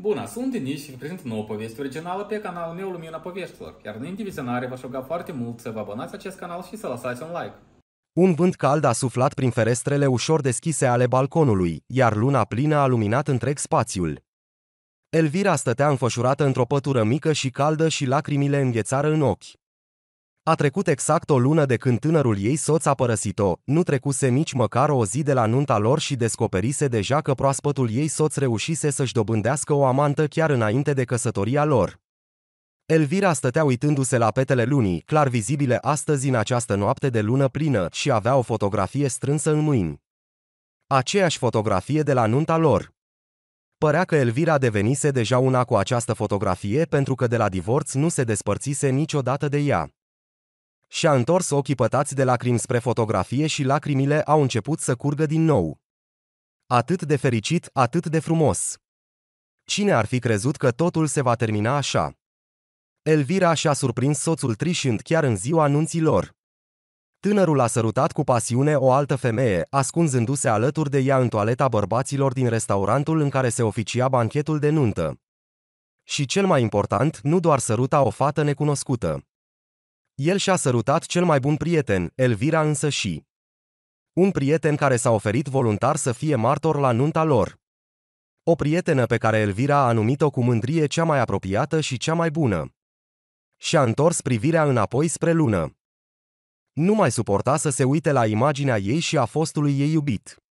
Bună, sunt Denis și vă prezint nouă poveste originală pe canalul meu Lumina Poveștilor, iar în indivizionare v-aș ruga foarte mult să vă abonați acest canal și să lăsați un like. Un vânt cald a suflat prin ferestrele ușor deschise ale balconului, iar luna plină a luminat întreg spațiul. Elvira stătea înfășurată într-o pătură mică și caldă și lacrimile înghețară în ochi. A trecut exact o lună de când tânărul ei soț a părăsit-o, nu trecuse nici măcar o zi de la nunta lor și descoperise deja că proaspătul ei soț reușise să-și dobândească o amantă chiar înainte de căsătoria lor. Elvira stătea uitându-se la petele lunii, clar vizibile astăzi în această noapte de lună plină, și avea o fotografie strânsă în mâini. Aceeași fotografie de la nunta lor. Părea că Elvira devenise deja una cu această fotografie pentru că de la divorț nu se despărțise niciodată de ea. Și-a întors ochii pătați de lacrimi spre fotografie și lacrimile au început să curgă din nou. Atât de fericit, atât de frumos. Cine ar fi crezut că totul se va termina așa? Elvira și-a surprins soțul trișând chiar în ziua anunților. Tânărul a sărutat cu pasiune o altă femeie, ascunzându-se alături de ea în toaleta bărbaților din restaurantul în care se oficia banchetul de nuntă. Și cel mai important, nu doar săruta o fată necunoscută. El și-a sărutat cel mai bun prieten, Elvira însă și. Un prieten care s-a oferit voluntar să fie martor la nunta lor. O prietenă pe care Elvira a numit-o cu mândrie cea mai apropiată și cea mai bună. Și-a întors privirea înapoi spre lună. Nu mai suporta să se uite la imaginea ei și a fostului ei iubit.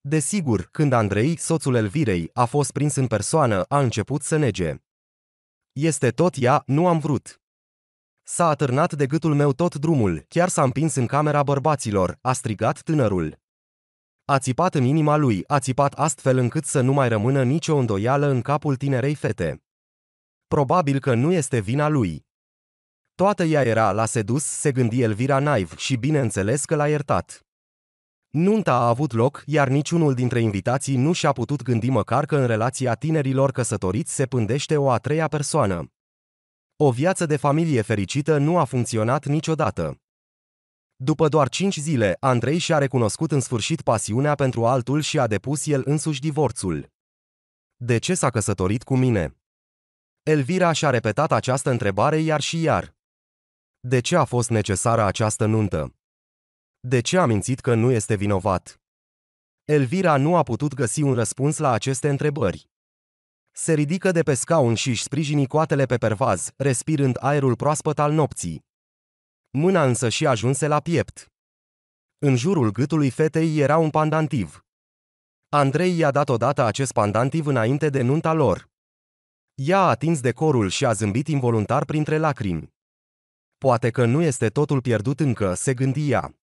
Desigur, când Andrei, soțul Elvirei, a fost prins în persoană, a început să nege. Este tot ea, nu am vrut. S-a atârnat de gâtul meu tot drumul, chiar s-a împins în camera bărbaților, a strigat tânărul. A țipat în inima lui, a țipat astfel încât să nu mai rămână nicio îndoială în capul tinerei fete. Probabil că nu este vina lui. Toată ea era la sedus, se gândi Elvira naiv și bineînțeles că l-a iertat. Nunta a avut loc, iar niciunul dintre invitații nu și-a putut gândi măcar că în relația tinerilor căsătoriți se pândește o a treia persoană. O viață de familie fericită nu a funcționat niciodată. După doar cinci zile, Andrei și-a recunoscut în sfârșit pasiunea pentru altul și a depus el însuși divorțul. De ce s-a căsătorit cu mine? Elvira și-a repetat această întrebare iar și iar. De ce a fost necesară această nuntă? De ce a mințit că nu este vinovat? Elvira nu a putut găsi un răspuns la aceste întrebări. Se ridică de pe scaun și își sprijini coatele pe pervaz, respirând aerul proaspăt al nopții. Mâna însă și ajunse la piept. În jurul gâtului fetei era un pandantiv. Andrei i-a dat odată acest pandantiv înainte de nunta lor. Ea a atins decorul și a zâmbit involuntar printre lacrimi. Poate că nu este totul pierdut încă, se gândia.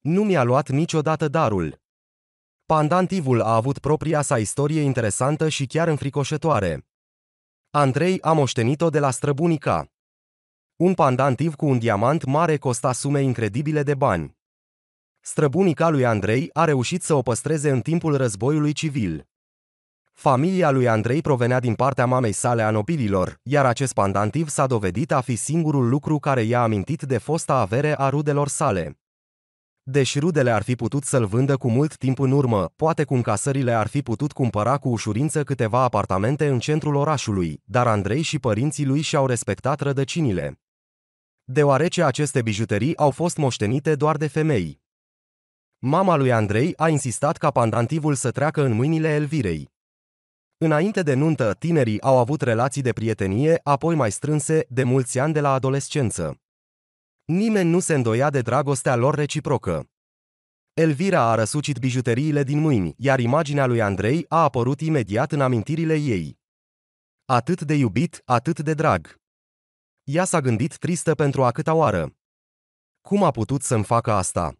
Nu mi-a luat niciodată darul. Pandantivul a avut propria sa istorie interesantă și chiar înfricoșătoare. Andrei a moștenit-o de la străbunica. Un pandantiv cu un diamant mare costa sume incredibile de bani. Străbunica lui Andrei a reușit să o păstreze în timpul războiului civil. Familia lui Andrei provenea din partea mamei sale a nobililor, iar acest pandantiv s-a dovedit a fi singurul lucru care i-a amintit de fosta avere a rudelor sale. Deși rudele ar fi putut să-l vândă cu mult timp în urmă, poate cu încasările ar fi putut cumpăra cu ușurință câteva apartamente în centrul orașului, dar Andrei și părinții lui și-au respectat rădăcinile. Deoarece aceste bijuterii au fost moștenite doar de femei. Mama lui Andrei a insistat ca pandantivul să treacă în mâinile Elvirei. Înainte de nuntă, tinerii au avut relații de prietenie, apoi mai strânse, de mulți ani de la adolescență. Nimeni nu se îndoia de dragostea lor reciprocă. Elvira a răsucit bijuteriile din mâini, iar imaginea lui Andrei a apărut imediat în amintirile ei. Atât de iubit, atât de drag. Ea s-a gândit tristă pentru a câta oară. Cum a putut să-mi facă asta?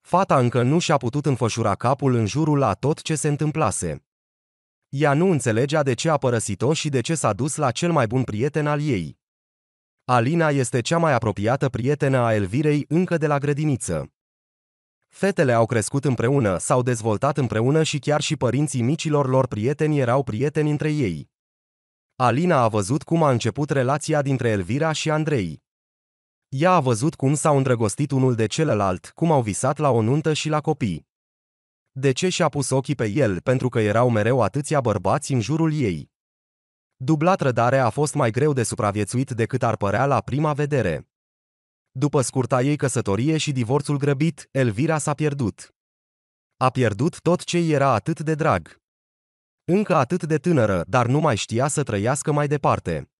Fata încă nu și-a putut înfășura capul în jurul la tot ce se întâmplase. Ea nu înțelegea de ce a părăsit-o și de ce s-a dus la cel mai bun prieten al ei. Alina este cea mai apropiată prietenă a Elvirei încă de la grădiniță. Fetele au crescut împreună, s-au dezvoltat împreună și chiar și părinții micilor lor prieteni erau prieteni între ei. Alina a văzut cum a început relația dintre Elvira și Andrei. Ea a văzut cum s-au îndrăgostit unul de celălalt, cum au visat la o nuntă și la copii. De ce și-a pus ochii pe el? Pentru că erau mereu atâția bărbați în jurul ei. Dubla trădare a fost mai greu de supraviețuit decât ar părea la prima vedere. După scurta ei căsătorie și divorțul grăbit, Elvira s-a pierdut. A pierdut tot ce era atât de drag. Încă atât de tânără, dar nu mai știa să trăiască mai departe.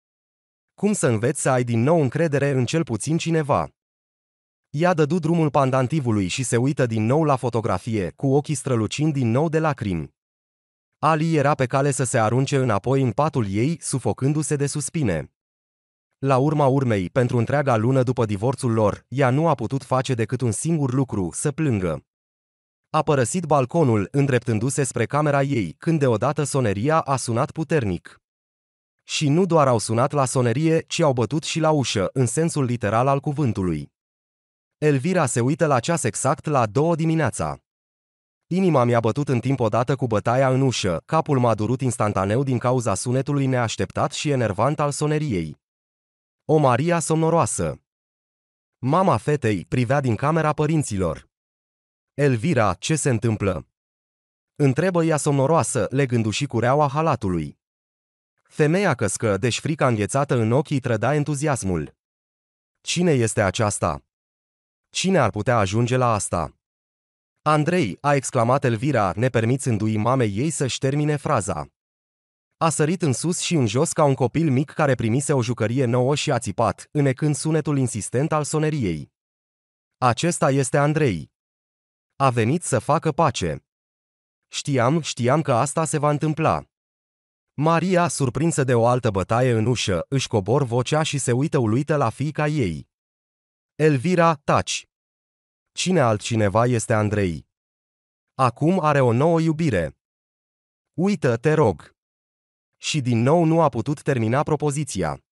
Cum să înveți să ai din nou încredere în cel puțin cineva? Ea dădu drumul pandantivului și se uită din nou la fotografie, cu ochii strălucind din nou de lacrimi. Ali era pe cale să se arunce înapoi în patul ei, sufocându-se de suspine. La urma urmei, pentru întreaga lună după divorțul lor, ea nu a putut face decât un singur lucru, să plângă. A părăsit balconul, îndreptându-se spre camera ei, când deodată soneria a sunat puternic. Și nu doar au sunat la sonerie, ci au bătut și la ușă, în sensul literal al cuvântului. Elvira se uită la ceas exact la două dimineața. Inima mi-a bătut în timp odată cu bătaia în ușă, capul m-a durut instantaneu din cauza sunetului neașteptat și enervant al soneriei. O Maria somnoroasă. Mama fetei privea din camera părinților. Elvira, ce se întâmplă? Întrebă ea somnoroasă, legându-și cureaua halatului. Femeia căscă, deși frica înghețată în ochii trăda entuziasmul. Cine este aceasta? Cine ar putea ajunge la asta? Andrei, a exclamat Elvira, nepermițându-i mamei ei să-și termine fraza. A sărit în sus și în jos ca un copil mic care primise o jucărie nouă și a țipat, înecând sunetul insistent al soneriei. Acesta este Andrei. A venit să facă pace. Știam, știam că asta se va întâmpla. Maria, surprinsă de o altă bătaie în ușă, își cobor vocea și se uită uluită la fiica ei. Elvira, taci! Cine altcineva este Andrei? Acum are o nouă iubire. Uită, te rog. Și din nou nu a putut termina propoziția.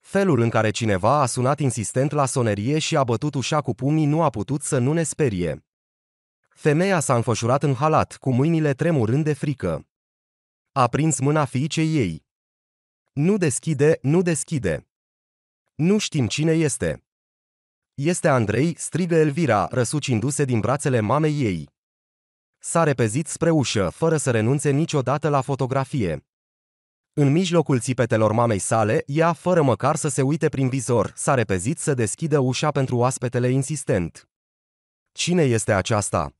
Felul în care cineva a sunat insistent la sonerie și a bătut ușa cu pumnii nu a putut să nu ne sperie. Femeia s-a înfășurat în halat, cu mâinile tremurând de frică. A prins mâna fiicei ei. Nu deschide, nu deschide. Nu știm cine este. Este Andrei, strigă Elvira, răsucindu-se din brațele mamei ei. S-a repezit spre ușă, fără să renunțe niciodată la fotografie. În mijlocul țipetelor mamei sale, ea, fără măcar să se uite prin vizor, s-a repezit să deschidă ușa pentru oaspetele insistent. Cine este aceasta?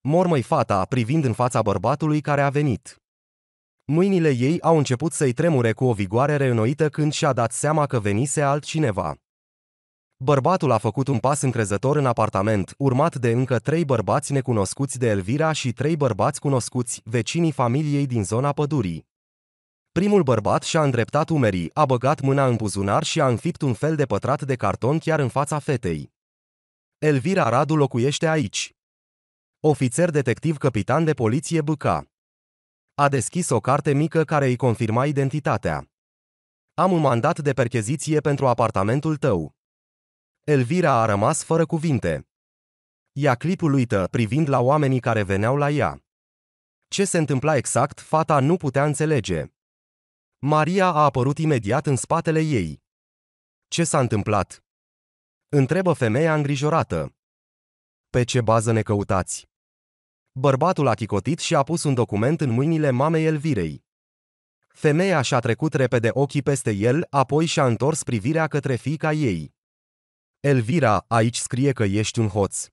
Mormăi fata, privind în fața bărbatului care a venit. Mâinile ei au început să-i tremure cu o vigoare reînnoită când și-a dat seama că venise altcineva. Bărbatul a făcut un pas încrezător în apartament, urmat de încă trei bărbați necunoscuți de Elvira și trei bărbați cunoscuți, vecinii familiei din zona pădurii. Primul bărbat și-a îndreptat umerii, a băgat mâna în buzunar și a înfipt un fel de pătrat de carton chiar în fața fetei. Elvira Radu locuiește aici. Ofițer detectiv capitan de poliție Băca. A deschis o carte mică care îi confirma identitatea. Am un mandat de percheziție pentru apartamentul tău. Elvira a rămas fără cuvinte. Ea clipul uită, privind la oamenii care veneau la ea. Ce se întâmpla exact, fata nu putea înțelege. Maria a apărut imediat în spatele ei. Ce s-a întâmplat? Întrebă femeia îngrijorată. Pe ce bază ne căutați? Bărbatul a chicotit și a pus un document în mâinile mamei Elvirei. Femeia și-a trecut repede ochii peste el, apoi și-a întors privirea către fiica ei. Elvira, aici scrie că ești un hoț.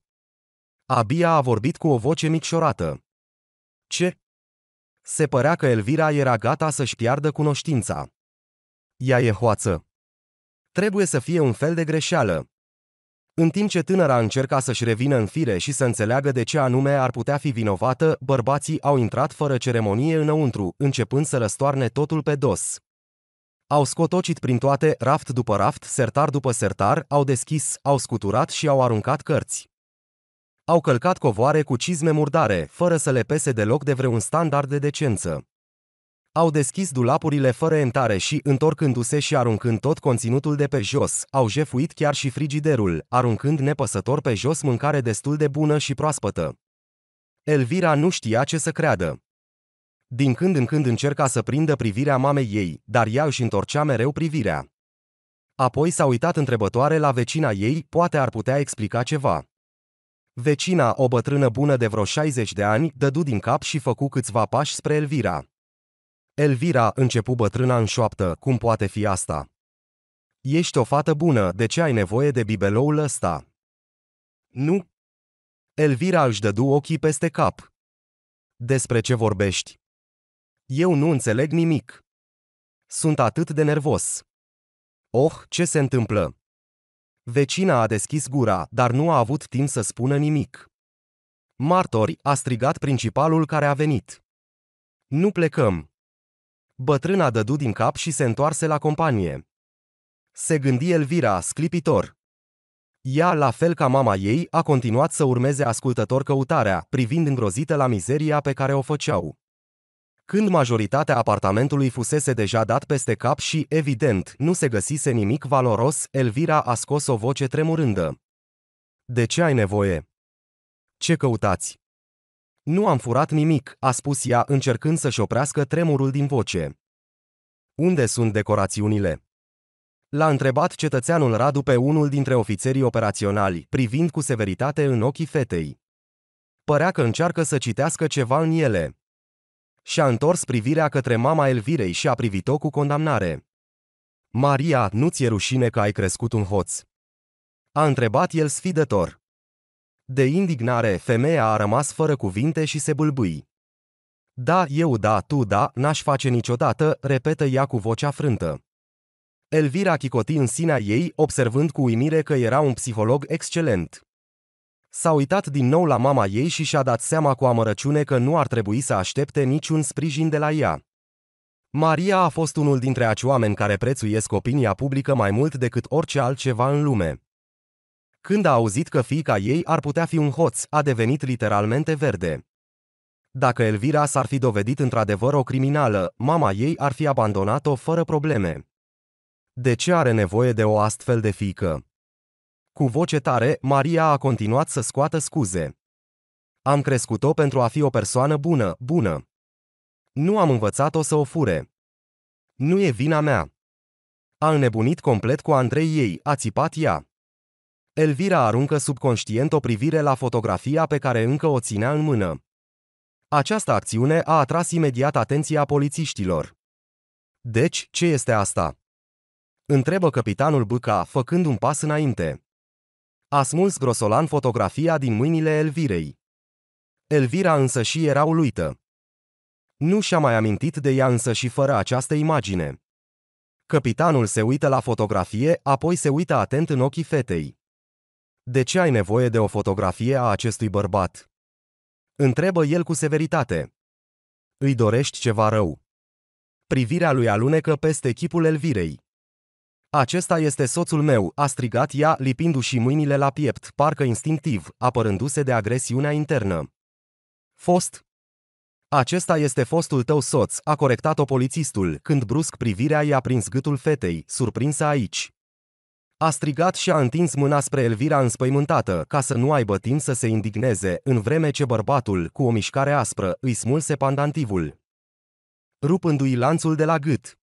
Abia a vorbit cu o voce micșorată. Ce? Se părea că Elvira era gata să-și piardă cunoștința. Ea e hoață. Trebuie să fie un fel de greșeală. În timp ce tânăra încerca să-și revină în fire și să înțeleagă de ce anume ar putea fi vinovată, bărbații au intrat fără ceremonie înăuntru, începând să răstoarne totul pe dos. Au scotocit prin toate, raft după raft, sertar după sertar, au deschis, au scuturat și au aruncat cărți. Au călcat covoare cu cizme murdare, fără să le pese deloc de vreun standard de decență. Au deschis dulapurile fără entare și, întorcându-se și aruncând tot conținutul de pe jos, au jefuit chiar și frigiderul, aruncând nepăsător pe jos mâncare destul de bună și proaspătă. Elvira nu știa ce să creadă. Din când în când încerca să prindă privirea mamei ei, dar ea își întorcea mereu privirea. Apoi s-a uitat întrebătoare la vecina ei, poate ar putea explica ceva. Vecina, o bătrână bună de vreo 60 de ani, dădu din cap și făcu câțiva pași spre Elvira. Elvira începu bătrâna în șoaptă, cum poate fi asta? Ești o fată bună, de ce ai nevoie de bibeloul ăsta? Nu. Elvira își dădu ochii peste cap. Despre ce vorbești? Eu nu înțeleg nimic. Sunt atât de nervos. Oh, ce se întâmplă? Vecina a deschis gura, dar nu a avut timp să spună nimic. Martori, a strigat principalul care a venit. Nu plecăm. Bătrâna dădu din cap și se întoarse la companie. Se gândi Elvira, sclipitor. Ea, la fel ca mama ei, a continuat să urmeze ascultător căutarea, privind îngrozită la mizeria pe care o făceau când majoritatea apartamentului fusese deja dat peste cap și, evident, nu se găsise nimic valoros, Elvira a scos o voce tremurândă. De ce ai nevoie? Ce căutați? Nu am furat nimic, a spus ea încercând să-și oprească tremurul din voce. Unde sunt decorațiunile? L-a întrebat cetățeanul Radu pe unul dintre ofițerii operaționali, privind cu severitate în ochii fetei. Părea că încearcă să citească ceva în ele și-a întors privirea către mama Elvirei și a privit-o cu condamnare. Maria, nu ți-e rușine că ai crescut un hoț? A întrebat el sfidător. De indignare, femeia a rămas fără cuvinte și se bâlbâi. Da, eu da, tu da, n-aș face niciodată, repetă ea cu vocea frântă. Elvira chicoti în sinea ei, observând cu uimire că era un psiholog excelent. S-a uitat din nou la mama ei și și-a dat seama cu amărăciune că nu ar trebui să aștepte niciun sprijin de la ea. Maria a fost unul dintre acei oameni care prețuiesc opinia publică mai mult decât orice altceva în lume. Când a auzit că fiica ei ar putea fi un hoț, a devenit literalmente verde. Dacă Elvira s-ar fi dovedit într-adevăr o criminală, mama ei ar fi abandonat-o fără probleme. De ce are nevoie de o astfel de fiică? Cu voce tare, Maria a continuat să scoată scuze. Am crescut-o pentru a fi o persoană bună, bună. Nu am învățat-o să o fure. Nu e vina mea. A înnebunit complet cu Andrei ei, a țipat ea. Elvira aruncă subconștient o privire la fotografia pe care încă o ținea în mână. Această acțiune a atras imediat atenția polițiștilor. Deci, ce este asta? Întrebă capitanul Băca, făcând un pas înainte. A smuls grosolan fotografia din mâinile Elvirei. Elvira însă și era uluită. Nu și-a mai amintit de ea însă și fără această imagine. Capitanul se uită la fotografie, apoi se uită atent în ochii fetei. De ce ai nevoie de o fotografie a acestui bărbat? Întrebă el cu severitate. Îi dorești ceva rău. Privirea lui alunecă peste chipul Elvirei. Acesta este soțul meu, a strigat ea, lipindu-și mâinile la piept, parcă instinctiv, apărându-se de agresiunea internă. Fost. Acesta este fostul tău soț, a corectat-o polițistul, când brusc privirea i-a prins gâtul fetei, surprinsă aici. A strigat și a întins mâna spre Elvira înspăimântată, ca să nu aibă timp să se indigneze, în vreme ce bărbatul, cu o mișcare aspră, îi smulse pandantivul. Rupându-i lanțul de la gât,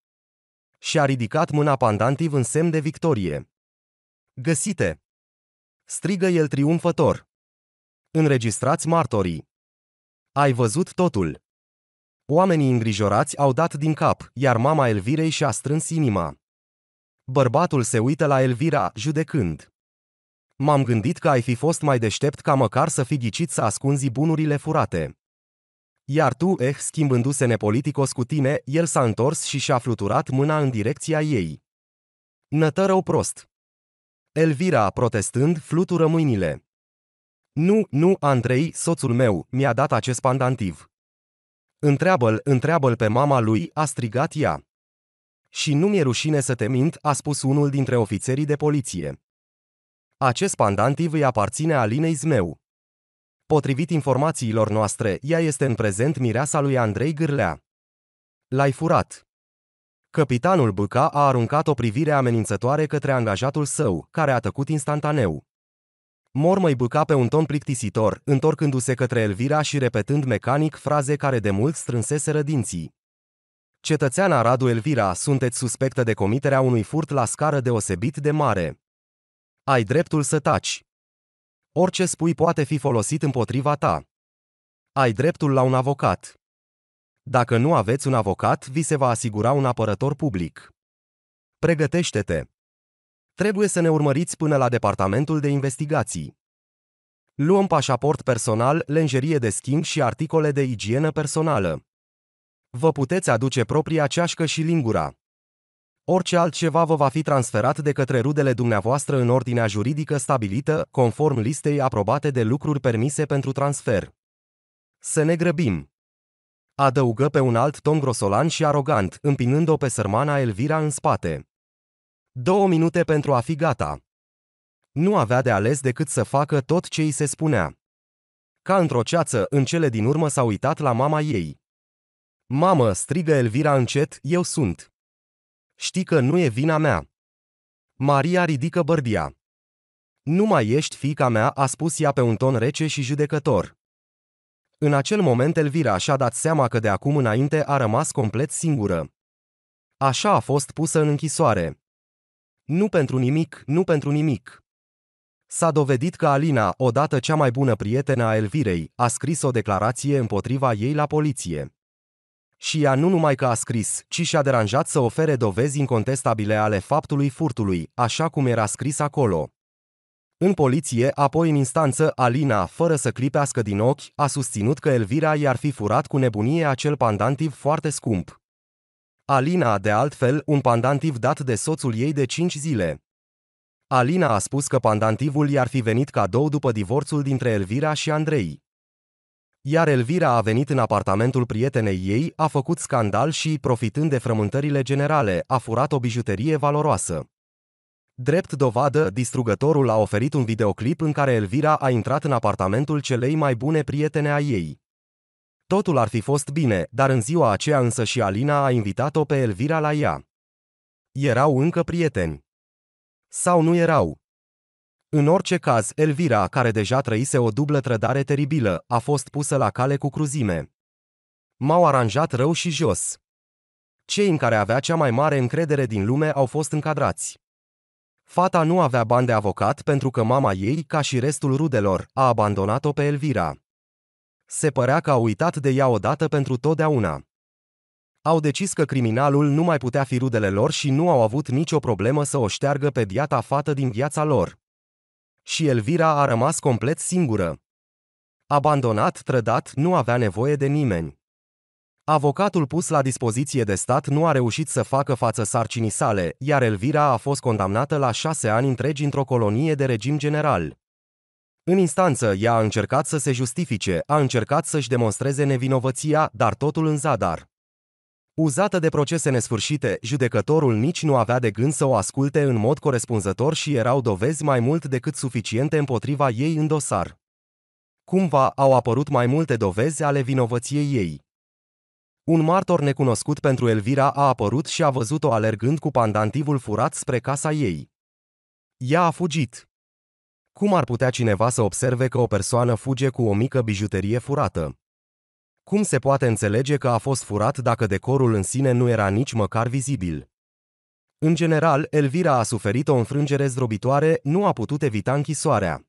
și a ridicat mâna pandantiv în semn de victorie. Găsite! Strigă el triumfător. Înregistrați martorii. Ai văzut totul. Oamenii îngrijorați au dat din cap, iar mama Elvirei și-a strâns inima. Bărbatul se uită la Elvira, judecând. M-am gândit că ai fi fost mai deștept ca măcar să fi ghicit să ascunzi bunurile furate. Iar tu, eh, schimbându-se nepoliticos cu tine, el s-a întors și și-a fluturat mâna în direcția ei. Nătărău prost. Elvira, protestând, flutură mâinile. Nu, nu, Andrei, soțul meu, mi-a dat acest pandantiv. Întreabă-l, întreabă-l pe mama lui, a strigat ea. Și nu mi-e rușine să te mint, a spus unul dintre ofițerii de poliție. Acest pandantiv îi aparține Alinei Zmeu. Potrivit informațiilor noastre, ea este în prezent mireasa lui Andrei Gârlea. L-ai furat. Capitanul Băca a aruncat o privire amenințătoare către angajatul său, care a tăcut instantaneu. Mormăi Băca pe un ton plictisitor, întorcându-se către Elvira și repetând mecanic fraze care de mult strânseseră dinții. Cetățeana Radu Elvira, sunteți suspectă de comiterea unui furt la scară deosebit de mare. Ai dreptul să taci. Orice spui poate fi folosit împotriva ta. Ai dreptul la un avocat. Dacă nu aveți un avocat, vi se va asigura un apărător public. Pregătește-te! Trebuie să ne urmăriți până la Departamentul de Investigații. Luăm pașaport personal, lenjerie de schimb și articole de igienă personală. Vă puteți aduce propria ceașcă și lingura. Orice altceva vă va fi transferat de către rudele dumneavoastră în ordinea juridică stabilită, conform listei aprobate de lucruri permise pentru transfer. Să ne grăbim! Adăugă pe un alt ton grosolan și arogant, împinând-o pe sărmana Elvira în spate. Două minute pentru a fi gata. Nu avea de ales decât să facă tot ce îi se spunea. Ca într-o ceață, în cele din urmă s-a uitat la mama ei. Mamă, strigă Elvira încet, eu sunt. Știi că nu e vina mea. Maria ridică bărbia. Nu mai ești fica mea, a spus ea pe un ton rece și judecător. În acel moment Elvira și-a dat seama că de acum înainte a rămas complet singură. Așa a fost pusă în închisoare. Nu pentru nimic, nu pentru nimic. S-a dovedit că Alina, odată cea mai bună prietenă a Elvirei, a scris o declarație împotriva ei la poliție. Și ea nu numai că a scris, ci și-a deranjat să ofere dovezi incontestabile ale faptului furtului, așa cum era scris acolo. În poliție, apoi în instanță, Alina, fără să clipească din ochi, a susținut că Elvira i-ar fi furat cu nebunie acel pandantiv foarte scump. Alina, de altfel, un pandantiv dat de soțul ei de 5 zile. Alina a spus că pandantivul i-ar fi venit cadou după divorțul dintre Elvira și Andrei iar Elvira a venit în apartamentul prietenei ei, a făcut scandal și, profitând de frământările generale, a furat o bijuterie valoroasă. Drept dovadă, distrugătorul a oferit un videoclip în care Elvira a intrat în apartamentul celei mai bune prietene a ei. Totul ar fi fost bine, dar în ziua aceea însă și Alina a invitat-o pe Elvira la ea. Erau încă prieteni. Sau nu erau? În orice caz, Elvira, care deja trăise o dublă trădare teribilă, a fost pusă la cale cu cruzime. M-au aranjat rău și jos. Cei în care avea cea mai mare încredere din lume au fost încadrați. Fata nu avea bani de avocat pentru că mama ei, ca și restul rudelor, a abandonat-o pe Elvira. Se părea că a uitat de ea odată pentru totdeauna. Au decis că criminalul nu mai putea fi rudele lor și nu au avut nicio problemă să o șteargă pe diata fată din viața lor și Elvira a rămas complet singură. Abandonat, trădat, nu avea nevoie de nimeni. Avocatul pus la dispoziție de stat nu a reușit să facă față sarcinii sale, iar Elvira a fost condamnată la șase ani întregi într-o colonie de regim general. În instanță, ea a încercat să se justifice, a încercat să-și demonstreze nevinovăția, dar totul în zadar. Uzată de procese nesfârșite, judecătorul nici nu avea de gând să o asculte în mod corespunzător și erau dovezi mai mult decât suficiente împotriva ei în dosar. Cumva au apărut mai multe dovezi ale vinovăției ei. Un martor necunoscut pentru Elvira a apărut și a văzut-o alergând cu pandantivul furat spre casa ei. Ea a fugit. Cum ar putea cineva să observe că o persoană fuge cu o mică bijuterie furată? Cum se poate înțelege că a fost furat dacă decorul în sine nu era nici măcar vizibil? În general, Elvira a suferit o înfrângere zdrobitoare, nu a putut evita închisoarea.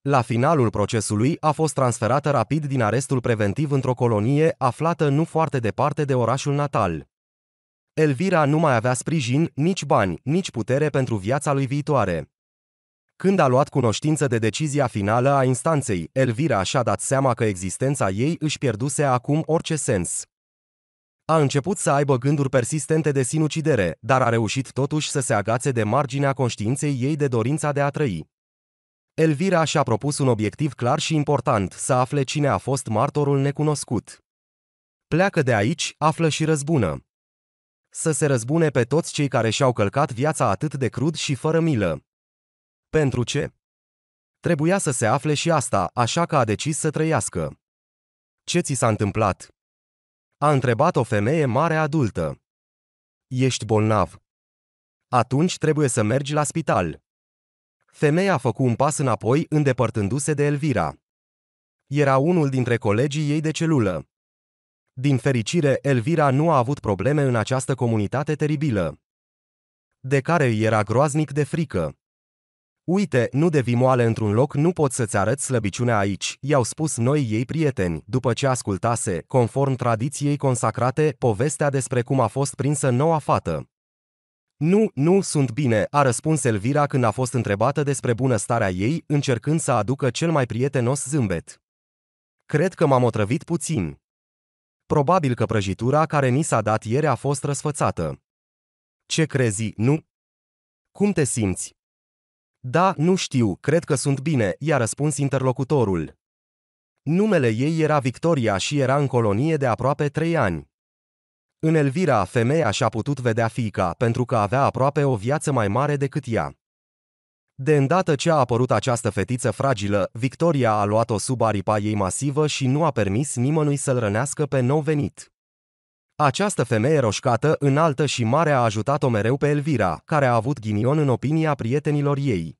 La finalul procesului a fost transferată rapid din arestul preventiv într-o colonie aflată nu foarte departe de orașul natal. Elvira nu mai avea sprijin, nici bani, nici putere pentru viața lui viitoare. Când a luat cunoștință de decizia finală a instanței, Elvira și-a dat seama că existența ei își pierduse acum orice sens. A început să aibă gânduri persistente de sinucidere, dar a reușit totuși să se agațe de marginea conștiinței ei de dorința de a trăi. Elvira și-a propus un obiectiv clar și important, să afle cine a fost martorul necunoscut. Pleacă de aici, află și răzbună. Să se răzbune pe toți cei care și-au călcat viața atât de crud și fără milă. Pentru ce? Trebuia să se afle și asta, așa că a decis să trăiască. Ce ți s-a întâmplat? A întrebat o femeie mare adultă. Ești bolnav. Atunci trebuie să mergi la spital. Femeia a făcut un pas înapoi, îndepărtându-se de Elvira. Era unul dintre colegii ei de celulă. Din fericire, Elvira nu a avut probleme în această comunitate teribilă, de care îi era groaznic de frică. Uite, nu devii moale într-un loc, nu pot să-ți arăt slăbiciunea aici, i-au spus noi ei prieteni, după ce ascultase, conform tradiției consacrate, povestea despre cum a fost prinsă noua fată. Nu, nu, sunt bine, a răspuns Elvira când a fost întrebată despre bunăstarea ei, încercând să aducă cel mai prietenos zâmbet. Cred că m-am otrăvit puțin. Probabil că prăjitura care ni s-a dat ieri a fost răsfățată. Ce crezi, nu? Cum te simți? Da, nu știu, cred că sunt bine, i-a răspuns interlocutorul. Numele ei era Victoria și era în colonie de aproape trei ani. În Elvira, femeia și-a putut vedea fica, pentru că avea aproape o viață mai mare decât ea. De îndată ce a apărut această fetiță fragilă, Victoria a luat-o sub aripa ei masivă și nu a permis nimănui să-l rănească pe nou venit. Această femeie roșcată, înaltă și mare a ajutat-o mereu pe Elvira, care a avut ghinion în opinia prietenilor ei.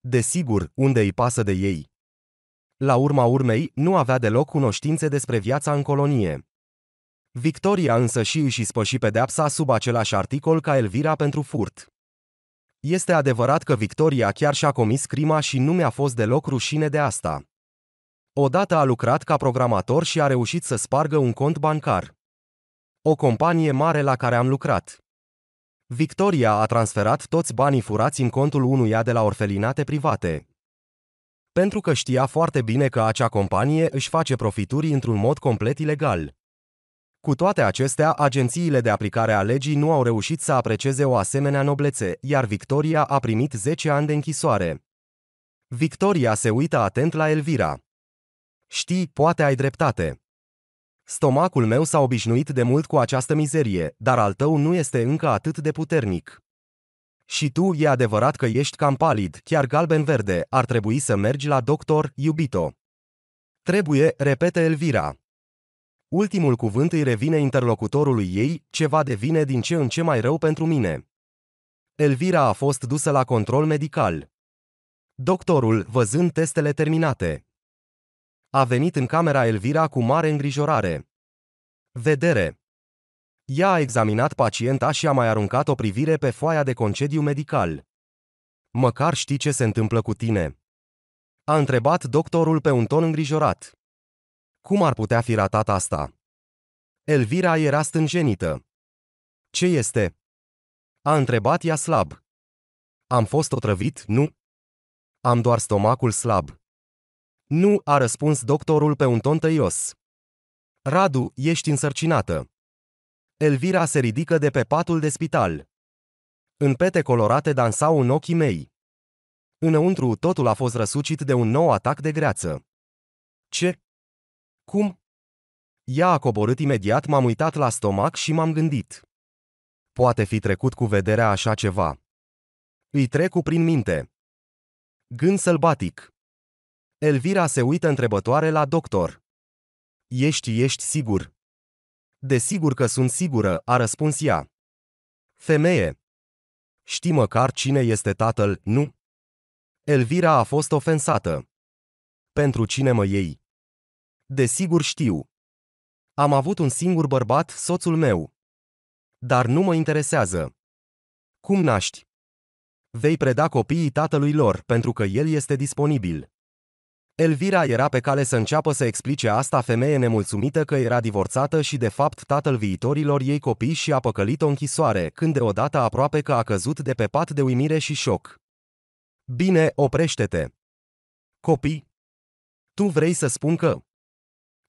Desigur, unde îi pasă de ei? La urma urmei, nu avea deloc cunoștințe despre viața în colonie. Victoria însă și își spăși pedeapsa sub același articol ca Elvira pentru furt. Este adevărat că Victoria chiar și-a comis crima și nu mi-a fost deloc rușine de asta. Odată a lucrat ca programator și a reușit să spargă un cont bancar. O companie mare la care am lucrat. Victoria a transferat toți banii furați în contul unuia de la orfelinate private. Pentru că știa foarte bine că acea companie își face profituri într-un mod complet ilegal. Cu toate acestea, agențiile de aplicare a legii nu au reușit să aprecieze o asemenea noblețe, iar Victoria a primit 10 ani de închisoare. Victoria se uită atent la Elvira. Știi, poate ai dreptate. Stomacul meu s-a obișnuit de mult cu această mizerie, dar al tău nu este încă atât de puternic. Și tu e adevărat că ești cam palid, chiar galben-verde, ar trebui să mergi la doctor, iubito. Trebuie, repete Elvira. Ultimul cuvânt îi revine interlocutorului ei, ceva devine din ce în ce mai rău pentru mine. Elvira a fost dusă la control medical. Doctorul, văzând testele terminate, a venit în camera Elvira cu mare îngrijorare. Vedere. Ea a examinat pacienta și a mai aruncat o privire pe foaia de concediu medical. Măcar știi ce se întâmplă cu tine. A întrebat doctorul pe un ton îngrijorat. Cum ar putea fi ratat asta? Elvira era stânjenită. Ce este? A întrebat ea slab. Am fost otrăvit, nu? Am doar stomacul slab. Nu, a răspuns doctorul pe un ton tăios. Radu, ești însărcinată. Elvira se ridică de pe patul de spital. În pete colorate dansau în ochii mei. Înăuntru totul a fost răsucit de un nou atac de greață. Ce? Cum? Ea a coborât imediat, m-am uitat la stomac și m-am gândit. Poate fi trecut cu vederea așa ceva. Îi trecu prin minte. Gând sălbatic. Elvira se uită întrebătoare la doctor. Ești, ești sigur? Desigur că sunt sigură, a răspuns ea. Femeie. Știi măcar cine este tatăl, nu? Elvira a fost ofensată. Pentru cine mă iei? Desigur știu. Am avut un singur bărbat, soțul meu. Dar nu mă interesează. Cum naști? Vei preda copiii tatălui lor, pentru că el este disponibil. Elvira era pe cale să înceapă să explice asta femeie nemulțumită că era divorțată și de fapt tatăl viitorilor ei copii și a păcălit o închisoare, când deodată aproape că a căzut de pe pat de uimire și șoc. Bine, oprește-te! Copii! Tu vrei să spun că...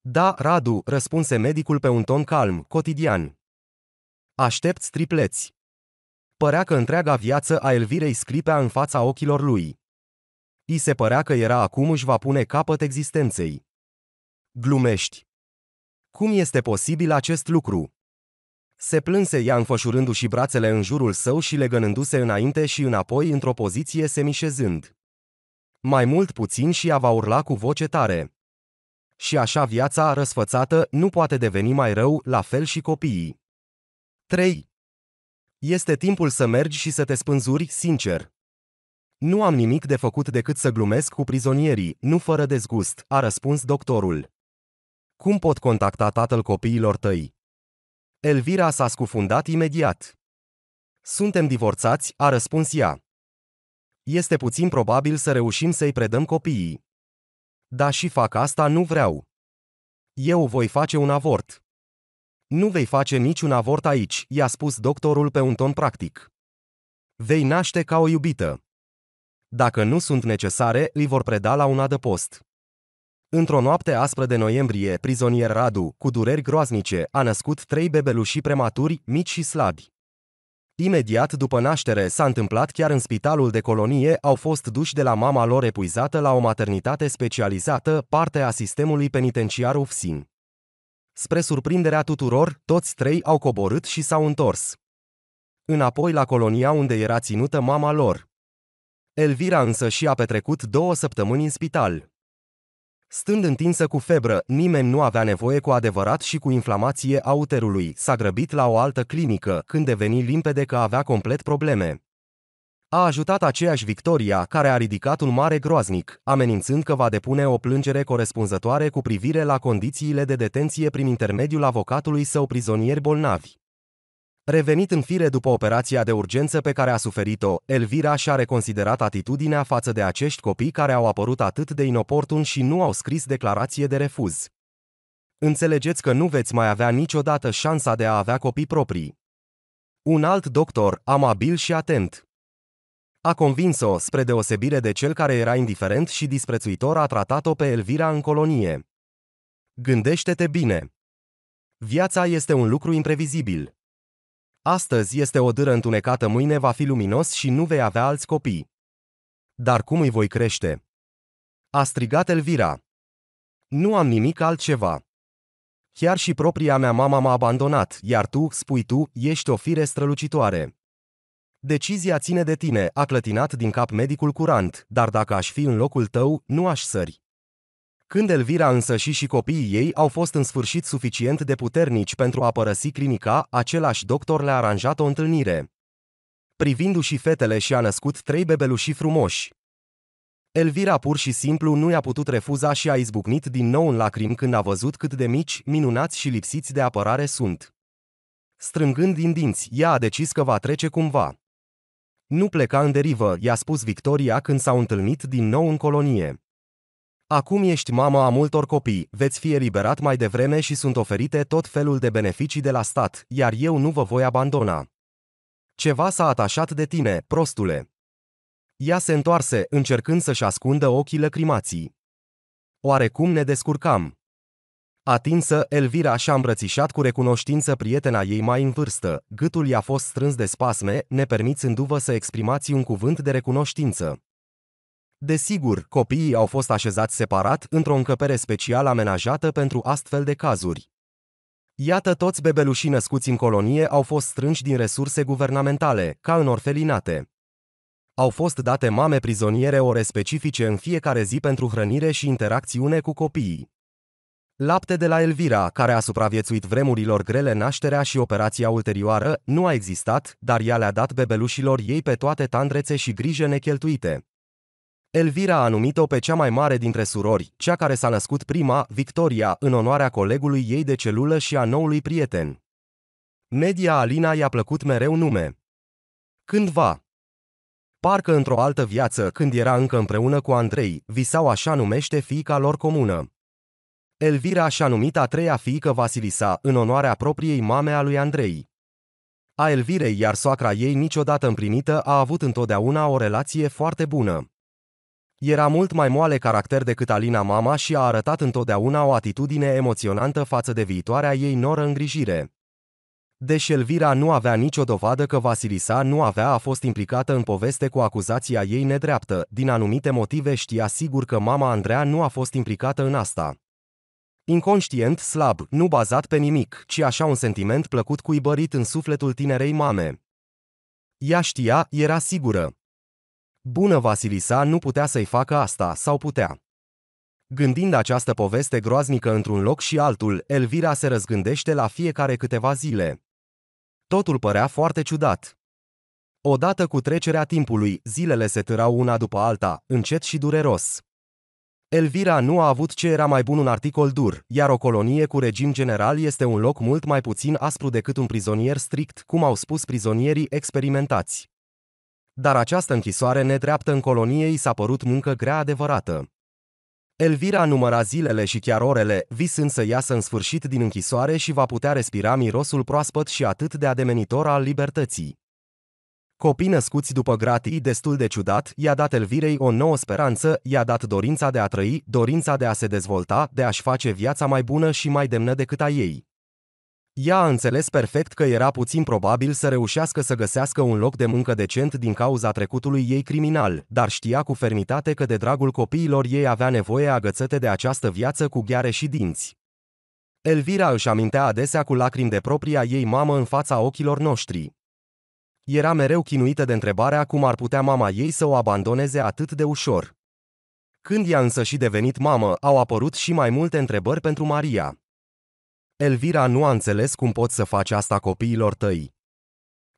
Da, Radu, răspunse medicul pe un ton calm, cotidian. Aștepți tripleți. Părea că întreaga viață a Elvirei scripea în fața ochilor lui. I se părea că era acum își va pune capăt existenței. Glumești. Cum este posibil acest lucru? Se plânse ea înfășurându-și brațele în jurul său și legănându-se înainte și înapoi într-o poziție semișezând. Mai mult puțin și ea va urla cu voce tare. Și așa viața răsfățată nu poate deveni mai rău, la fel și copiii. 3. Este timpul să mergi și să te spânzuri sincer. Nu am nimic de făcut decât să glumesc cu prizonierii, nu fără dezgust, a răspuns doctorul. Cum pot contacta tatăl copiilor tăi? Elvira s-a scufundat imediat. Suntem divorțați, a răspuns ea. Este puțin probabil să reușim să-i predăm copiii. Da și fac asta nu vreau. Eu voi face un avort. Nu vei face niciun avort aici, i-a spus doctorul pe un ton practic. Vei naște ca o iubită dacă nu sunt necesare, îi vor preda la un adăpost. Într-o noapte aspră de noiembrie, prizonier Radu, cu dureri groaznice, a născut trei bebeluși prematuri, mici și slabi. Imediat după naștere s-a întâmplat chiar în spitalul de colonie au fost duși de la mama lor epuizată la o maternitate specializată, parte a sistemului penitenciar UFSIN. Spre surprinderea tuturor, toți trei au coborât și s-au întors. Înapoi la colonia unde era ținută mama lor. Elvira însă și a petrecut două săptămâni în spital. Stând întinsă cu febră, nimeni nu avea nevoie cu adevărat și cu inflamație a uterului, s-a grăbit la o altă clinică, când deveni limpede că avea complet probleme. A ajutat aceeași Victoria, care a ridicat un mare groaznic, amenințând că va depune o plângere corespunzătoare cu privire la condițiile de detenție prin intermediul avocatului său prizonieri bolnavi. Revenit în fire după operația de urgență pe care a suferit-o, Elvira și-a reconsiderat atitudinea față de acești copii care au apărut atât de inoportun și nu au scris declarație de refuz. Înțelegeți că nu veți mai avea niciodată șansa de a avea copii proprii. Un alt doctor, amabil și atent, a convins-o, spre deosebire de cel care era indiferent și disprețuitor, a tratat-o pe Elvira în colonie. Gândește-te bine! Viața este un lucru imprevizibil. Astăzi este o dâră întunecată, mâine va fi luminos și nu vei avea alți copii. Dar cum îi voi crește? A strigat Elvira. Nu am nimic altceva. Chiar și propria mea mama m-a abandonat, iar tu, spui tu, ești o fire strălucitoare. Decizia ține de tine, a clătinat din cap medicul curant, dar dacă aș fi în locul tău, nu aș sări. Când Elvira însă și și copiii ei au fost în sfârșit suficient de puternici pentru a părăsi clinica, același doctor le-a aranjat o întâlnire. Privindu-și fetele și a născut trei bebeluși frumoși. Elvira pur și simplu nu i-a putut refuza și a izbucnit din nou în lacrimi când a văzut cât de mici, minunați și lipsiți de apărare sunt. Strângând din dinți, ea a decis că va trece cumva. Nu pleca în derivă, i-a spus Victoria când s-au întâlnit din nou în colonie. Acum ești mama a multor copii, veți fi eliberat mai devreme și sunt oferite tot felul de beneficii de la stat, iar eu nu vă voi abandona. Ceva s-a atașat de tine, prostule. Ea se întoarse, încercând să-și ascundă ochii lăcrimații. Oarecum ne descurcam. Atinsă, Elvira și-a îmbrățișat cu recunoștință prietena ei mai în vârstă, gâtul i-a fost strâns de spasme, nepermițându-vă să exprimați un cuvânt de recunoștință. Desigur, copiii au fost așezați separat într-o încăpere special amenajată pentru astfel de cazuri. Iată toți bebelușii născuți în colonie au fost strânși din resurse guvernamentale, ca în orfelinate. Au fost date mame prizoniere ore specifice în fiecare zi pentru hrănire și interacțiune cu copiii. Lapte de la Elvira, care a supraviețuit vremurilor grele nașterea și operația ulterioară, nu a existat, dar ea le-a dat bebelușilor ei pe toate tandrețe și grijă necheltuite. Elvira a numit-o pe cea mai mare dintre surori, cea care s-a născut prima, Victoria, în onoarea colegului ei de celulă și a noului prieten. Media Alina i-a plăcut mereu nume. Cândva. Parcă într-o altă viață, când era încă împreună cu Andrei, visau așa numește fiica lor comună. Elvira și-a numit a treia fiică Vasilisa, în onoarea propriei mame a lui Andrei. A Elvirei, iar soacra ei niciodată împrimită, a avut întotdeauna o relație foarte bună. Era mult mai moale caracter decât Alina mama și a arătat întotdeauna o atitudine emoționantă față de viitoarea ei noră îngrijire. Deși Elvira nu avea nicio dovadă că Vasilisa nu avea a fost implicată în poveste cu acuzația ei nedreaptă, din anumite motive știa sigur că mama Andreea nu a fost implicată în asta. Inconștient, slab, nu bazat pe nimic, ci așa un sentiment plăcut cuibărit în sufletul tinerei mame. Ea știa, era sigură. Bună Vasilisa nu putea să-i facă asta, sau putea. Gândind această poveste groaznică într-un loc și altul, Elvira se răzgândește la fiecare câteva zile. Totul părea foarte ciudat. Odată cu trecerea timpului, zilele se târau una după alta, încet și dureros. Elvira nu a avut ce era mai bun un articol dur, iar o colonie cu regim general este un loc mult mai puțin aspru decât un prizonier strict, cum au spus prizonierii experimentați dar această închisoare nedreaptă în colonie i s-a părut muncă grea adevărată. Elvira număra zilele și chiar orele, visând să iasă în sfârșit din închisoare și va putea respira mirosul proaspăt și atât de ademenitor al libertății. Copii născuți după gratii destul de ciudat, i-a dat Elvirei o nouă speranță, i-a dat dorința de a trăi, dorința de a se dezvolta, de a-și face viața mai bună și mai demnă decât a ei. Ea a înțeles perfect că era puțin probabil să reușească să găsească un loc de muncă decent din cauza trecutului ei criminal, dar știa cu fermitate că de dragul copiilor ei avea nevoie agățate de această viață cu gheare și dinți. Elvira își amintea adesea cu lacrimi de propria ei mamă în fața ochilor noștri. Era mereu chinuită de întrebarea cum ar putea mama ei să o abandoneze atât de ușor. Când ea însă și devenit mamă, au apărut și mai multe întrebări pentru Maria. Elvira nu a înțeles cum pot să faci asta copiilor tăi.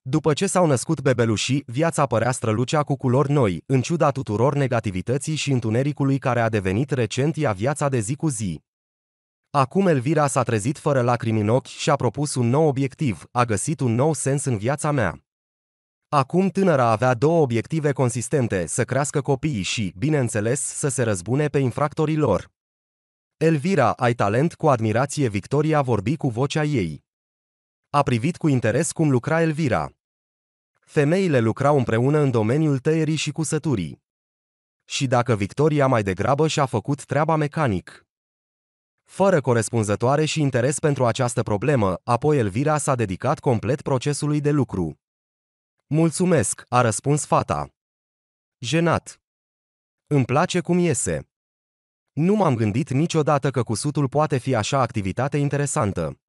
După ce s-au născut bebelușii, viața părea strălucea cu culori noi, în ciuda tuturor negativității și întunericului care a devenit recent ea viața de zi cu zi. Acum Elvira s-a trezit fără lacrimi în ochi și a propus un nou obiectiv, a găsit un nou sens în viața mea. Acum tânăra avea două obiective consistente, să crească copiii și, bineînțeles, să se răzbune pe infractorii lor. Elvira, ai talent cu admirație Victoria vorbi cu vocea ei. A privit cu interes cum lucra Elvira. Femeile lucrau împreună în domeniul tăierii și cusăturii. Și dacă Victoria mai degrabă și-a făcut treaba mecanic. Fără corespunzătoare și interes pentru această problemă, apoi Elvira s-a dedicat complet procesului de lucru. Mulțumesc, a răspuns fata. Jenat. Îmi place cum iese. Nu m-am gândit niciodată că cusutul poate fi așa activitate interesantă.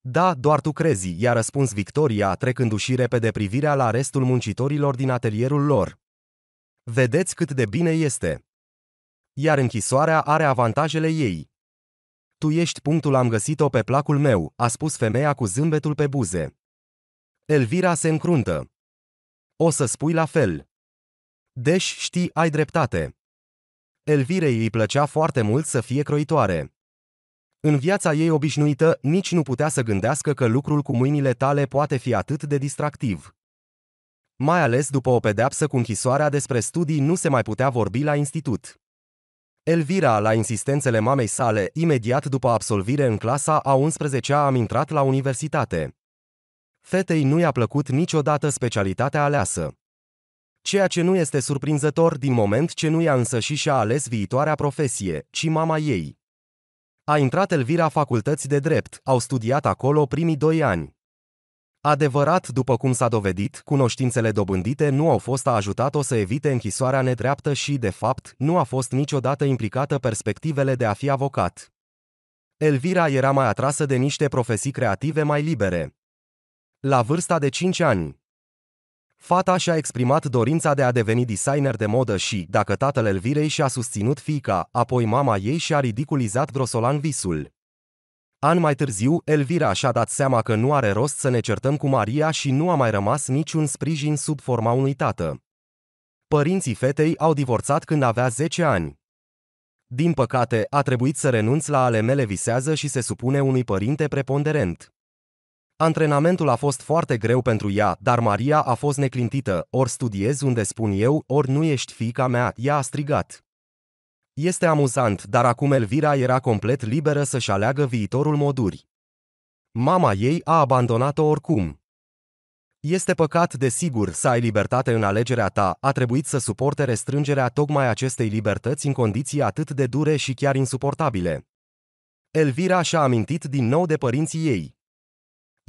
Da, doar tu crezi, i-a răspuns Victoria, trecându-și repede privirea la restul muncitorilor din atelierul lor. Vedeți cât de bine este. Iar închisoarea are avantajele ei. Tu ești punctul am găsit-o pe placul meu, a spus femeia cu zâmbetul pe buze. Elvira se încruntă. O să spui la fel. Deci știi, ai dreptate. Elvirei îi plăcea foarte mult să fie croitoare. În viața ei obișnuită, nici nu putea să gândească că lucrul cu mâinile tale poate fi atât de distractiv. Mai ales după o pedeapsă cu închisoarea despre studii nu se mai putea vorbi la institut. Elvira, la insistențele mamei sale, imediat după absolvire în clasa a 11-a am intrat la universitate. Fetei nu i-a plăcut niciodată specialitatea aleasă. Ceea ce nu este surprinzător din moment ce nu ea însă și și-a ales viitoarea profesie, ci mama ei. A intrat Elvira facultăți de drept, au studiat acolo primii doi ani. Adevărat, după cum s-a dovedit, cunoștințele dobândite nu au fost a ajutat-o să evite închisoarea nedreaptă și, de fapt, nu a fost niciodată implicată perspectivele de a fi avocat. Elvira era mai atrasă de niște profesii creative mai libere. La vârsta de 5 ani, Fata și-a exprimat dorința de a deveni designer de modă și, dacă tatăl Elvirei și-a susținut fiica, apoi mama ei și-a ridiculizat grosolan visul. An mai târziu, Elvira și-a dat seama că nu are rost să ne certăm cu Maria și nu a mai rămas niciun sprijin sub forma unui tată. Părinții fetei au divorțat când avea 10 ani. Din păcate, a trebuit să renunț la ale mele visează și se supune unui părinte preponderent. Antrenamentul a fost foarte greu pentru ea, dar Maria a fost neclintită, ori studiez unde spun eu, ori nu ești fica mea, ea a strigat. Este amuzant, dar acum Elvira era complet liberă să-și aleagă viitorul moduri. Mama ei a abandonat-o oricum. Este păcat, desigur, să ai libertate în alegerea ta, a trebuit să suporte restrângerea tocmai acestei libertăți în condiții atât de dure și chiar insuportabile. Elvira și-a amintit din nou de părinții ei.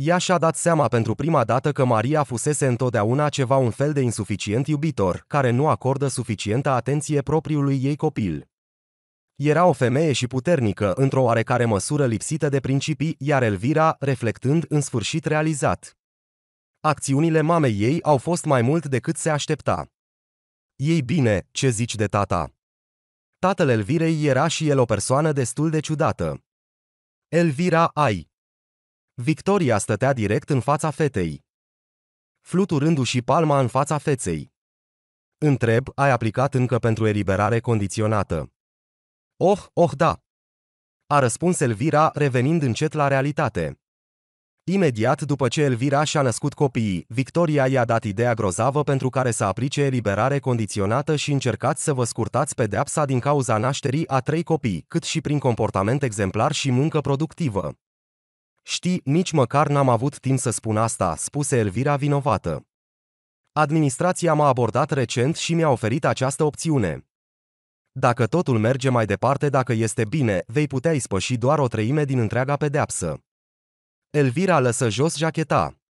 Ea și-a dat seama pentru prima dată că Maria fusese întotdeauna ceva un fel de insuficient iubitor, care nu acordă suficientă atenție propriului ei copil. Era o femeie și puternică, într-o oarecare măsură lipsită de principii, iar Elvira, reflectând, în sfârșit realizat. Acțiunile mamei ei au fost mai mult decât se aștepta. Ei bine, ce zici de tata? Tatăl Elvirei era și el o persoană destul de ciudată. Elvira, ai, Victoria stătea direct în fața fetei. Fluturându-și palma în fața feței. Întreb, ai aplicat încă pentru eliberare condiționată? Oh, oh da! A răspuns Elvira, revenind încet la realitate. Imediat după ce Elvira și-a născut copiii, Victoria i-a dat ideea grozavă pentru care să aplice eliberare condiționată și încercați să vă scurtați pedeapsa din cauza nașterii a trei copii, cât și prin comportament exemplar și muncă productivă. Știi, nici măcar n-am avut timp să spun asta, spuse Elvira vinovată. Administrația m-a abordat recent și mi-a oferit această opțiune. Dacă totul merge mai departe, dacă este bine, vei putea ispăși doar o treime din întreaga pedeapsă. Elvira lăsă jos jacheta,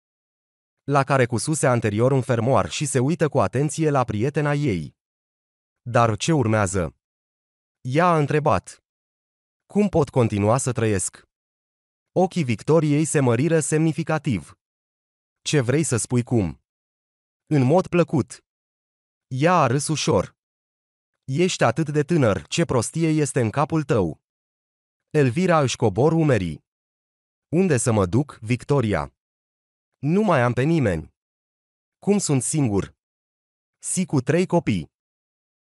la care cususe anterior un fermoar și se uită cu atenție la prietena ei. Dar ce urmează? Ea a întrebat. Cum pot continua să trăiesc? Ochii Victoriei se măriră semnificativ. Ce vrei să spui cum? În mod plăcut. Ea a râs ușor. Ești atât de tânăr, ce prostie este în capul tău. Elvira își cobor umerii. Unde să mă duc, Victoria? Nu mai am pe nimeni. Cum sunt singur? Si cu trei copii.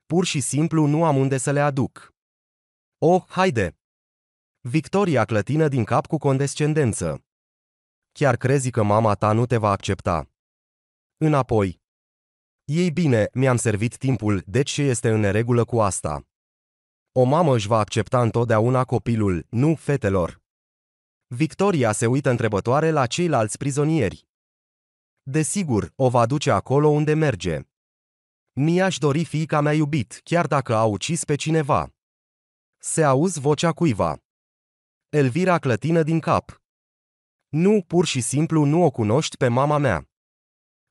Pur și simplu nu am unde să le aduc. Oh, haide! Victoria clătină din cap cu condescendență. Chiar crezi că mama ta nu te va accepta. Înapoi. Ei bine, mi-am servit timpul, deci ce este în neregulă cu asta? O mamă își va accepta întotdeauna copilul, nu fetelor. Victoria se uită întrebătoare la ceilalți prizonieri. Desigur, o va duce acolo unde merge. Mi-aș dori fiica mea iubit, chiar dacă a ucis pe cineva. Se auzi vocea cuiva. Elvira clătină din cap. Nu, pur și simplu nu o cunoști pe mama mea.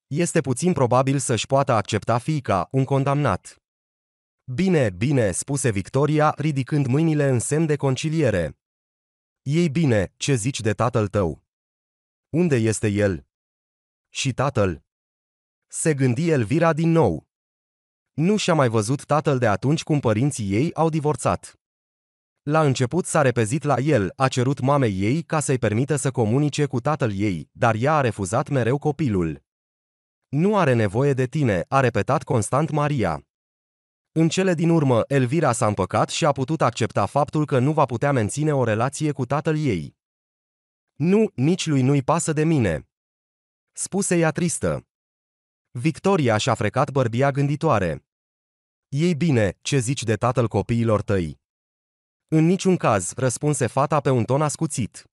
Este puțin probabil să-și poată accepta fiica, un condamnat. Bine, bine, spuse Victoria, ridicând mâinile în semn de conciliere. Ei bine, ce zici de tatăl tău? Unde este el? Și tatăl? Se gândi Elvira din nou. Nu și-a mai văzut tatăl de atunci cum părinții ei au divorțat. La început s-a repezit la el, a cerut mamei ei ca să-i permită să comunice cu tatăl ei, dar ea a refuzat mereu copilul. Nu are nevoie de tine, a repetat constant Maria. În cele din urmă, Elvira s-a împăcat și a putut accepta faptul că nu va putea menține o relație cu tatăl ei. Nu, nici lui nu-i pasă de mine. Spuse ea tristă. Victoria și-a frecat bărbia gânditoare. Ei bine, ce zici de tatăl copiilor tăi? În niciun caz, răspunse fata pe un ton ascuțit.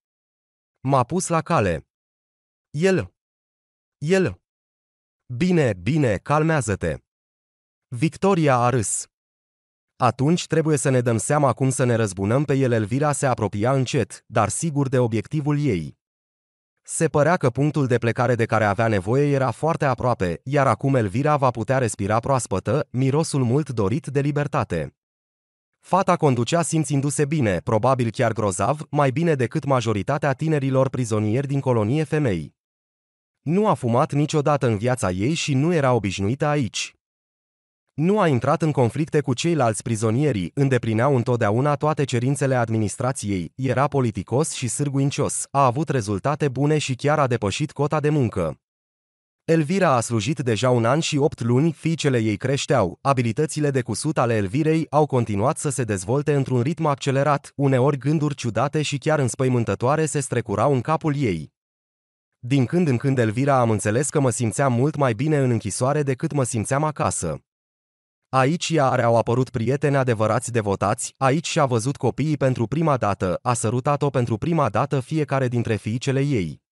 M-a pus la cale. El. El. Bine, bine, calmează-te. Victoria a râs. Atunci trebuie să ne dăm seama cum să ne răzbunăm pe el. Elvira se apropia încet, dar sigur de obiectivul ei. Se părea că punctul de plecare de care avea nevoie era foarte aproape, iar acum Elvira va putea respira proaspătă, mirosul mult dorit de libertate. Fata conducea simțindu-se bine, probabil chiar grozav, mai bine decât majoritatea tinerilor prizonieri din colonie femei. Nu a fumat niciodată în viața ei și nu era obișnuită aici. Nu a intrat în conflicte cu ceilalți prizonieri, îndeplineau întotdeauna toate cerințele administrației, era politicos și sârguincios, a avut rezultate bune și chiar a depășit cota de muncă. Elvira a slujit deja un an și opt luni, fiicele ei creșteau, abilitățile de cusut ale Elvirei au continuat să se dezvolte într-un ritm accelerat, uneori gânduri ciudate și chiar înspăimântătoare se strecurau în capul ei. Din când în când Elvira am înțeles că mă simțeam mult mai bine în închisoare decât mă simțeam acasă. Aici iar au apărut prieteni adevărați devotați, aici și-a văzut copiii pentru prima dată, a sărutat-o pentru prima dată fiecare dintre fiicele ei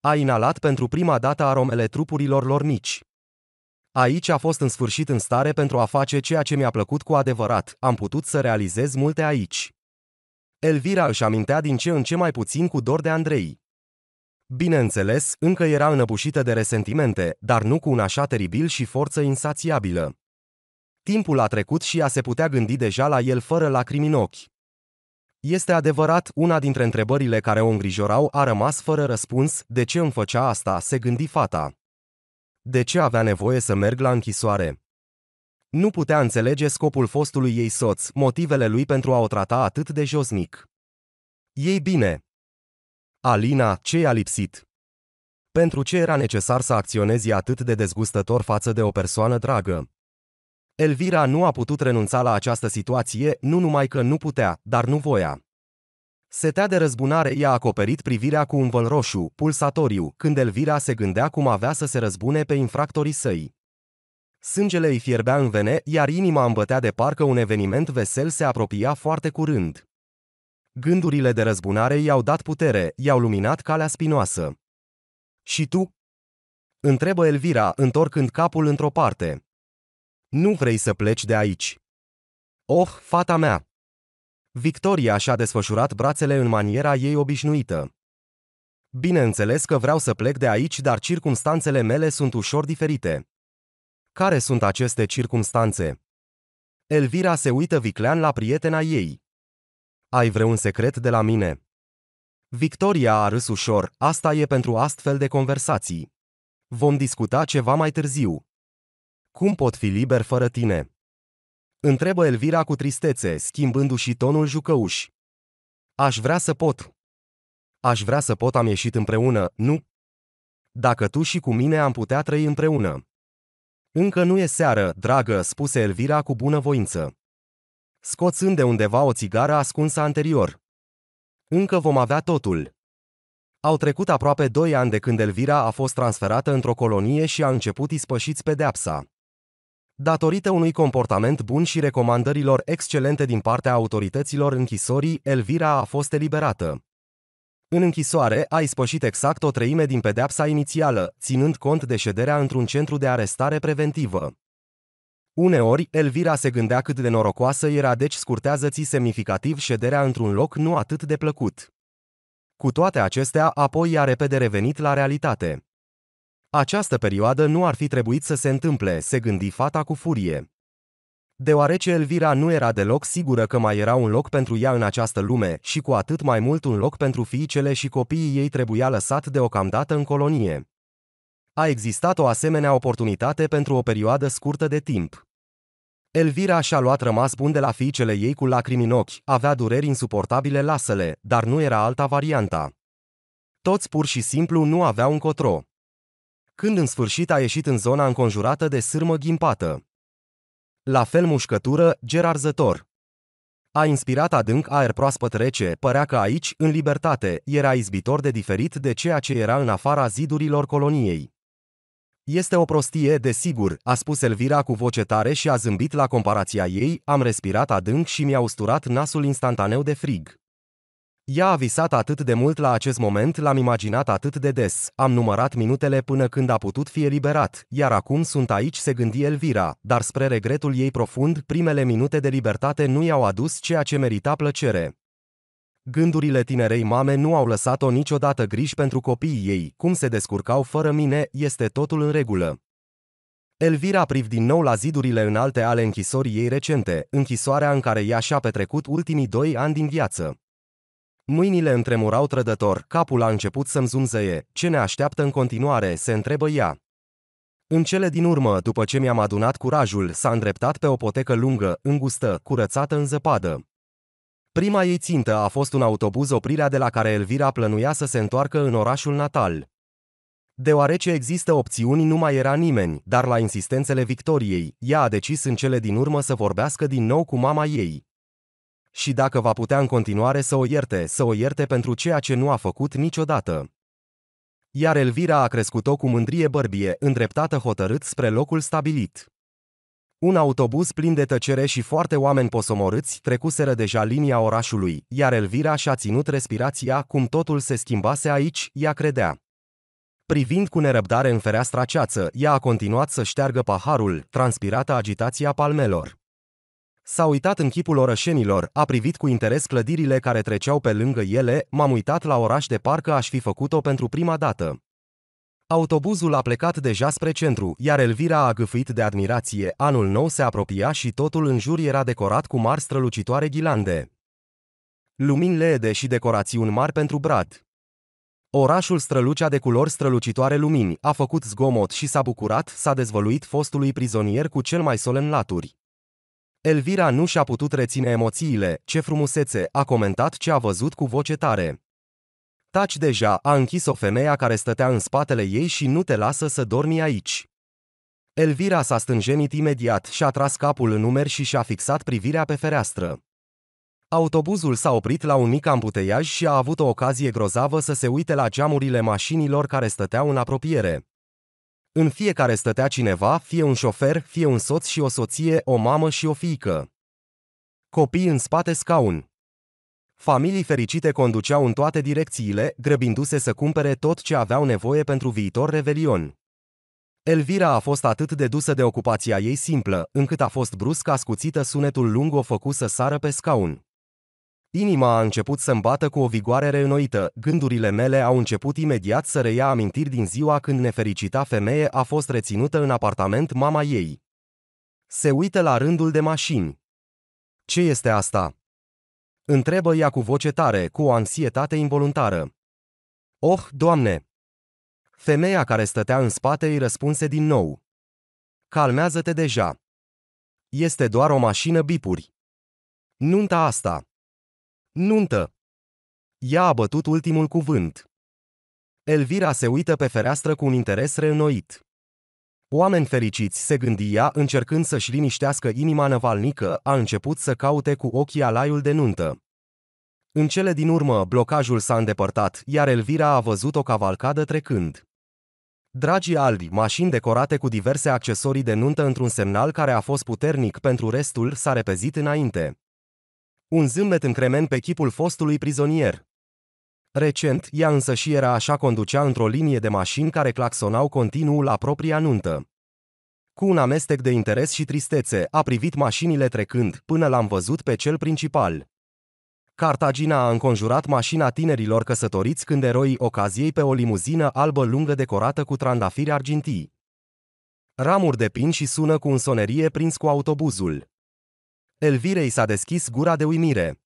a inalat pentru prima dată aromele trupurilor lor mici. Aici a fost în sfârșit în stare pentru a face ceea ce mi-a plăcut cu adevărat, am putut să realizez multe aici. Elvira își amintea din ce în ce mai puțin cu dor de Andrei. Bineînțeles, încă era înăbușită de resentimente, dar nu cu un așa teribil și forță insațiabilă. Timpul a trecut și ea se putea gândi deja la el fără lacrimi în ochi. Este adevărat, una dintre întrebările care o îngrijorau a rămas fără răspuns, de ce îmi făcea asta, se gândi fata. De ce avea nevoie să merg la închisoare? Nu putea înțelege scopul fostului ei soț, motivele lui pentru a o trata atât de josnic. Ei bine. Alina, ce i-a lipsit? Pentru ce era necesar să acționezi atât de dezgustător față de o persoană dragă? Elvira nu a putut renunța la această situație, nu numai că nu putea, dar nu voia. Setea de răzbunare i-a acoperit privirea cu un văl roșu, pulsatoriu, când Elvira se gândea cum avea să se răzbune pe infractorii săi. Sângele îi fierbea în vene, iar inima îmbătea de parcă un eveniment vesel se apropia foarte curând. Gândurile de răzbunare i-au dat putere, i-au luminat calea spinoasă. Și tu? Întrebă Elvira, întorcând capul într-o parte. Nu vrei să pleci de aici. Oh, fata mea! Victoria și-a desfășurat brațele în maniera ei obișnuită. Bineînțeles că vreau să plec de aici, dar circumstanțele mele sunt ușor diferite. Care sunt aceste circumstanțe? Elvira se uită viclean la prietena ei. Ai vreun secret de la mine? Victoria a râs ușor, asta e pentru astfel de conversații. Vom discuta ceva mai târziu. Cum pot fi liber fără tine? Întrebă Elvira cu tristețe, schimbându-și tonul jucăuș. Aș vrea să pot. Aș vrea să pot am ieșit împreună, nu? Dacă tu și cu mine am putea trăi împreună. Încă nu e seară, dragă, spuse Elvira cu bună voință. Scoțând de undeva o țigară ascunsă anterior. Încă vom avea totul. Au trecut aproape doi ani de când Elvira a fost transferată într-o colonie și a început ispășiți pedeapsa. Datorită unui comportament bun și recomandărilor excelente din partea autorităților închisorii, Elvira a fost eliberată. În închisoare a ispășit exact o treime din pedepsa inițială, ținând cont de șederea într-un centru de arestare preventivă. Uneori, Elvira se gândea cât de norocoasă era, deci scurtează-ți semnificativ șederea într-un loc nu atât de plăcut. Cu toate acestea, apoi a repede revenit la realitate. Această perioadă nu ar fi trebuit să se întâmple, se gândi fata cu furie. Deoarece Elvira nu era deloc sigură că mai era un loc pentru ea în această lume și cu atât mai mult un loc pentru fiicele și copiii ei trebuia lăsat deocamdată în colonie. A existat o asemenea oportunitate pentru o perioadă scurtă de timp. Elvira și-a luat rămas bun de la fiicele ei cu lacrimi în ochi, avea dureri insuportabile lasăle, dar nu era alta varianta. Toți pur și simplu nu aveau cotro când în sfârșit a ieșit în zona înconjurată de sârmă ghimpată. La fel mușcătură, gerarzător. A inspirat adânc aer proaspăt rece, părea că aici, în libertate, era izbitor de diferit de ceea ce era în afara zidurilor coloniei. Este o prostie, desigur, a spus Elvira cu voce tare și a zâmbit la comparația ei, am respirat adânc și mi-a usturat nasul instantaneu de frig. Ea a visat atât de mult la acest moment, l-am imaginat atât de des, am numărat minutele până când a putut fi eliberat, iar acum sunt aici, se gândi Elvira, dar spre regretul ei profund, primele minute de libertate nu i-au adus ceea ce merita plăcere. Gândurile tinerei mame nu au lăsat-o niciodată griji pentru copiii ei, cum se descurcau fără mine, este totul în regulă. Elvira priv din nou la zidurile înalte ale închisorii ei recente, închisoarea în care ea și-a petrecut ultimii doi ani din viață. Mâinile întremurau trădător, capul a început să-mi zumzăie. Ce ne așteaptă în continuare, se întrebă ea. În cele din urmă, după ce mi-am adunat curajul, s-a îndreptat pe o potecă lungă, îngustă, curățată în zăpadă. Prima ei țintă a fost un autobuz oprirea de la care Elvira plănuia să se întoarcă în orașul natal. Deoarece există opțiuni, nu mai era nimeni, dar la insistențele Victoriei, ea a decis în cele din urmă să vorbească din nou cu mama ei și dacă va putea în continuare să o ierte, să o ierte pentru ceea ce nu a făcut niciodată. Iar Elvira a crescut-o cu mândrie bărbie, îndreptată hotărât spre locul stabilit. Un autobuz plin de tăcere și foarte oameni posomorâți trecuseră deja linia orașului, iar Elvira și-a ținut respirația cum totul se schimbase aici, ea credea. Privind cu nerăbdare în fereastra ceață, ea a continuat să șteargă paharul, transpirată agitația palmelor. S-a uitat în chipul orășenilor, a privit cu interes clădirile care treceau pe lângă ele, m-am uitat la oraș de parcă aș fi făcut-o pentru prima dată. Autobuzul a plecat deja spre centru, iar Elvira a gâfuit de admirație, anul nou se apropia și totul în jur era decorat cu mari strălucitoare ghilande. Lumini LED și decorațiuni mari pentru brad. Orașul strălucea de culori strălucitoare lumini, a făcut zgomot și s-a bucurat, s-a dezvăluit fostului prizonier cu cel mai solemn laturi. Elvira nu și-a putut reține emoțiile, ce frumusețe, a comentat ce a văzut cu voce tare. Taci deja, a închis-o femeia care stătea în spatele ei și nu te lasă să dormi aici. Elvira s-a stânjenit imediat și-a tras capul în numeri și și-a fixat privirea pe fereastră. Autobuzul s-a oprit la un mic ambuteiaj și a avut o ocazie grozavă să se uite la geamurile mașinilor care stăteau în apropiere. În fiecare stătea cineva, fie un șofer, fie un soț și o soție, o mamă și o fiică. Copii în spate scaun. Familii fericite conduceau în toate direcțiile, grăbindu-se să cumpere tot ce aveau nevoie pentru viitor revelion. Elvira a fost atât de dusă de ocupația ei simplă, încât a fost brusc ascuțită sunetul lung o făcu să sară pe scaun. Inima a început să-mi bată cu o vigoare reînnoită, gândurile mele au început imediat să reia amintiri din ziua când nefericita femeie a fost reținută în apartament mama ei. Se uită la rândul de mașini. Ce este asta? Întrebă ea cu voce tare, cu o ansietate involuntară. Oh, doamne! Femeia care stătea în spate îi răspunse din nou. Calmează-te deja. Este doar o mașină bipuri. Nunta asta. Nuntă. Ea a bătut ultimul cuvânt. Elvira se uită pe fereastră cu un interes reînnoit. Oameni fericiți, se gândi ea, încercând să-și liniștească inima năvalnică, a început să caute cu ochii alaiul de nuntă. În cele din urmă, blocajul s-a îndepărtat, iar Elvira a văzut o cavalcadă trecând. Dragii albi, mașini decorate cu diverse accesorii de nuntă într-un semnal care a fost puternic pentru restul, s-a repezit înainte. Un zâmbet încremen pe chipul fostului prizonier. Recent, ea însă și era așa conducea într-o linie de mașini care claxonau continuu la propria nuntă. Cu un amestec de interes și tristețe, a privit mașinile trecând, până l-am văzut pe cel principal. Cartagina a înconjurat mașina tinerilor căsătoriți când eroii ocaziei pe o limuzină albă lungă decorată cu trandafiri argintii. Ramuri de pin și sună cu un sonerie prins cu autobuzul. Elvirei s-a deschis gura de uimire.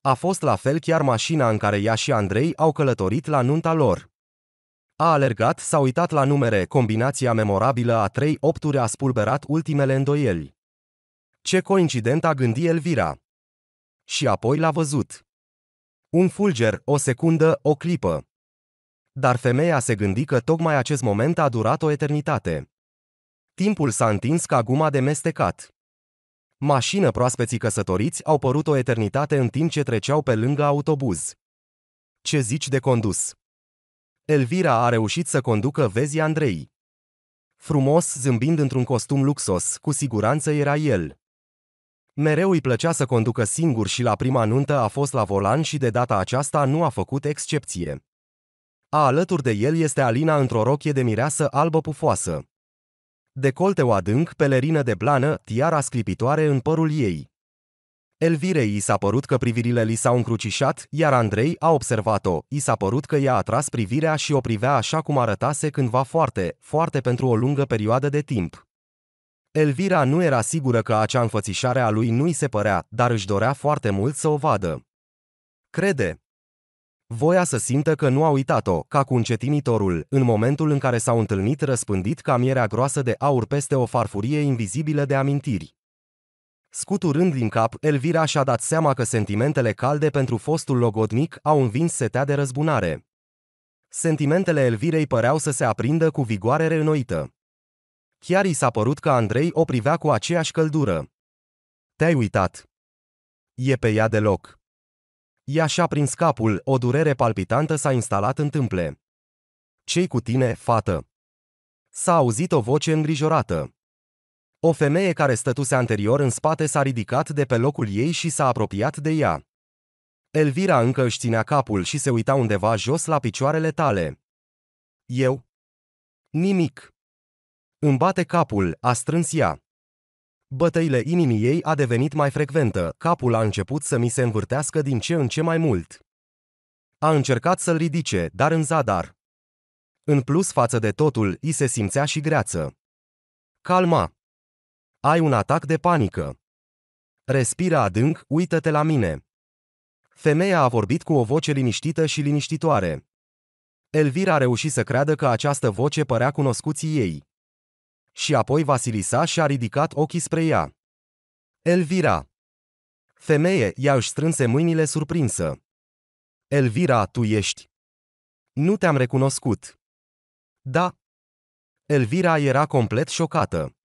A fost la fel chiar mașina în care ea și Andrei au călătorit la nunta lor. A alergat, s-a uitat la numere, combinația memorabilă a trei opturi a spulberat ultimele îndoieli. Ce coincident a gândit Elvira! Și apoi l-a văzut. Un fulger, o secundă, o clipă. Dar femeia se gândi că tocmai acest moment a durat o eternitate. Timpul s-a întins ca guma de mestecat. Mașină proaspeții căsătoriți au părut o eternitate în timp ce treceau pe lângă autobuz. Ce zici de condus? Elvira a reușit să conducă Vezi Andrei. Frumos, zâmbind într-un costum luxos, cu siguranță era el. Mereu îi plăcea să conducă singur și la prima nuntă a fost la volan și de data aceasta nu a făcut excepție. A alături de el este Alina într-o rochie de mireasă albă pufoasă decolteu adânc, pelerină de blană, tiara sclipitoare în părul ei. Elvirei i s-a părut că privirile li s-au încrucișat, iar Andrei a observat-o, i s-a părut că i-a atras privirea și o privea așa cum arătase cândva foarte, foarte pentru o lungă perioadă de timp. Elvira nu era sigură că acea înfățișare a lui nu-i se părea, dar își dorea foarte mult să o vadă. Crede, Voia să simtă că nu a uitat-o, ca cu încetinitorul, în momentul în care s-au întâlnit răspândit camierea groasă de aur peste o farfurie invizibilă de amintiri. Scuturând din cap, Elvira și-a dat seama că sentimentele calde pentru fostul logodnic au învins setea de răzbunare. Sentimentele Elvirei păreau să se aprindă cu vigoare reînnoită. Chiar i s-a părut că Andrei o privea cu aceeași căldură. Te-ai uitat. E pe ea deloc. Ea și-a prins capul, o durere palpitantă s-a instalat în tâmple. Cei cu tine, fată? S-a auzit o voce îngrijorată. O femeie care stătuse anterior în spate s-a ridicat de pe locul ei și s-a apropiat de ea. Elvira încă își ținea capul și se uita undeva jos la picioarele tale. Eu? Nimic. Îmi bate capul, a strâns ea. Bătăile inimii ei a devenit mai frecventă, capul a început să mi se învârtească din ce în ce mai mult. A încercat să-l ridice, dar în zadar. În plus față de totul, i se simțea și greață. Calma! Ai un atac de panică. Respira adânc, uită-te la mine. Femeia a vorbit cu o voce liniștită și liniștitoare. Elvira a reușit să creadă că această voce părea cunoscuții ei. Și apoi Vasilisa și-a ridicat ochii spre ea. Elvira! Femeie, ea își strânse mâinile surprinsă. Elvira, tu ești. Nu te-am recunoscut. Da. Elvira era complet șocată.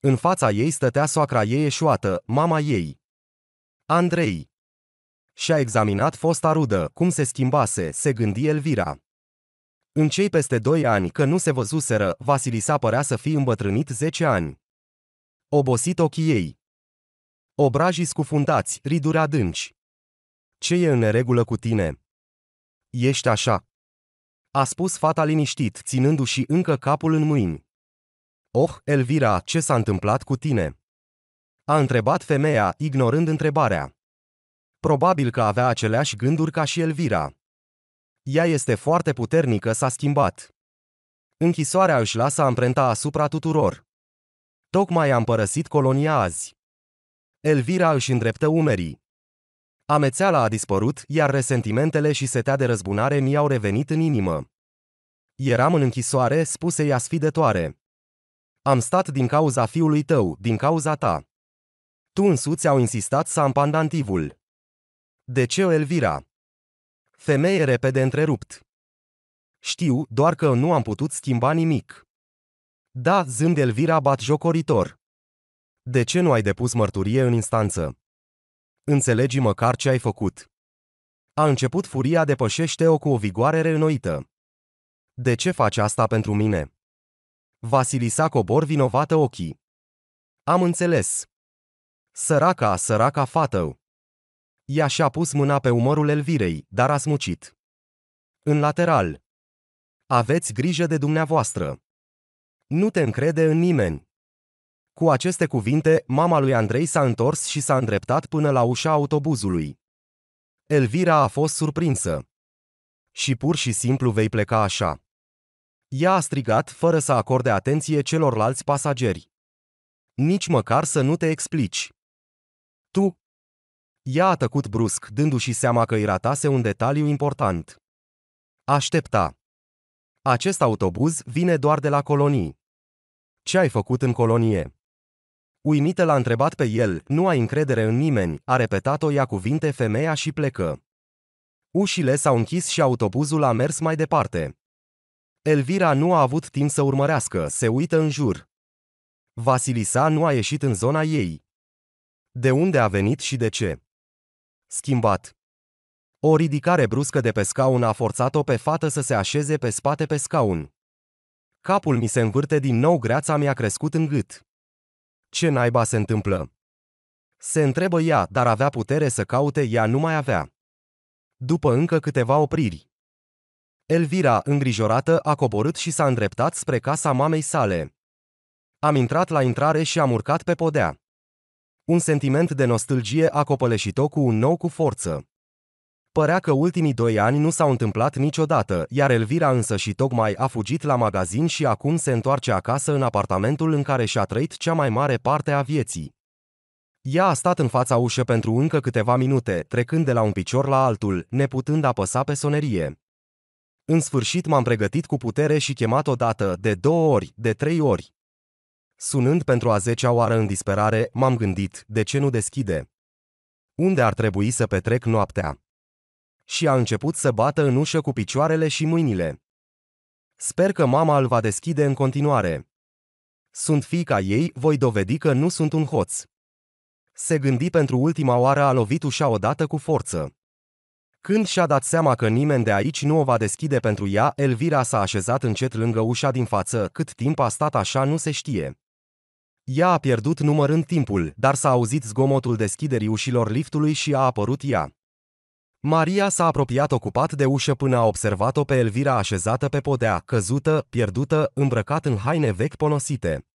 În fața ei stătea soacra ei eșuată, mama ei. Andrei. Și-a examinat fosta rudă, cum se schimbase, se gândi Elvira. În cei peste doi ani că nu se văzuseră, Vasilisa părea să fi îmbătrânit zece ani. Obosit ochii ei. Obrajii scufundați, riduri adânci. Ce e în neregulă cu tine? Ești așa. A spus fata liniștit, ținându-și încă capul în mâini. Oh, Elvira, ce s-a întâmplat cu tine? A întrebat femeia, ignorând întrebarea. Probabil că avea aceleași gânduri ca și Elvira. Ea este foarte puternică, s-a schimbat. Închisoarea își lasă amprenta asupra tuturor. Tocmai am părăsit colonia azi. Elvira își îndreptă umerii. Amețeala a dispărut, iar resentimentele și setea de răzbunare mi-au revenit în inimă. Eram în închisoare, spuse ea sfidătoare. Am stat din cauza fiului tău, din cauza ta. Tu însuți au insistat să am pandantivul. De ce, Elvira? Femeie repede întrerupt. Știu, doar că nu am putut schimba nimic. Da, zând Elvira bat jocoritor. De ce nu ai depus mărturie în instanță? Înțelegi măcar ce ai făcut. A început furia depășește-o cu o vigoare reînnoită. De ce faci asta pentru mine? Vasilisa cobor vinovată ochii. Am înțeles. Săraca, săraca fată. Ea și-a pus mâna pe umorul Elvirei, dar a smucit. În lateral. Aveți grijă de dumneavoastră. Nu te încrede în nimeni. Cu aceste cuvinte, mama lui Andrei s-a întors și s-a îndreptat până la ușa autobuzului. Elvira a fost surprinsă. Și pur și simplu vei pleca așa. Ea a strigat fără să acorde atenție celorlalți pasageri. Nici măcar să nu te explici. Tu, ea a tăcut brusc, dându-și seama că îi ratase un detaliu important. Aștepta. Acest autobuz vine doar de la colonii. Ce ai făcut în colonie? Uimită l-a întrebat pe el, nu ai încredere în nimeni, a repetat-o ea cuvinte femeia și plecă. Ușile s-au închis și autobuzul a mers mai departe. Elvira nu a avut timp să urmărească, se uită în jur. Vasilisa nu a ieșit în zona ei. De unde a venit și de ce? schimbat. O ridicare bruscă de pe scaun a forțat-o pe fată să se așeze pe spate pe scaun. Capul mi se învârte din nou, greața mi-a crescut în gât. Ce naiba se întâmplă? Se întrebă ea, dar avea putere să caute, ea nu mai avea. După încă câteva opriri. Elvira, îngrijorată, a coborât și s-a îndreptat spre casa mamei sale. Am intrat la intrare și am urcat pe podea. Un sentiment de nostalgie a copăleșit-o cu un nou cu forță. Părea că ultimii doi ani nu s-au întâmplat niciodată, iar Elvira însă și tocmai a fugit la magazin și acum se întoarce acasă în apartamentul în care și-a trăit cea mai mare parte a vieții. Ea a stat în fața ușă pentru încă câteva minute, trecând de la un picior la altul, neputând apăsa pe sonerie. În sfârșit m-am pregătit cu putere și chemat odată, de două ori, de trei ori. Sunând pentru a zecea oară în disperare, m-am gândit, de ce nu deschide? Unde ar trebui să petrec noaptea? Și a început să bată în ușă cu picioarele și mâinile. Sper că mama îl va deschide în continuare. Sunt fiica ei, voi dovedi că nu sunt un hoț. Se gândi pentru ultima oară a lovit ușa odată cu forță. Când și-a dat seama că nimeni de aici nu o va deschide pentru ea, Elvira s-a așezat încet lângă ușa din față, cât timp a stat așa nu se știe. Ea a pierdut numărând timpul, dar s-a auzit zgomotul deschiderii ușilor liftului și a apărut ea. Maria s-a apropiat ocupat de ușă până a observat-o pe Elvira așezată pe podea, căzută, pierdută, îmbrăcat în haine vechi ponosite.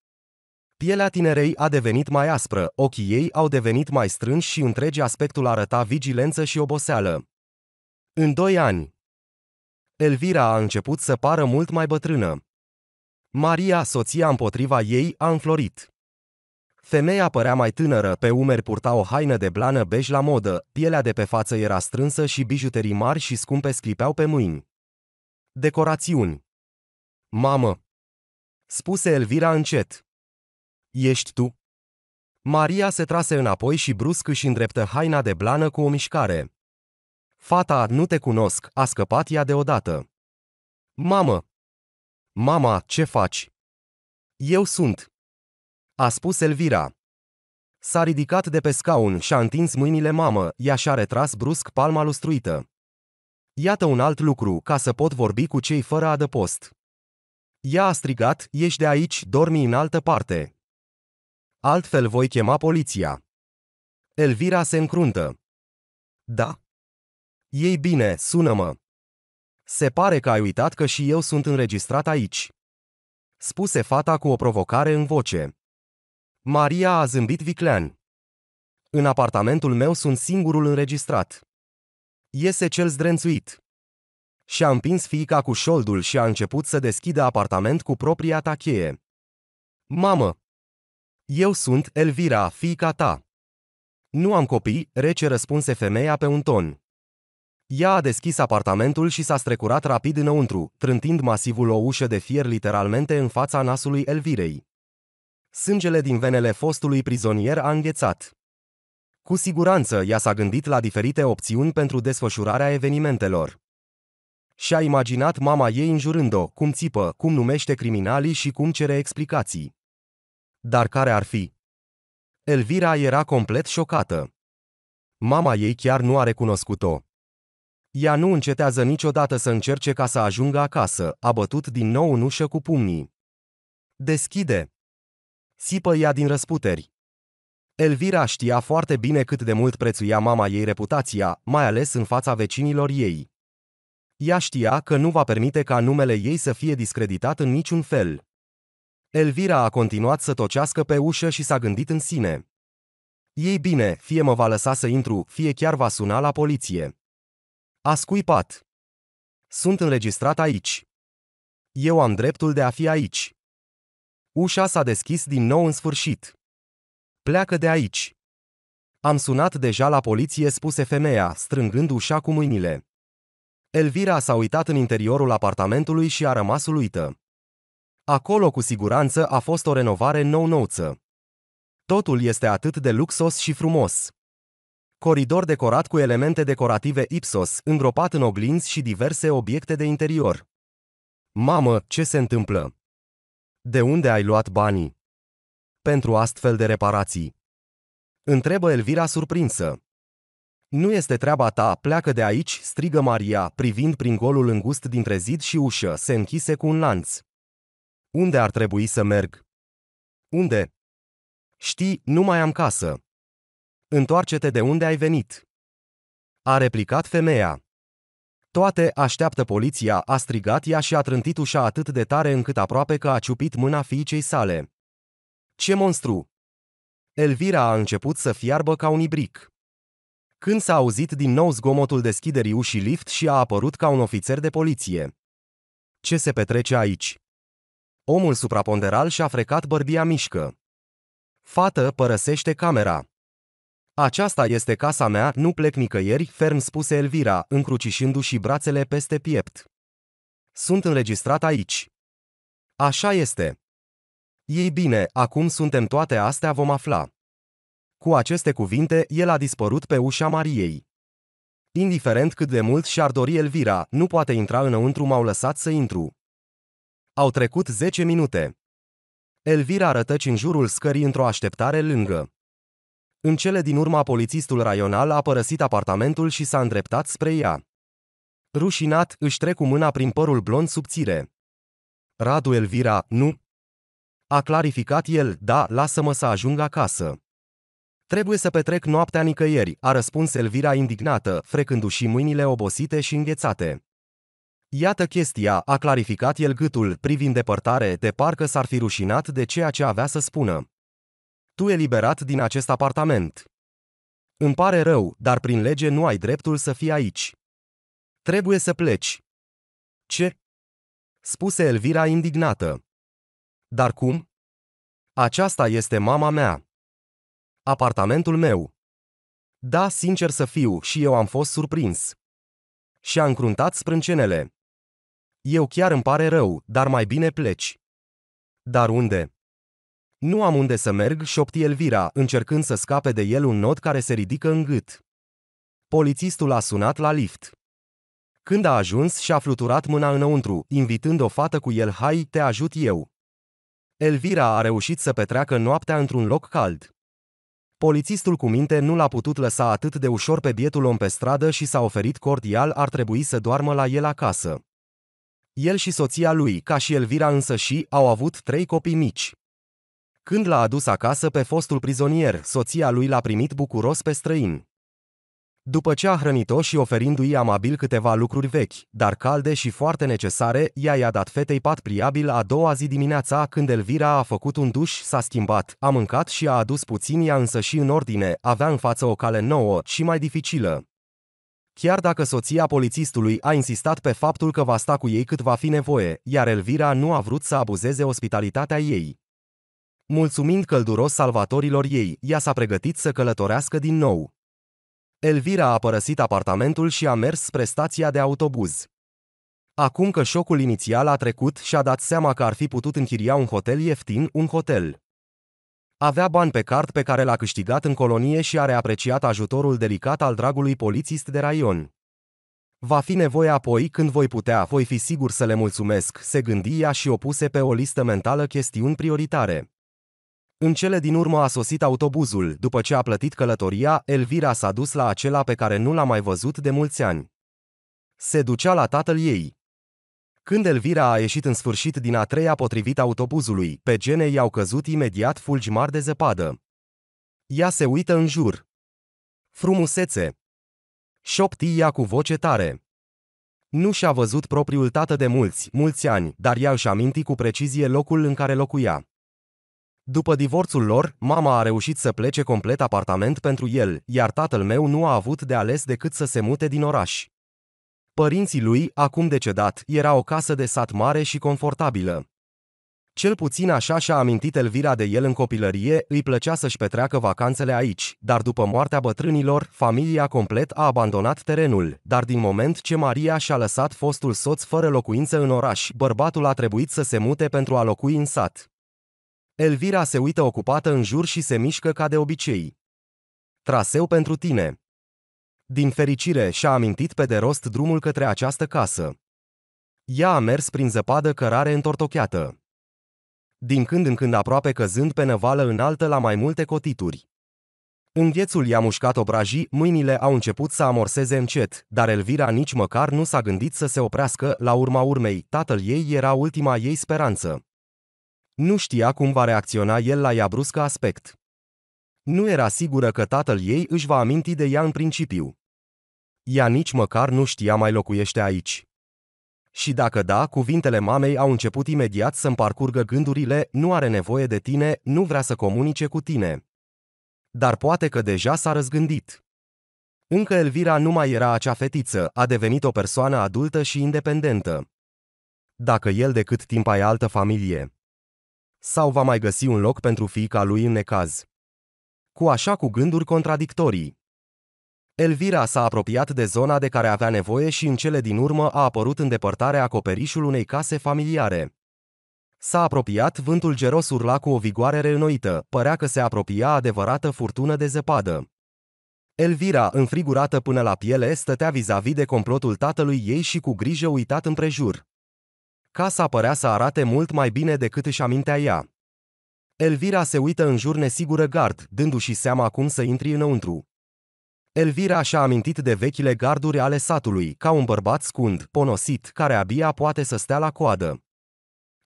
Pielea tinerei a devenit mai aspră, ochii ei au devenit mai strânși și întregi aspectul arăta vigilență și oboseală. În doi ani, Elvira a început să pară mult mai bătrână. Maria, soția împotriva ei, a înflorit. Femeia părea mai tânără, pe umeri purta o haină de blană bej la modă, pielea de pe față era strânsă și bijuterii mari și scumpe sclipeau pe mâini. Decorațiuni Mamă! Spuse Elvira încet. Ești tu? Maria se trase înapoi și brusc își îndreptă haina de blană cu o mișcare. Fata, nu te cunosc, a scăpat ea deodată. Mamă! Mama, ce faci? Eu sunt a spus Elvira. S-a ridicat de pe scaun și a întins mâinile mamă, ea și-a retras brusc palma lustruită. Iată un alt lucru, ca să pot vorbi cu cei fără adăpost. Ea a strigat, ieși de aici, dormi în altă parte. Altfel voi chema poliția. Elvira se încruntă. Da. Ei bine, sună-mă. Se pare că ai uitat că și eu sunt înregistrat aici. Spuse fata cu o provocare în voce. Maria a zâmbit viclean. În apartamentul meu sunt singurul înregistrat. Iese cel zdrențuit. Și-a împins fiica cu șoldul și a început să deschidă apartament cu propria ta cheie. Mamă! Eu sunt Elvira, fiica ta. Nu am copii, rece răspunse femeia pe un ton. Ea a deschis apartamentul și s-a strecurat rapid înăuntru, trântind masivul o ușă de fier literalmente în fața nasului Elvirei. Sângele din venele fostului prizonier a înghețat. Cu siguranță ea s-a gândit la diferite opțiuni pentru desfășurarea evenimentelor. Și-a imaginat mama ei înjurând-o, cum țipă, cum numește criminalii și cum cere explicații. Dar care ar fi? Elvira era complet șocată. Mama ei chiar nu a recunoscut-o. Ea nu încetează niciodată să încerce ca să ajungă acasă, a bătut din nou în ușă cu pumnii. Deschide! Sipă ea din răsputeri. Elvira știa foarte bine cât de mult prețuia mama ei reputația, mai ales în fața vecinilor ei. Ea știa că nu va permite ca numele ei să fie discreditat în niciun fel. Elvira a continuat să tocească pe ușă și s-a gândit în sine. Ei bine, fie mă va lăsa să intru, fie chiar va suna la poliție. A scuipat. Sunt înregistrat aici. Eu am dreptul de a fi aici. Ușa s-a deschis din nou în sfârșit. Pleacă de aici. Am sunat deja la poliție, spuse femeia, strângând ușa cu mâinile. Elvira s-a uitat în interiorul apartamentului și a rămas uluită. Acolo cu siguranță a fost o renovare nou-nouță. Totul este atât de luxos și frumos. Coridor decorat cu elemente decorative ipsos, îngropat în oglinzi și diverse obiecte de interior. Mamă, ce se întâmplă? De unde ai luat banii? Pentru astfel de reparații. Întrebă Elvira surprinsă. Nu este treaba ta, pleacă de aici, strigă Maria, privind prin golul îngust dintre zid și ușă, se închise cu un lanț. Unde ar trebui să merg? Unde? Știi, nu mai am casă. Întoarce-te de unde ai venit. A replicat femeia. Toate așteaptă poliția, a strigat ea și a trântit ușa atât de tare încât aproape că a ciupit mâna fiicei sale. Ce monstru! Elvira a început să fiarbă ca un ibric. Când s-a auzit din nou zgomotul deschiderii ușii lift și a apărut ca un ofițer de poliție. Ce se petrece aici? Omul supraponderal și-a frecat bărbia mișcă. Fată părăsește camera. Aceasta este casa mea, nu plec nicăieri, ferm spuse Elvira, încrucișându-și brațele peste piept. Sunt înregistrat aici. Așa este. Ei bine, acum suntem toate astea vom afla. Cu aceste cuvinte, el a dispărut pe ușa Mariei. Indiferent cât de mult și-ar dori Elvira, nu poate intra înăuntru, m-au lăsat să intru. Au trecut 10 minute. Elvira rătăci în jurul scării într-o așteptare lângă. În cele din urmă polițistul raional a părăsit apartamentul și s-a îndreptat spre ea. Rușinat, își cu mâna prin părul blond subțire. Radu Elvira, nu? A clarificat el, da, lasă-mă să ajung acasă. Trebuie să petrec noaptea nicăieri, a răspuns Elvira indignată, frecându-și mâinile obosite și înghețate. Iată chestia, a clarificat el gâtul, privind depărtare, de parcă s-ar fi rușinat de ceea ce avea să spună. Tu eliberat din acest apartament. Îmi pare rău, dar prin lege nu ai dreptul să fii aici. Trebuie să pleci. Ce? Spuse Elvira indignată. Dar cum? Aceasta este mama mea. Apartamentul meu. Da, sincer să fiu, și eu am fost surprins. Și-a încruntat sprâncenele. Eu chiar îmi pare rău, dar mai bine pleci. Dar unde? Nu am unde să merg, șopti Elvira, încercând să scape de el un nod care se ridică în gât. Polițistul a sunat la lift. Când a ajuns, și-a fluturat mâna înăuntru, invitând o fată cu el, hai, te ajut eu. Elvira a reușit să petreacă noaptea într-un loc cald. Polițistul cu minte nu l-a putut lăsa atât de ușor pe bietul om pe stradă și s-a oferit cordial ar trebui să doarmă la el acasă. El și soția lui, ca și Elvira însă și, au avut trei copii mici. Când l-a adus acasă pe fostul prizonier, soția lui l-a primit bucuros pe străin. După ce a hrănit-o și oferindu-i amabil câteva lucruri vechi, dar calde și foarte necesare, ea i-a dat fetei pat pliabil a doua zi dimineața când Elvira a făcut un duș, s-a schimbat, a mâncat și a adus puțin ea însă și în ordine, avea în față o cale nouă și mai dificilă. Chiar dacă soția polițistului a insistat pe faptul că va sta cu ei cât va fi nevoie, iar Elvira nu a vrut să abuzeze ospitalitatea ei. Mulțumind călduros salvatorilor ei, ea s-a pregătit să călătorească din nou. Elvira a părăsit apartamentul și a mers spre stația de autobuz. Acum că șocul inițial a trecut și-a dat seama că ar fi putut închiria un hotel ieftin, un hotel. Avea bani pe card pe care l-a câștigat în colonie și are apreciat ajutorul delicat al dragului polițist de raion. Va fi nevoie apoi, când voi putea, voi fi sigur să le mulțumesc, se gândia și opuse pe o listă mentală chestiuni prioritare. În cele din urmă a sosit autobuzul, după ce a plătit călătoria, Elvira s-a dus la acela pe care nu l-a mai văzut de mulți ani. Se ducea la tatăl ei. Când Elvira a ieșit în sfârșit din a treia potrivit autobuzului, pe gene i-au căzut imediat fulgi mari de zăpadă. Ea se uită în jur. Frumusețe! Șopti ea cu voce tare. Nu și-a văzut propriul tată de mulți, mulți ani, dar ea își aminti cu precizie locul în care locuia. După divorțul lor, mama a reușit să plece complet apartament pentru el, iar tatăl meu nu a avut de ales decât să se mute din oraș. Părinții lui, acum decedat, era o casă de sat mare și confortabilă. Cel puțin așa și-a amintit Elvira de el în copilărie, îi plăcea să-și petreacă vacanțele aici, dar după moartea bătrânilor, familia complet a abandonat terenul, dar din moment ce Maria și-a lăsat fostul soț fără locuință în oraș, bărbatul a trebuit să se mute pentru a locui în sat. Elvira se uită ocupată în jur și se mișcă ca de obicei. Traseu pentru tine. Din fericire, și-a amintit pe de rost drumul către această casă. Ea a mers prin zăpadă cărare întortocheată. Din când în când aproape căzând pe năvală înaltă la mai multe cotituri. În viețul i-a mușcat obrajii, mâinile au început să amorseze încet, dar Elvira nici măcar nu s-a gândit să se oprească, la urma urmei, tatăl ei era ultima ei speranță. Nu știa cum va reacționa el la ea bruscă aspect. Nu era sigură că tatăl ei își va aminti de ea în principiu. Ea nici măcar nu știa mai locuiește aici. Și dacă da, cuvintele mamei au început imediat să-mi parcurgă gândurile, nu are nevoie de tine, nu vrea să comunice cu tine. Dar poate că deja s-a răzgândit. Încă Elvira nu mai era acea fetiță, a devenit o persoană adultă și independentă. Dacă el de cât timp ai altă familie, sau va mai găsi un loc pentru fiica lui în necaz. Cu așa cu gânduri contradictorii. Elvira s-a apropiat de zona de care avea nevoie și în cele din urmă a apărut în depărtare acoperișul unei case familiare. S-a apropiat, vântul geros urla cu o vigoare reînnoită, părea că se apropia adevărată furtună de zăpadă. Elvira, înfrigurată până la piele, stătea vis-a-vis de complotul tatălui ei și cu grijă uitat împrejur. Casa părea să arate mult mai bine decât își amintea ea. Elvira se uită în jur nesigură gard, dându-și seama cum să intri înăuntru. Elvira și-a amintit de vechile garduri ale satului, ca un bărbat scund, ponosit, care abia poate să stea la coadă.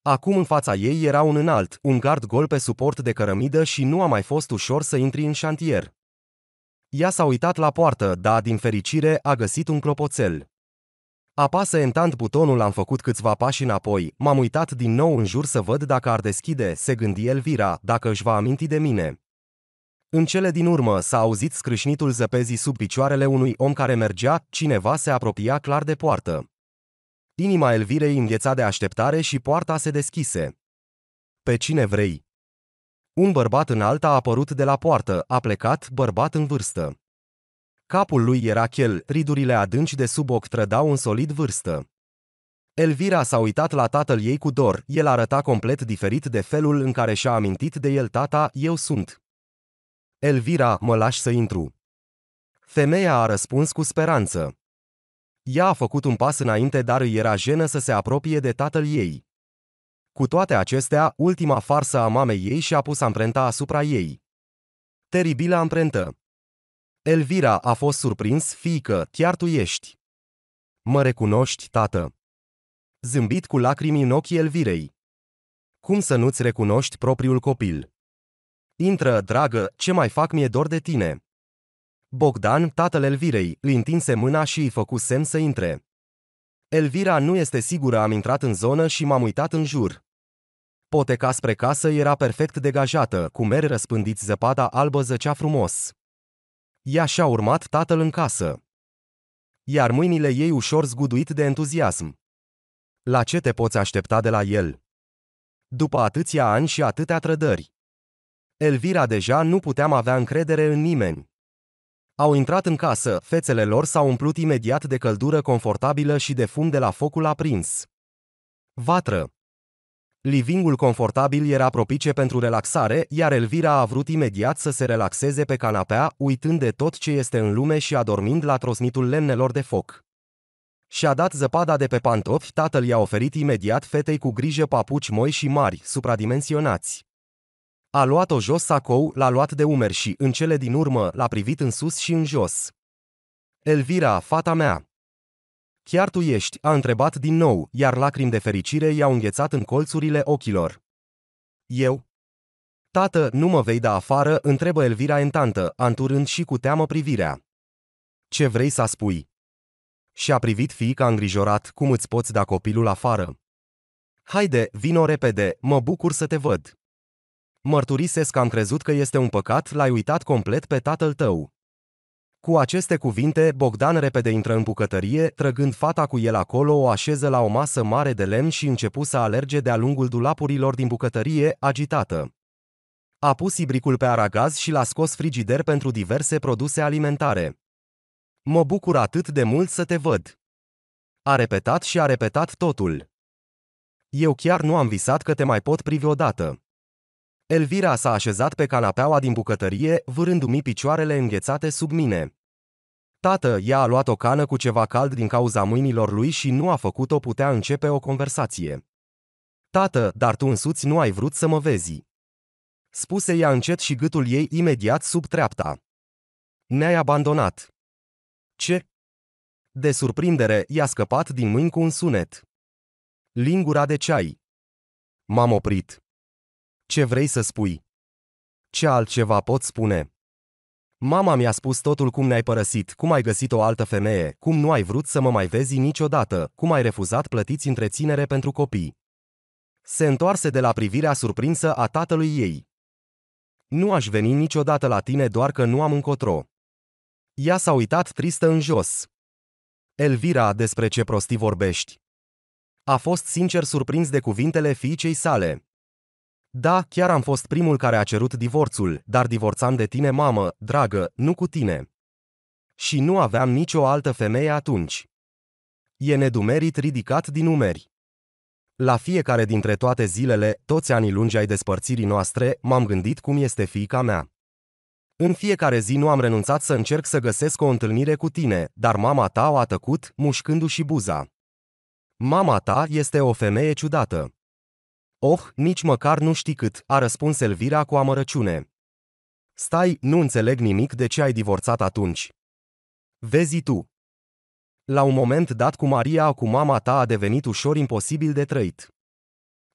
Acum în fața ei era un înalt, un gard gol pe suport de cărămidă și nu a mai fost ușor să intri în șantier. Ea s-a uitat la poartă, dar din fericire a găsit un clopoțel. Apasă entant butonul, am făcut câțiva pași înapoi, m-am uitat din nou în jur să văd dacă ar deschide, se gândi Elvira, dacă își va aminti de mine. În cele din urmă s-a auzit scrâșnitul zăpezii sub picioarele unui om care mergea, cineva se apropia clar de poartă. Inima Elvirei îngheța de așteptare și poarta se deschise. Pe cine vrei? Un bărbat înalt a apărut de la poartă, a plecat, bărbat în vârstă. Capul lui era chel, ridurile adânci de sub ochi trădau un solid vârstă. Elvira s-a uitat la tatăl ei cu dor, el arăta complet diferit de felul în care și-a amintit de el tata, eu sunt. Elvira, mă lași să intru. Femeia a răspuns cu speranță. Ea a făcut un pas înainte, dar îi era jenă să se apropie de tatăl ei. Cu toate acestea, ultima farsă a mamei ei și-a pus amprenta asupra ei. Teribilă amprentă. Elvira a fost surprins, fiică, chiar tu ești. Mă recunoști, tată. Zâmbit cu lacrimi în ochii Elvirei. Cum să nu-ți recunoști propriul copil? Intră, dragă, ce mai fac mie dor de tine? Bogdan, tatăl Elvirei, îi întinse mâna și îi făcu semn să intre. Elvira nu este sigură am intrat în zonă și m-am uitat în jur. Poteca spre casă era perfect degajată, cu meri răspândiți zăpada albă zăcea frumos. Ea și-a urmat tatăl în casă. Iar mâinile ei ușor zguduit de entuziasm. La ce te poți aștepta de la el? După atâția ani și atâtea trădări. Elvira deja nu puteam avea încredere în nimeni. Au intrat în casă, fețele lor s-au umplut imediat de căldură confortabilă și de fum de la focul aprins. Vatră, Livingul confortabil era propice pentru relaxare, iar Elvira a vrut imediat să se relaxeze pe canapea, uitând de tot ce este în lume și adormind la trosnitul lemnelor de foc. Și-a dat zăpada de pe pantofi, tatăl i-a oferit imediat fetei cu grijă papuci moi și mari, supradimensionați. A luat-o jos sacou, l-a luat de umeri și, în cele din urmă, l-a privit în sus și în jos. Elvira, fata mea, Chiar tu ești, a întrebat din nou, iar lacrimi de fericire i-au înghețat în colțurile ochilor. Eu? Tată, nu mă vei da afară, întrebă Elvira tantă, anturând și cu teamă privirea. Ce vrei să spui? Și a privit fiica îngrijorat, cum îți poți da copilul afară? Haide, vino repede, mă bucur să te văd. Mărturisesc că am crezut că este un păcat, l-ai uitat complet pe tatăl tău. Cu aceste cuvinte, Bogdan repede intră în bucătărie, trăgând fata cu el acolo, o așeză la o masă mare de lemn și începu să alerge de-a lungul dulapurilor din bucătărie, agitată. A pus ibricul pe aragaz și l-a scos frigider pentru diverse produse alimentare. Mă bucur atât de mult să te văd. A repetat și a repetat totul. Eu chiar nu am visat că te mai pot privi odată. Elvira s-a așezat pe canapeaua din bucătărie, vârându-mi picioarele înghețate sub mine. Tată, ea a luat o cană cu ceva cald din cauza mâinilor lui și nu a făcut-o putea începe o conversație. Tată, dar tu însuți nu ai vrut să mă vezi. Spuse ea încet și gâtul ei imediat sub treapta. Ne-ai abandonat. Ce? De surprindere, i-a scăpat din mâini cu un sunet. Lingura de ceai. M-am oprit. Ce vrei să spui? Ce altceva pot spune? Mama mi-a spus totul cum ne-ai părăsit, cum ai găsit o altă femeie, cum nu ai vrut să mă mai vezi niciodată, cum ai refuzat plătiți întreținere pentru copii. Se întoarse de la privirea surprinsă a tatălui ei. Nu aș veni niciodată la tine doar că nu am încotro. Ea s-a uitat tristă în jos. Elvira, despre ce prostii vorbești? A fost sincer surprins de cuvintele fiicei sale. Da, chiar am fost primul care a cerut divorțul, dar divorțam de tine, mamă, dragă, nu cu tine. Și nu aveam nicio altă femeie atunci. E nedumerit ridicat din umeri. La fiecare dintre toate zilele, toți anii lungi ai despărțirii noastre, m-am gândit cum este fiica mea. În fiecare zi nu am renunțat să încerc să găsesc o întâlnire cu tine, dar mama ta o a tăcut, mușcându-și buza. Mama ta este o femeie ciudată. Oh, nici măcar nu știi cât, a răspuns Elvira cu amărăciune. Stai, nu înțeleg nimic de ce ai divorțat atunci. Vezi tu. La un moment dat cu Maria, cu mama ta a devenit ușor imposibil de trăit.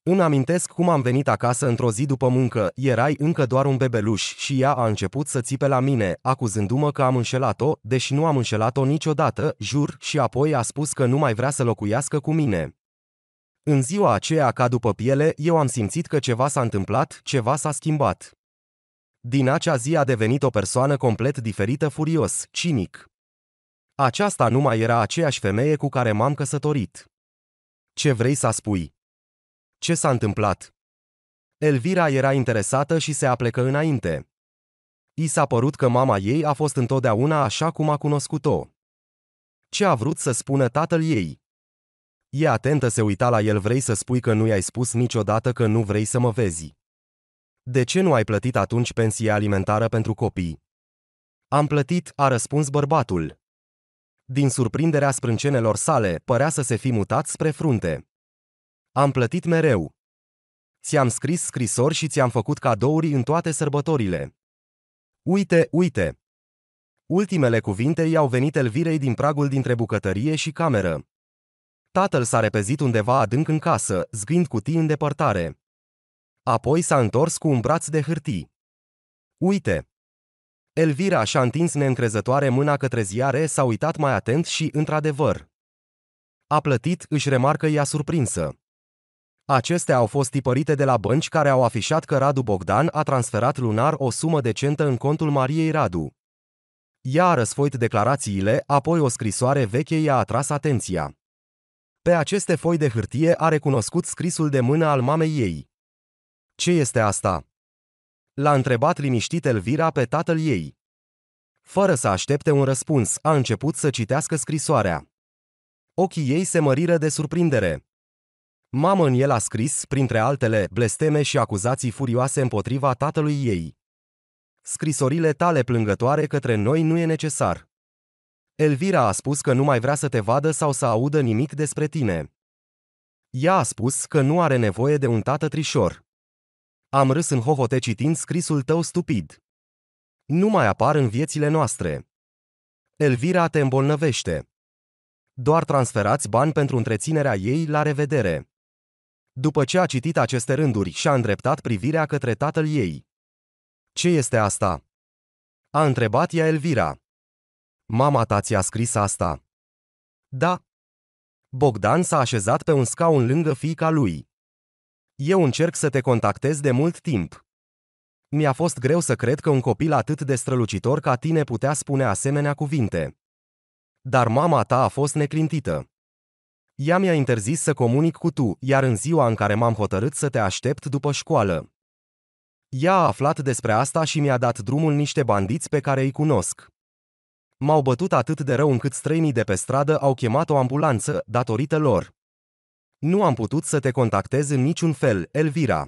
Îmi amintesc cum am venit acasă într-o zi după muncă, erai încă doar un bebeluș și ea a început să țipe la mine, acuzându-mă că am înșelat-o, deși nu am înșelat-o niciodată, jur, și apoi a spus că nu mai vrea să locuiască cu mine. În ziua aceea ca după piele, eu am simțit că ceva s-a întâmplat, ceva s-a schimbat. Din acea zi a devenit o persoană complet diferită, furios, cinic. Aceasta nu mai era aceeași femeie cu care m-am căsătorit. Ce vrei să spui? Ce s-a întâmplat? Elvira era interesată și se aplecă înainte. I s-a părut că mama ei a fost întotdeauna așa cum a cunoscut-o. Ce a vrut să spună tatăl ei? E atentă se uita la el vrei să spui că nu i-ai spus niciodată că nu vrei să mă vezi. De ce nu ai plătit atunci pensia alimentară pentru copii? Am plătit, a răspuns bărbatul. Din surprinderea sprâncenelor sale, părea să se fi mutat spre frunte. Am plătit mereu. Ți-am scris scrisori și ți-am făcut cadouri în toate sărbătorile. Uite, uite! Ultimele cuvinte i-au venit Elvirei din pragul dintre bucătărie și cameră. Tatăl s-a repezit undeva adânc în casă, zgâind cutii în depărtare. Apoi s-a întors cu un braț de hârtii. Uite! Elvira și-a întins neîncrezătoare mâna către ziare, s-a uitat mai atent și, într-adevăr, a plătit, își remarcă ea surprinsă. Acestea au fost tipărite de la bănci care au afișat că Radu Bogdan a transferat lunar o sumă decentă în contul Mariei Radu. Ea a răsfoit declarațiile, apoi o scrisoare veche i-a atras atenția. Pe aceste foi de hârtie a recunoscut scrisul de mână al mamei ei. Ce este asta? L-a întrebat liniștit Elvira pe tatăl ei. Fără să aștepte un răspuns, a început să citească scrisoarea. Ochii ei se măriră de surprindere. Mamă în el a scris, printre altele, blesteme și acuzații furioase împotriva tatălui ei. Scrisorile tale plângătoare către noi nu e necesar. Elvira a spus că nu mai vrea să te vadă sau să audă nimic despre tine. Ea a spus că nu are nevoie de un tată trișor. Am râs în hohote citind scrisul tău stupid. Nu mai apar în viețile noastre. Elvira te îmbolnăvește. Doar transferați bani pentru întreținerea ei la revedere. După ce a citit aceste rânduri, și-a îndreptat privirea către tatăl ei. Ce este asta? A întrebat ea Elvira. Mama ta ți-a scris asta? Da. Bogdan s-a așezat pe un scaun lângă fiica lui. Eu încerc să te contactez de mult timp. Mi-a fost greu să cred că un copil atât de strălucitor ca tine putea spune asemenea cuvinte. Dar mama ta a fost neclintită. Ea mi-a interzis să comunic cu tu, iar în ziua în care m-am hotărât să te aștept după școală. Ea a aflat despre asta și mi-a dat drumul niște bandiți pe care îi cunosc. M-au bătut atât de rău încât străinii de pe stradă au chemat o ambulanță, datorită lor. Nu am putut să te contactez în niciun fel, Elvira.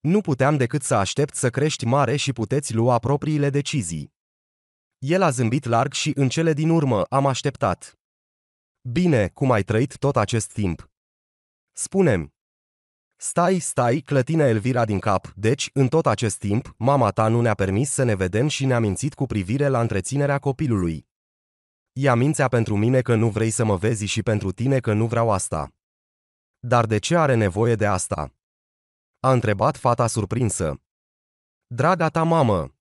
Nu puteam decât să aștept să crești mare și puteți lua propriile decizii. El a zâmbit larg și în cele din urmă am așteptat. Bine, cum ai trăit tot acest timp? Spunem. Stai, stai, clătine Elvira din cap, deci, în tot acest timp, mama ta nu ne-a permis să ne vedem și ne-a mințit cu privire la întreținerea copilului. Ea mințea pentru mine că nu vrei să mă vezi și pentru tine că nu vreau asta. Dar de ce are nevoie de asta? A întrebat fata surprinsă. Draga ta mamă!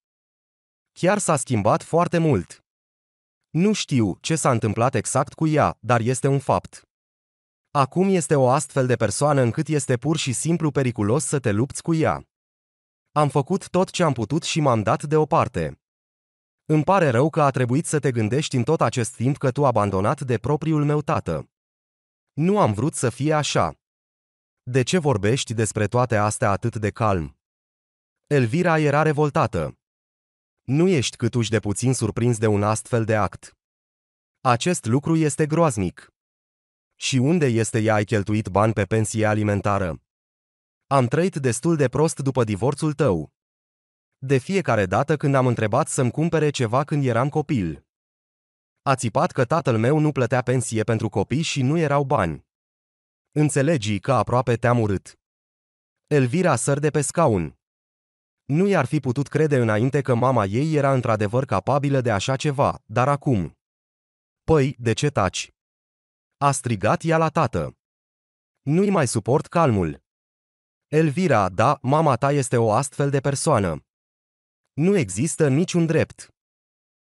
Chiar s-a schimbat foarte mult. Nu știu ce s-a întâmplat exact cu ea, dar este un fapt. Acum este o astfel de persoană încât este pur și simplu periculos să te lupți cu ea. Am făcut tot ce am putut și m-am dat deoparte. Îmi pare rău că a trebuit să te gândești în tot acest timp că tu abandonat de propriul meu tată. Nu am vrut să fie așa. De ce vorbești despre toate astea atât de calm? Elvira era revoltată. Nu ești câtuși de puțin surprins de un astfel de act. Acest lucru este groaznic. Și unde este ea ai cheltuit bani pe pensie alimentară? Am trăit destul de prost după divorțul tău. De fiecare dată când am întrebat să-mi cumpere ceva când eram copil. A țipat că tatăl meu nu plătea pensie pentru copii și nu erau bani. Înțelegi că aproape te-am urât. Elvira săr de pe scaun. Nu i-ar fi putut crede înainte că mama ei era într-adevăr capabilă de așa ceva, dar acum. Păi, de ce taci? a strigat ea la tată. Nu-i mai suport calmul. Elvira, da, mama ta este o astfel de persoană. Nu există niciun drept.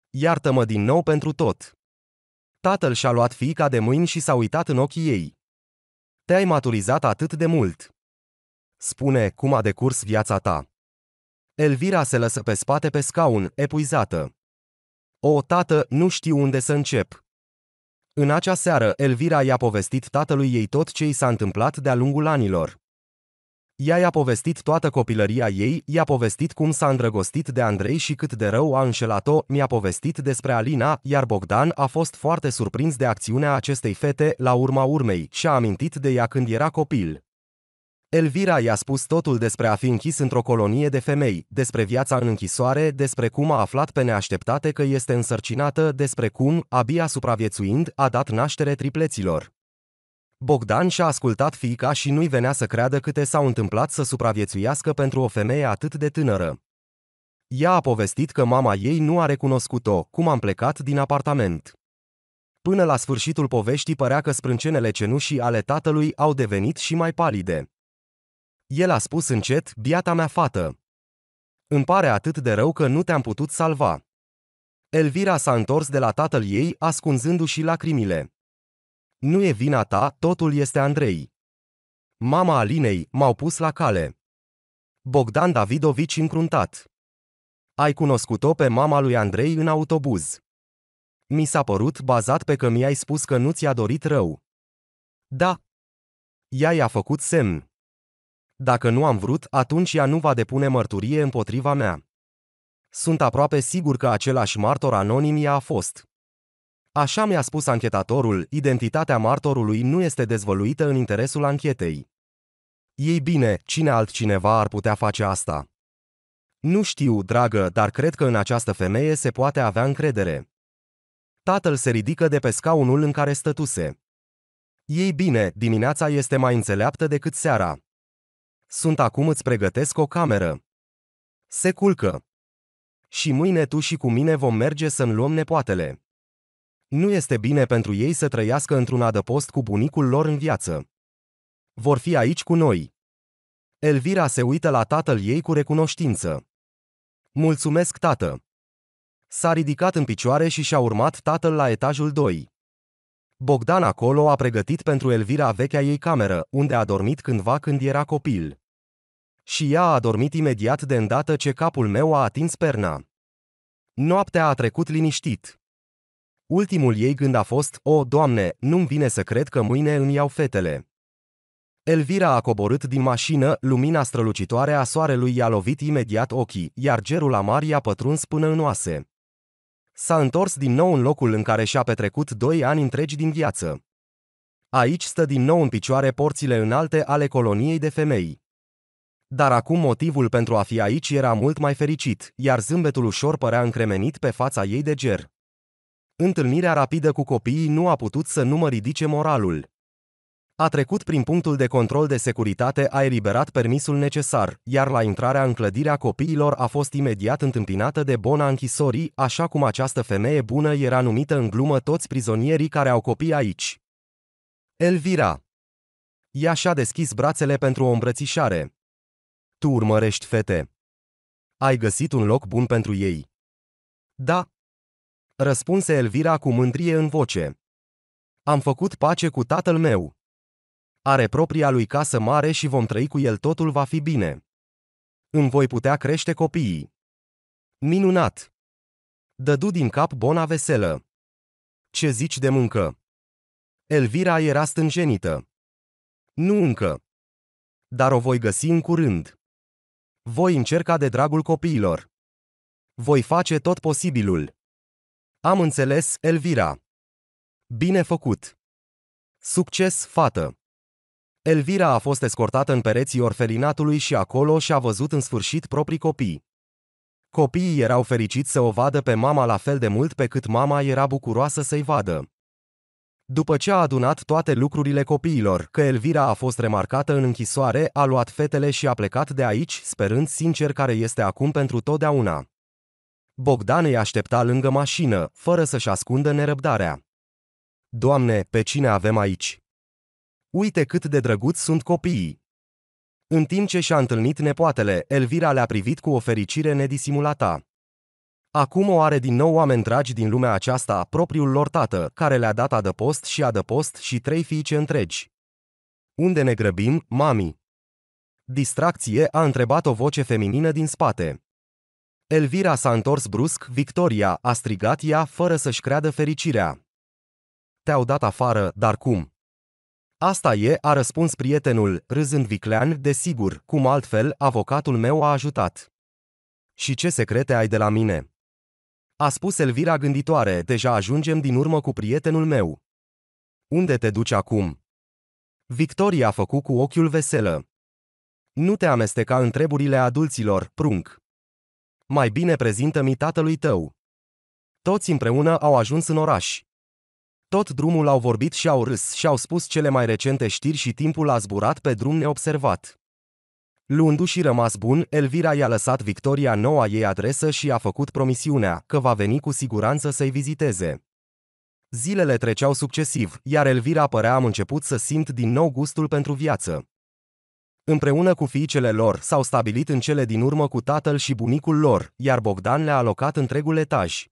Iartă-mă din nou pentru tot. Tatăl și-a luat fiica de mâini și s-a uitat în ochii ei. Te-ai maturizat atât de mult. Spune cum a decurs viața ta. Elvira se lăsă pe spate pe scaun, epuizată. O, tată, nu știu unde să încep. În acea seară, Elvira i-a povestit tatălui ei tot ce i s-a întâmplat de-a lungul anilor. Ea i-a povestit toată copilăria ei, i-a povestit cum s-a îndrăgostit de Andrei și cât de rău a înșelat-o, mi-a povestit despre Alina, iar Bogdan a fost foarte surprins de acțiunea acestei fete la urma urmei și a amintit de ea când era copil. Elvira i-a spus totul despre a fi închis într-o colonie de femei, despre viața în închisoare, despre cum a aflat pe neașteptate că este însărcinată, despre cum, abia supraviețuind, a dat naștere tripleților. Bogdan și-a ascultat fiica și nu-i venea să creadă câte s-au întâmplat să supraviețuiască pentru o femeie atât de tânără. Ea a povestit că mama ei nu a recunoscut-o, cum am plecat din apartament. Până la sfârșitul poveștii părea că sprâncenele cenușii ale tatălui au devenit și mai palide. El a spus încet, biata mea fată. Îmi pare atât de rău că nu te-am putut salva. Elvira s-a întors de la tatăl ei, ascunzându-și lacrimile. Nu e vina ta, totul este Andrei. Mama Alinei m-au pus la cale. Bogdan Davidovici încruntat. Ai cunoscut-o pe mama lui Andrei în autobuz. Mi s-a părut bazat pe că mi-ai spus că nu ți-a dorit rău. Da. Ea i-a făcut semn. Dacă nu am vrut, atunci ea nu va depune mărturie împotriva mea. Sunt aproape sigur că același martor anonim ea a fost. Așa mi-a spus anchetatorul, identitatea martorului nu este dezvăluită în interesul anchetei. Ei bine, cine altcineva ar putea face asta? Nu știu, dragă, dar cred că în această femeie se poate avea încredere. Tatăl se ridică de pe scaunul în care stătuse. Ei bine, dimineața este mai înțeleaptă decât seara. Sunt acum îți pregătesc o cameră. Se culcă. Și mâine tu și cu mine vom merge să-mi luăm nepoatele. Nu este bine pentru ei să trăiască într-un adăpost cu bunicul lor în viață. Vor fi aici cu noi. Elvira se uită la tatăl ei cu recunoștință. Mulțumesc, tată! S-a ridicat în picioare și și-a urmat tatăl la etajul 2. Bogdan acolo a pregătit pentru Elvira vechea ei cameră, unde a dormit cândva când era copil. Și ea a dormit imediat de îndată ce capul meu a atins perna. Noaptea a trecut liniștit. Ultimul ei gând a fost, o, Doamne, nu-mi vine să cred că mâine îmi iau fetele. Elvira a coborât din mașină, lumina strălucitoare a soarelui i-a lovit imediat ochii, iar gerul amar i-a pătruns până în oase s-a întors din nou în locul în care și-a petrecut doi ani întregi din viață. Aici stă din nou în picioare porțile înalte ale coloniei de femei. Dar acum motivul pentru a fi aici era mult mai fericit, iar zâmbetul ușor părea încremenit pe fața ei de ger. Întâlnirea rapidă cu copiii nu a putut să nu mă ridice moralul. A trecut prin punctul de control de securitate, a eliberat permisul necesar, iar la intrarea în clădirea copiilor a fost imediat întâmpinată de bona închisorii, așa cum această femeie bună era numită în glumă toți prizonierii care au copii aici. Elvira Ea și-a deschis brațele pentru o îmbrățișare. Tu urmărești fete. Ai găsit un loc bun pentru ei. Da. Răspunse Elvira cu mândrie în voce. Am făcut pace cu tatăl meu. Are propria lui casă mare și vom trăi cu el totul va fi bine. Îmi voi putea crește copiii. Minunat! Dădu din cap bona veselă. Ce zici de muncă? Elvira era stânjenită. Nu încă. Dar o voi găsi în curând. Voi încerca de dragul copiilor. Voi face tot posibilul. Am înțeles, Elvira. Bine făcut. Succes, fată! Elvira a fost escortată în pereții orfelinatului și acolo și-a văzut în sfârșit proprii copii. Copiii erau fericiți să o vadă pe mama la fel de mult pe cât mama era bucuroasă să-i vadă. După ce a adunat toate lucrurile copiilor, că Elvira a fost remarcată în închisoare, a luat fetele și a plecat de aici, sperând sincer care este acum pentru totdeauna. Bogdan îi aștepta lângă mașină, fără să-și ascundă nerăbdarea. Doamne, pe cine avem aici? Uite cât de drăguți sunt copiii! În timp ce și-a întâlnit nepoatele, Elvira le-a privit cu o fericire nedisimulată. Acum o are din nou oameni dragi din lumea aceasta, propriul lor tată, care le-a dat adăpost și adăpost și trei fiice întregi. Unde ne grăbim, mami? Distracție a întrebat o voce feminină din spate. Elvira s-a întors brusc, Victoria, a strigat ea fără să-și creadă fericirea. Te-au dat afară, dar cum? Asta e, a răspuns prietenul, râzând viclean, desigur, cum altfel, avocatul meu a ajutat. Și ce secrete ai de la mine? A spus Elvira gânditoare, deja ajungem din urmă cu prietenul meu. Unde te duci acum? Victoria a făcut cu ochiul veselă. Nu te amesteca în treburile adulților, prunc. Mai bine prezintă-mi tatălui tău. Toți împreună au ajuns în oraș. Tot drumul au vorbit și au râs și au spus cele mai recente știri și timpul a zburat pe drum neobservat. Luându-și rămas bun, Elvira i-a lăsat Victoria noua ei adresă și a făcut promisiunea că va veni cu siguranță să-i viziteze. Zilele treceau succesiv, iar Elvira părea am început să simt din nou gustul pentru viață. Împreună cu fiicele lor s-au stabilit în cele din urmă cu tatăl și bunicul lor, iar Bogdan le-a alocat întregul etaj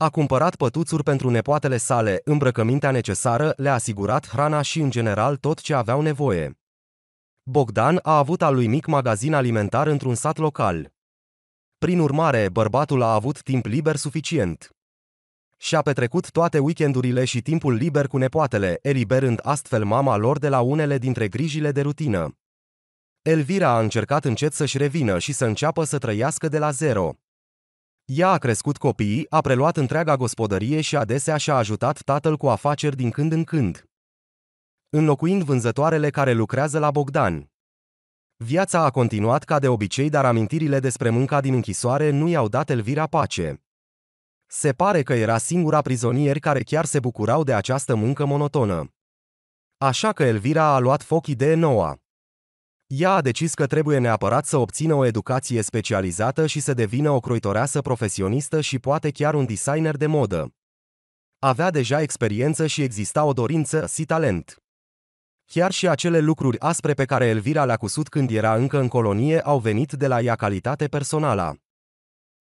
a cumpărat pătuțuri pentru nepoatele sale, îmbrăcămintea necesară, le-a asigurat hrana și, în general, tot ce aveau nevoie. Bogdan a avut al lui mic magazin alimentar într-un sat local. Prin urmare, bărbatul a avut timp liber suficient. Și-a petrecut toate weekendurile și timpul liber cu nepoatele, eliberând astfel mama lor de la unele dintre grijile de rutină. Elvira a încercat încet să-și revină și să înceapă să trăiască de la zero. Ea a crescut copiii, a preluat întreaga gospodărie și adesea și-a ajutat tatăl cu afaceri din când în când. Înlocuind vânzătoarele care lucrează la Bogdan. Viața a continuat ca de obicei, dar amintirile despre munca din închisoare nu i-au dat Elvira pace. Se pare că era singura prizonier care chiar se bucurau de această muncă monotonă. Așa că Elvira a luat foc idee noua. Ea a decis că trebuie neapărat să obțină o educație specializată și să devină o croitoreasă profesionistă și poate chiar un designer de modă. Avea deja experiență și exista o dorință și talent. Chiar și acele lucruri aspre pe care Elvira le-a cusut când era încă în colonie au venit de la ea calitate personală.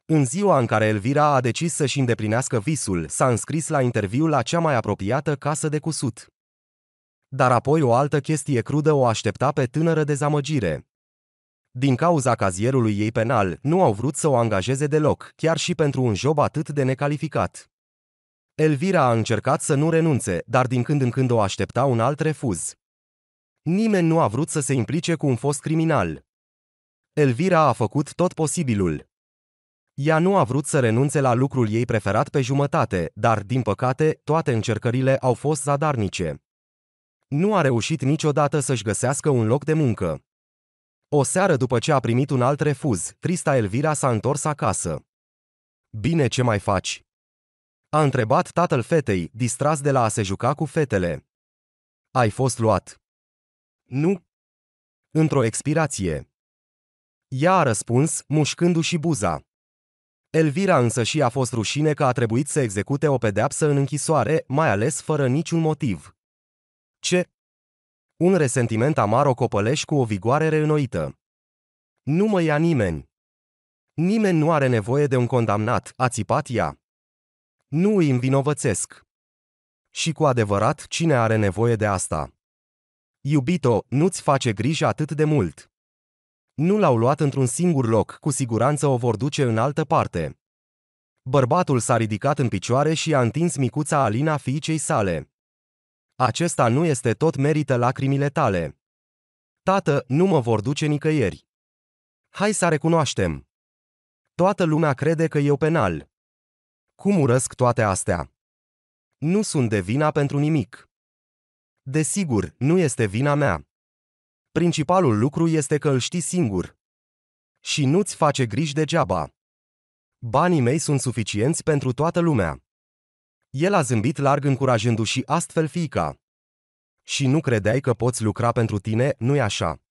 În ziua în care Elvira a decis să-și îndeplinească visul, s-a înscris la interviu la cea mai apropiată casă de cusut. Dar apoi o altă chestie crudă o aștepta pe tânără dezamăgire. Din cauza cazierului ei penal, nu au vrut să o angajeze deloc, chiar și pentru un job atât de necalificat. Elvira a încercat să nu renunțe, dar din când în când o aștepta un alt refuz. Nimeni nu a vrut să se implice cu un fost criminal. Elvira a făcut tot posibilul. Ea nu a vrut să renunțe la lucrul ei preferat pe jumătate, dar, din păcate, toate încercările au fost zadarnice. Nu a reușit niciodată să-și găsească un loc de muncă. O seară după ce a primit un alt refuz, trista Elvira s-a întors acasă. Bine, ce mai faci? A întrebat tatăl fetei, distras de la a se juca cu fetele. Ai fost luat. Nu. Într-o expirație. Ea a răspuns, mușcându-și buza. Elvira însă și a fost rușine că a trebuit să execute o pedeapsă în închisoare, mai ales fără niciun motiv. Ce? Un resentiment amar o copălești cu o vigoare reînnoită. Nu mă ia nimeni. Nimeni nu are nevoie de un condamnat, a țipat ea. Nu îi învinovățesc. Și cu adevărat, cine are nevoie de asta? Iubito, nu-ți face grijă atât de mult. Nu l-au luat într-un singur loc, cu siguranță o vor duce în altă parte. Bărbatul s-a ridicat în picioare și a întins micuța Alina fiicei sale. Acesta nu este tot merită lacrimile tale. Tată, nu mă vor duce nicăieri. Hai să recunoaștem. Toată lumea crede că eu penal. Cum urăsc toate astea? Nu sunt de vina pentru nimic. Desigur, nu este vina mea. Principalul lucru este că îl știi singur. Și nu-ți face griji degeaba. Banii mei sunt suficienți pentru toată lumea. El a zâmbit larg încurajându-și astfel fiica. Și nu credeai că poți lucra pentru tine, nu-i așa?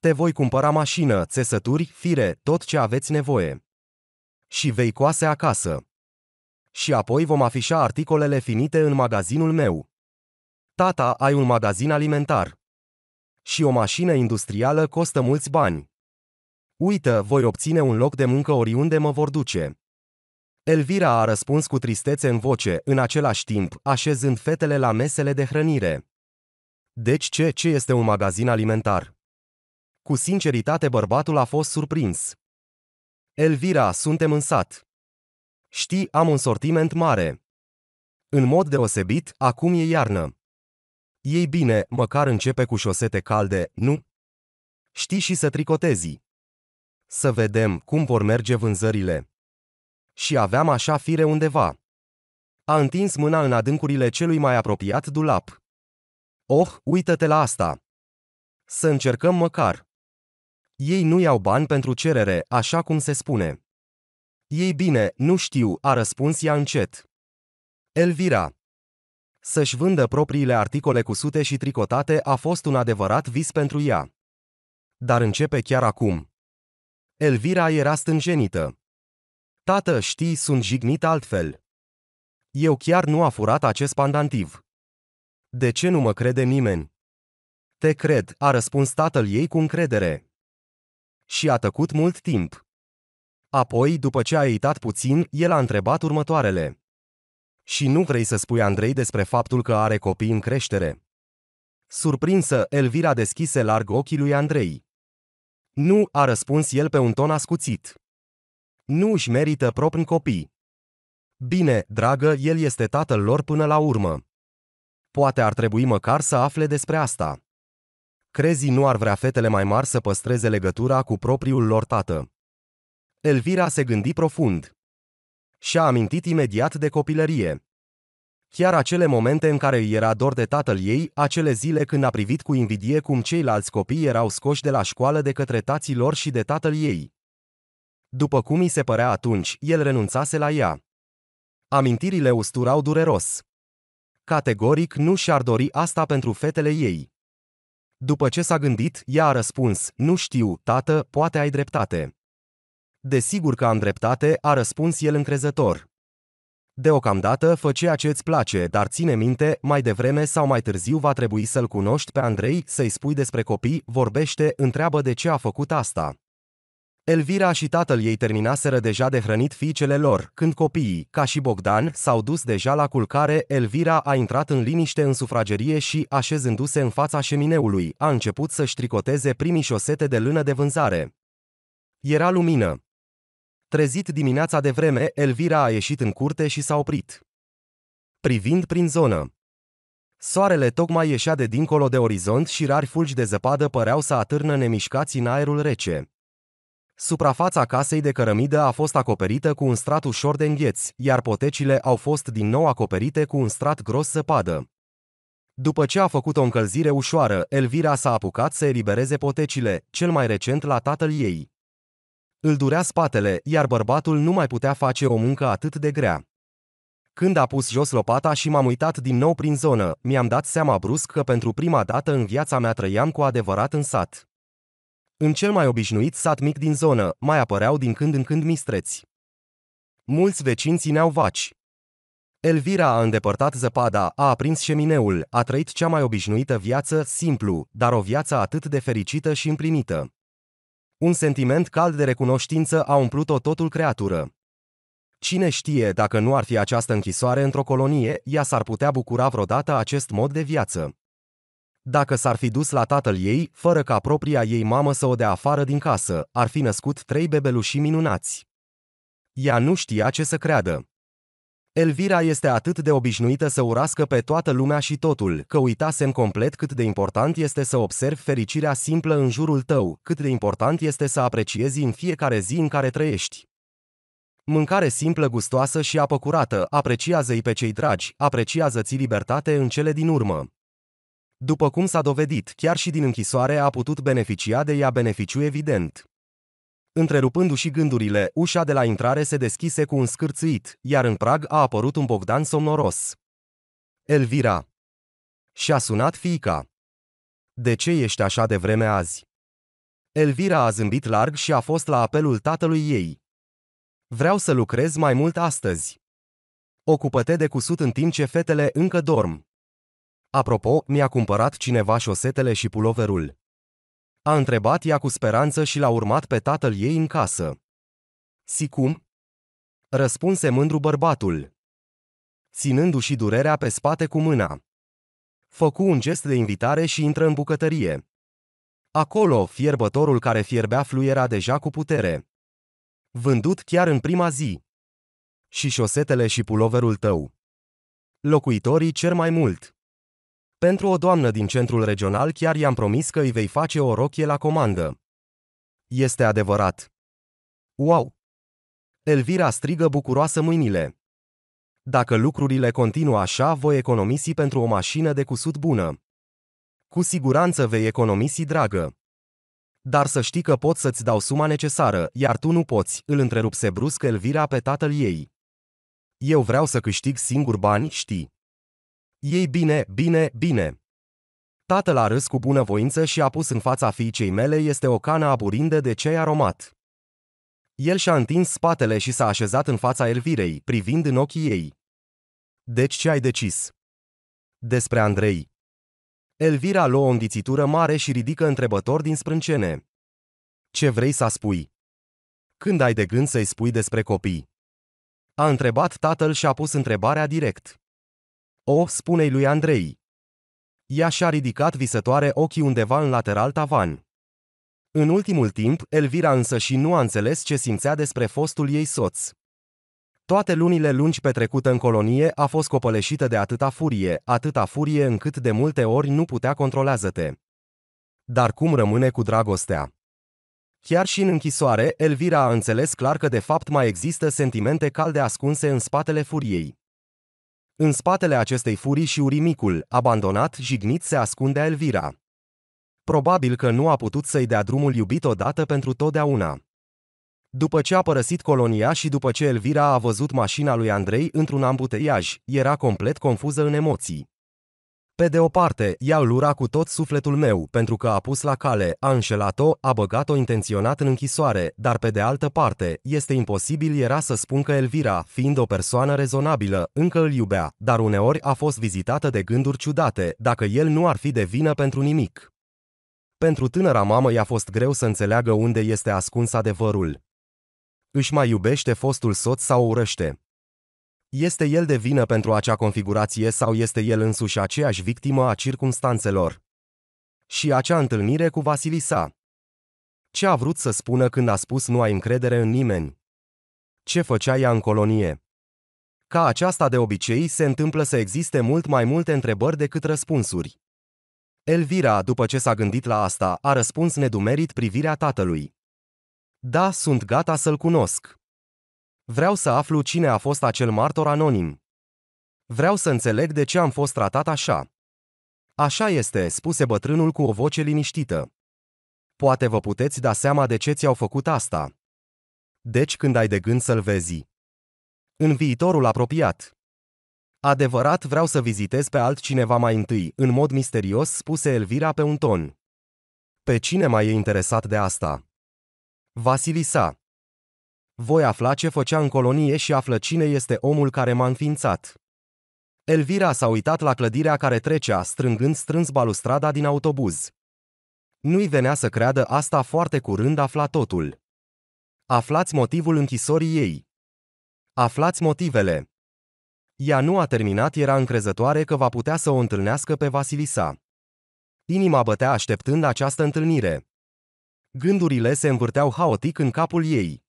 Te voi cumpăra mașină, țesături, fire, tot ce aveți nevoie. Și vei coase acasă. Și apoi vom afișa articolele finite în magazinul meu. Tata, ai un magazin alimentar. Și o mașină industrială costă mulți bani. Uită, voi obține un loc de muncă oriunde mă vor duce. Elvira a răspuns cu tristețe în voce, în același timp, așezând fetele la mesele de hrănire. Deci ce, ce este un magazin alimentar? Cu sinceritate bărbatul a fost surprins. Elvira, suntem în sat. Știi, am un sortiment mare. În mod deosebit, acum e iarnă. Ei bine, măcar începe cu șosete calde, nu? Știi și să tricotezi. Să vedem cum vor merge vânzările și aveam așa fire undeva. A întins mâna în adâncurile celui mai apropiat dulap. Oh, uită-te la asta! Să încercăm măcar. Ei nu iau bani pentru cerere, așa cum se spune. Ei bine, nu știu, a răspuns ea încet. Elvira. Să-și vândă propriile articole cusute și tricotate a fost un adevărat vis pentru ea. Dar începe chiar acum. Elvira era stânjenită. Tată, știi, sunt jignit altfel. Eu chiar nu a furat acest pandantiv. De ce nu mă crede nimeni? Te cred, a răspuns tatăl ei cu încredere. Și a tăcut mult timp. Apoi, după ce a uitat puțin, el a întrebat următoarele. Și nu vrei să spui Andrei despre faptul că are copii în creștere? Surprinsă, Elvira deschise larg ochii lui Andrei. Nu, a răspuns el pe un ton ascuțit. Nu își merită proprii copii. Bine, dragă, el este tatăl lor până la urmă. Poate ar trebui măcar să afle despre asta. Crezi nu ar vrea fetele mai mari să păstreze legătura cu propriul lor tată. Elvira se gândi profund. Și-a amintit imediat de copilărie. Chiar acele momente în care îi era dor de tatăl ei, acele zile când a privit cu invidie cum ceilalți copii erau scoși de la școală de către tații lor și de tatăl ei. După cum îi se părea atunci, el renunțase la ea. Amintirile usturau dureros. Categoric nu și-ar dori asta pentru fetele ei. După ce s-a gândit, ea a răspuns, nu știu, tată, poate ai dreptate. Desigur că am dreptate, a răspuns el încrezător. Deocamdată fă ceea ce îți place, dar ține minte, mai devreme sau mai târziu va trebui să-l cunoști pe Andrei, să-i spui despre copii, vorbește, întreabă de ce a făcut asta. Elvira și tatăl ei terminaseră deja de hrănit fiicele lor, când copiii, ca și Bogdan, s-au dus deja la culcare, Elvira a intrat în liniște în sufragerie și, așezându-se în fața șemineului, a început să stricoteze primii șosete de lână de vânzare. Era lumină. Trezit dimineața de vreme, Elvira a ieșit în curte și s-a oprit. Privind prin zonă. Soarele tocmai ieșea de dincolo de orizont și rari fulgi de zăpadă păreau să atârnă nemișcați în aerul rece. Suprafața casei de cărămidă a fost acoperită cu un strat ușor de îngheț, iar potecile au fost din nou acoperite cu un strat gros săpadă. După ce a făcut o încălzire ușoară, Elvira s-a apucat să elibereze potecile, cel mai recent la tatăl ei. Îl durea spatele, iar bărbatul nu mai putea face o muncă atât de grea. Când a pus jos lopata și m-am uitat din nou prin zonă, mi-am dat seama brusc că pentru prima dată în viața mea trăiam cu adevărat în sat. În cel mai obișnuit sat mic din zonă, mai apăreau din când în când mistreți. Mulți vecini țineau vaci. Elvira a îndepărtat zăpada, a aprins șemineul, a trăit cea mai obișnuită viață, simplu, dar o viață atât de fericită și împlinită. Un sentiment cald de recunoștință a umplut-o totul creatură. Cine știe dacă nu ar fi această închisoare într-o colonie, ea s-ar putea bucura vreodată acest mod de viață. Dacă s-ar fi dus la tatăl ei, fără ca propria ei mamă să o dea afară din casă, ar fi născut trei bebeluși minunați. Ea nu știa ce să creadă. Elvira este atât de obișnuită să urască pe toată lumea și totul, că uitasem complet cât de important este să observi fericirea simplă în jurul tău, cât de important este să apreciezi în fiecare zi în care trăiești. Mâncare simplă, gustoasă și apă curată, apreciază-i pe cei dragi, apreciază-ți libertate în cele din urmă. După cum s-a dovedit, chiar și din închisoare a putut beneficia de ea beneficiu evident. Întrerupându-și gândurile, ușa de la intrare se deschise cu un scârțuit, iar în prag a apărut un Bogdan somnoros. Elvira. Și-a sunat fiica. De ce ești așa de vreme azi? Elvira a zâmbit larg și a fost la apelul tatălui ei. Vreau să lucrez mai mult astăzi. Ocupă-te de cusut în timp ce fetele încă dorm. Apropo, mi-a cumpărat cineva șosetele și puloverul. A întrebat ea cu speranță și l-a urmat pe tatăl ei în casă. Si cum? Răspunse mândru bărbatul, ținându-și durerea pe spate cu mâna. Făcu un gest de invitare și intră în bucătărie. Acolo, fierbătorul care fierbea fluiera deja cu putere. Vândut chiar în prima zi. Și șosetele și puloverul tău. Locuitorii cer mai mult. Pentru o doamnă din centrul regional chiar i-am promis că îi vei face o rochie la comandă. Este adevărat. Wow! Elvira strigă bucuroasă mâinile. Dacă lucrurile continuă așa, voi economisi pentru o mașină de cusut bună. Cu siguranță vei economisi dragă. Dar să știi că pot să-ți dau suma necesară, iar tu nu poți, îl întrerupse brusc Elvira pe tatăl ei. Eu vreau să câștig singur bani, știi. Ei bine, bine, bine. Tatăl a râs cu voință și a pus în fața fiicei mele este o cană aburinde de cei aromat. El și-a întins spatele și s-a așezat în fața Elvirei, privind în ochii ei. Deci ce ai decis? Despre Andrei. Elvira luă o înghițitură mare și ridică întrebător din sprâncene. Ce vrei să spui? Când ai de gând să-i spui despre copii? A întrebat tatăl și a pus întrebarea direct. O, spune-i lui Andrei. Ea și-a ridicat visătoare ochii undeva în lateral tavan. În ultimul timp, Elvira însă și nu a înțeles ce simțea despre fostul ei soț. Toate lunile lungi petrecute în colonie a fost copăleșită de atâta furie, atâta furie încât de multe ori nu putea controlează-te. Dar cum rămâne cu dragostea? Chiar și în închisoare, Elvira a înțeles clar că de fapt mai există sentimente calde ascunse în spatele furiei. În spatele acestei furii și urimicul, abandonat, jignit, se ascunde Elvira. Probabil că nu a putut să-i dea drumul iubit odată pentru totdeauna. După ce a părăsit colonia și după ce Elvira a văzut mașina lui Andrei într-un ambuteiaj, era complet confuză în emoții. Pe de o parte, ea îl ura cu tot sufletul meu, pentru că a pus la cale, a înșelat-o, a băgat-o intenționat în închisoare, dar pe de altă parte, este imposibil era să spun că Elvira, fiind o persoană rezonabilă, încă îl iubea, dar uneori a fost vizitată de gânduri ciudate, dacă el nu ar fi de vină pentru nimic. Pentru tânăra mamă i-a fost greu să înțeleagă unde este ascuns adevărul. Își mai iubește fostul soț sau urăște. Este el de vină pentru acea configurație sau este el însuși aceeași victimă a circunstanțelor? Și acea întâlnire cu Vasilisa. Ce a vrut să spună când a spus nu ai încredere în nimeni? Ce făcea ea în colonie? Ca aceasta de obicei, se întâmplă să existe mult mai multe întrebări decât răspunsuri. Elvira, după ce s-a gândit la asta, a răspuns nedumerit privirea tatălui. Da, sunt gata să-l cunosc. Vreau să aflu cine a fost acel martor anonim. Vreau să înțeleg de ce am fost tratat așa. Așa este, spuse bătrânul cu o voce liniștită. Poate vă puteți da seama de ce ți-au făcut asta. Deci când ai de gând să-l vezi. În viitorul apropiat. Adevărat vreau să vizitez pe altcineva mai întâi, în mod misterios spuse Elvira pe un ton. Pe cine mai e interesat de asta? Vasilisa. Voi afla ce făcea în colonie și află cine este omul care m-a înființat. Elvira s-a uitat la clădirea care trecea, strângând strâns balustrada din autobuz. Nu-i venea să creadă asta foarte curând afla totul. Aflați motivul închisorii ei. Aflați motivele. Ea nu a terminat, era încrezătoare că va putea să o întâlnească pe Vasilisa. Inima bătea așteptând această întâlnire. Gândurile se învârteau haotic în capul ei.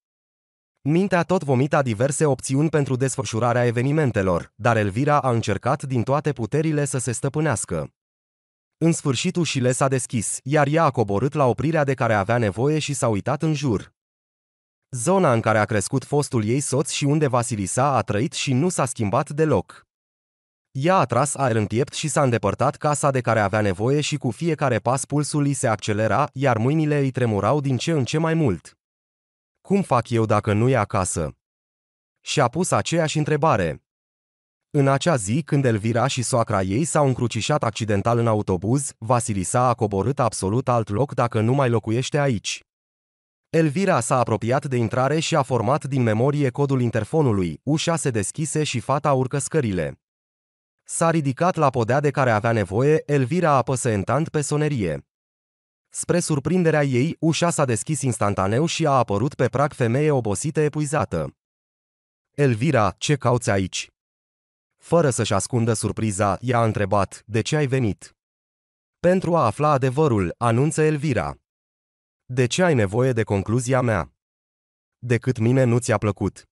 Mintea tot vomita diverse opțiuni pentru desfășurarea evenimentelor, dar Elvira a încercat din toate puterile să se stăpânească. În sfârșit ușile s-a deschis, iar ea a coborât la oprirea de care avea nevoie și s-a uitat în jur. Zona în care a crescut fostul ei soț și unde Vasilisa a trăit și nu s-a schimbat deloc. Ea a tras aer în piept și s-a îndepărtat casa de care avea nevoie și cu fiecare pas pulsul îi se accelera, iar mâinile îi tremurau din ce în ce mai mult. Cum fac eu dacă nu e acasă? Și a pus aceeași întrebare. În acea zi, când Elvira și soacra ei s-au încrucișat accidental în autobuz, Vasilisa a coborât absolut alt loc dacă nu mai locuiește aici. Elvira s-a apropiat de intrare și a format din memorie codul interfonului, ușa se deschise și fata urcă scările. S-a ridicat la podea de care avea nevoie, Elvira apăsă entant pe sonerie. Spre surprinderea ei, ușa s-a deschis instantaneu și a apărut pe prag femeie obosită epuizată. Elvira, ce cauți aici? Fără să-și ascundă surpriza, i-a întrebat, de ce ai venit? Pentru a afla adevărul, anunță Elvira. De ce ai nevoie de concluzia mea? Decât mine nu ți-a plăcut.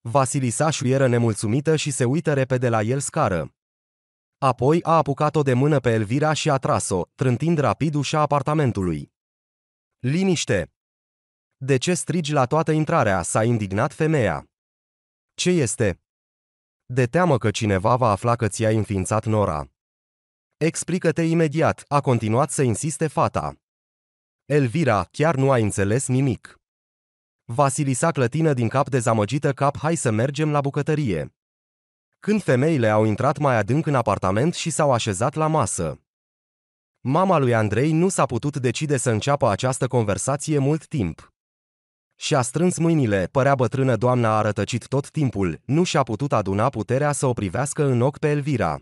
Vasilisa șuieră nemulțumită și se uită repede la el scară. Apoi a apucat-o de mână pe Elvira și a tras-o, trântind rapid ușa apartamentului. Liniște! De ce strigi la toată intrarea? S-a indignat femeia. Ce este? De teamă că cineva va afla că ți-ai înființat Nora. Explică-te imediat, a continuat să insiste fata. Elvira, chiar nu a înțeles nimic. Vasilisa clătină din cap dezamăgită cap, hai să mergem la bucătărie când femeile au intrat mai adânc în apartament și s-au așezat la masă. Mama lui Andrei nu s-a putut decide să înceapă această conversație mult timp. Și-a strâns mâinile, părea bătrână doamna a rătăcit tot timpul, nu și-a putut aduna puterea să o privească în ochi pe Elvira.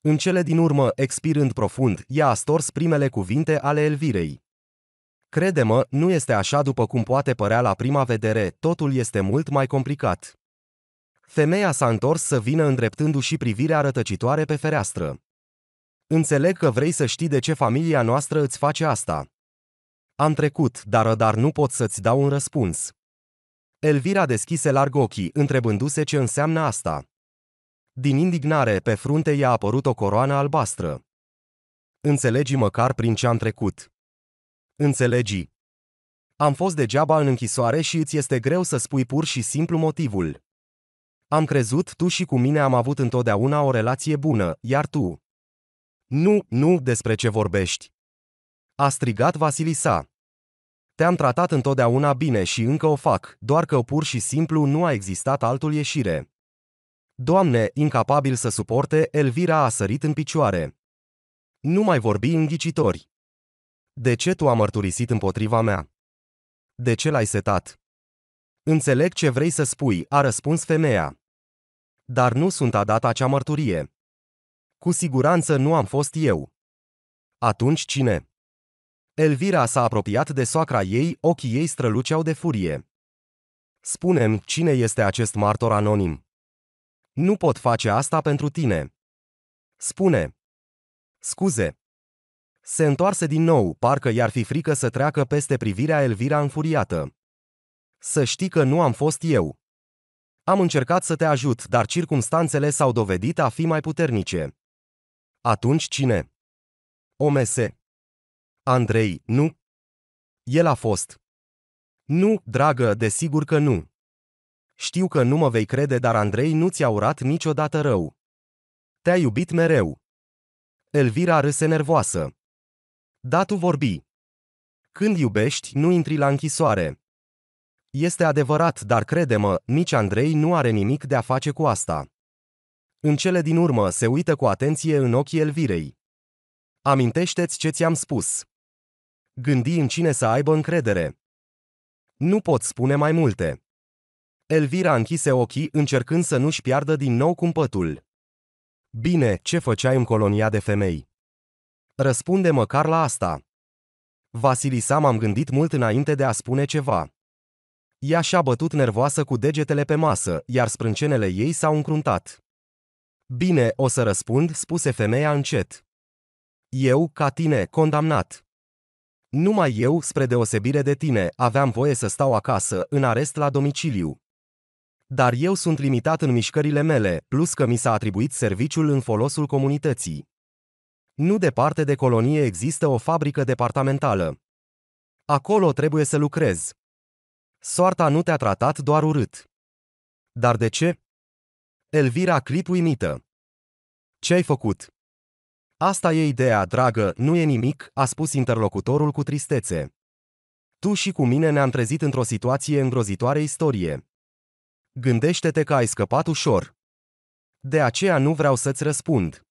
În cele din urmă, expirând profund, ea a stors primele cuvinte ale Elvirei. Crede-mă, nu este așa după cum poate părea la prima vedere, totul este mult mai complicat. Femeia s-a întors să vină îndreptându-și privirea rătăcitoare pe fereastră. Înțeleg că vrei să știi de ce familia noastră îți face asta. Am trecut, dar dar nu pot să-ți dau un răspuns. Elvira deschise larg ochii, întrebându-se ce înseamnă asta. Din indignare, pe frunte i-a apărut o coroană albastră. Înțelegi măcar prin ce am trecut. Înțelegi. Am fost degeaba în închisoare și îți este greu să spui pur și simplu motivul. Am crezut tu și cu mine am avut întotdeauna o relație bună, iar tu. Nu, nu, despre ce vorbești. A strigat Vasilisa. Te-am tratat întotdeauna bine și încă o fac, doar că pur și simplu nu a existat altul ieșire. Doamne, incapabil să suporte, Elvira a sărit în picioare. Nu mai vorbi înghicitori. De ce tu a mărturisit împotriva mea? De ce l-ai setat? Înțeleg ce vrei să spui, a răspuns femeia. Dar nu sunt a dat acea mărturie. Cu siguranță nu am fost eu. Atunci cine? Elvira s-a apropiat de soacra ei, ochii ei străluceau de furie. Spunem, cine este acest martor anonim? Nu pot face asta pentru tine. Spune. Scuze. Se întoarse din nou, parcă i-ar fi frică să treacă peste privirea Elvira înfuriată. Să știi că nu am fost eu. Am încercat să te ajut, dar circumstanțele s-au dovedit a fi mai puternice. Atunci cine? OMS. Andrei, nu. El a fost. Nu, dragă, desigur că nu. Știu că nu mă vei crede, dar Andrei nu ți-a urat niciodată rău. Te-a iubit mereu. Elvira râse nervoasă. Da, tu vorbi. Când iubești, nu intri la închisoare. Este adevărat, dar crede-mă, nici Andrei nu are nimic de a face cu asta. În cele din urmă se uită cu atenție în ochii Elvirei. Amintește-ți ce ți-am spus. Gândi în cine să aibă încredere. Nu pot spune mai multe. Elvira închise ochii, încercând să nu-și piardă din nou cumpătul. Bine, ce făceai în colonia de femei? Răspunde măcar la asta. Vasilisa m-am gândit mult înainte de a spune ceva. Ea și-a bătut nervoasă cu degetele pe masă, iar sprâncenele ei s-au încruntat. Bine, o să răspund, spuse femeia încet. Eu, ca tine, condamnat. Numai eu, spre deosebire de tine, aveam voie să stau acasă, în arest la domiciliu. Dar eu sunt limitat în mișcările mele, plus că mi s-a atribuit serviciul în folosul comunității. Nu departe de colonie există o fabrică departamentală. Acolo trebuie să lucrez. Soarta nu te-a tratat doar urât. Dar de ce? Elvira clip uimită. Ce ai făcut? Asta e ideea, dragă, nu e nimic, a spus interlocutorul cu tristețe. Tu și cu mine ne-am trezit într-o situație îngrozitoare istorie. Gândește-te că ai scăpat ușor. De aceea nu vreau să-ți răspund.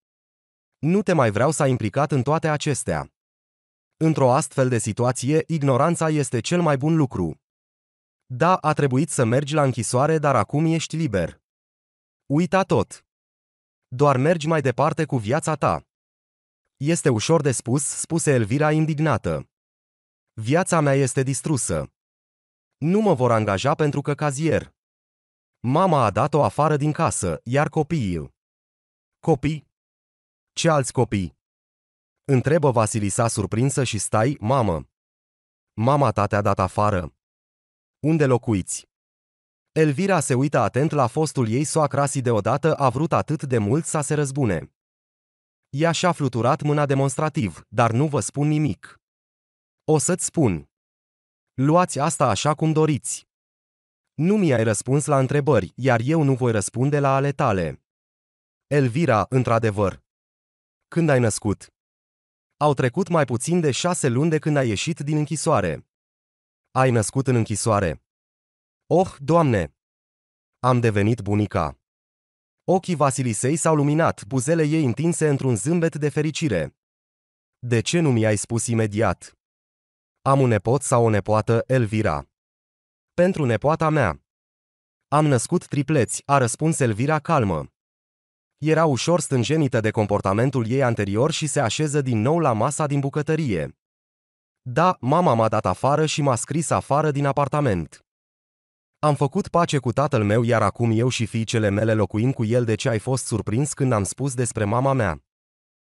Nu te mai vreau să ai implicat în toate acestea. Într-o astfel de situație, ignoranța este cel mai bun lucru. Da, a trebuit să mergi la închisoare, dar acum ești liber. Uita tot. Doar mergi mai departe cu viața ta. Este ușor de spus, spuse Elvira indignată. Viața mea este distrusă. Nu mă vor angaja pentru că cazier. Mama a dat-o afară din casă, iar copiii. Copii? Ce alți copii? Întrebă Vasilisa surprinsă și stai, mamă. Mama ta te-a dat afară. Unde locuiți? Elvira se uită atent la fostul ei soacrasi deodată a vrut atât de mult să se răzbune. Ea și-a fluturat mâna demonstrativ, dar nu vă spun nimic. O să-ți spun. Luați asta așa cum doriți. Nu mi-ai răspuns la întrebări, iar eu nu voi răspunde la ale tale. Elvira, într-adevăr. Când ai născut? Au trecut mai puțin de șase luni de când ai ieșit din închisoare ai născut în închisoare. Oh, Doamne! Am devenit bunica. Ochii Vasilisei s-au luminat, buzele ei întinse într-un zâmbet de fericire. De ce nu mi-ai spus imediat? Am un nepot sau o nepoată, Elvira. Pentru nepoata mea. Am născut tripleți, a răspuns Elvira calmă. Era ușor stânjenită de comportamentul ei anterior și se așeză din nou la masa din bucătărie. Da, mama m-a dat afară și m-a scris afară din apartament. Am făcut pace cu tatăl meu, iar acum eu și fiicele mele locuim cu el de deci ce ai fost surprins când am spus despre mama mea.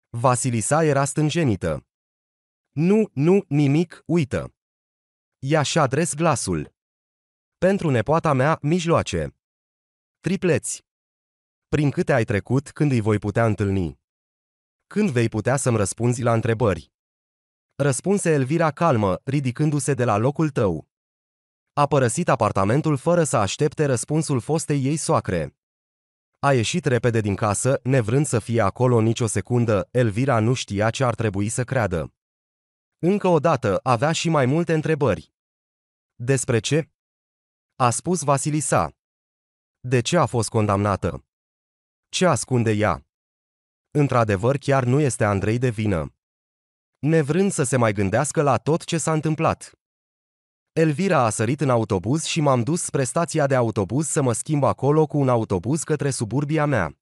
Vasilisa era stânjenită. Nu, nu, nimic, uită. Ea și adres glasul. Pentru nepoata mea, mijloace. Tripleți. Prin câte ai trecut când îi voi putea întâlni? Când vei putea să-mi răspunzi la întrebări? Răspunse Elvira calmă, ridicându-se de la locul tău. A părăsit apartamentul fără să aștepte răspunsul fostei ei soacre. A ieșit repede din casă, nevrând să fie acolo nicio secundă, Elvira nu știa ce ar trebui să creadă. Încă o dată avea și mai multe întrebări. Despre ce? A spus Vasilisa. De ce a fost condamnată? Ce ascunde ea? Într-adevăr, chiar nu este Andrei de vină nevrând să se mai gândească la tot ce s-a întâmplat. Elvira a sărit în autobuz și m-am dus spre stația de autobuz să mă schimb acolo cu un autobuz către suburbia mea.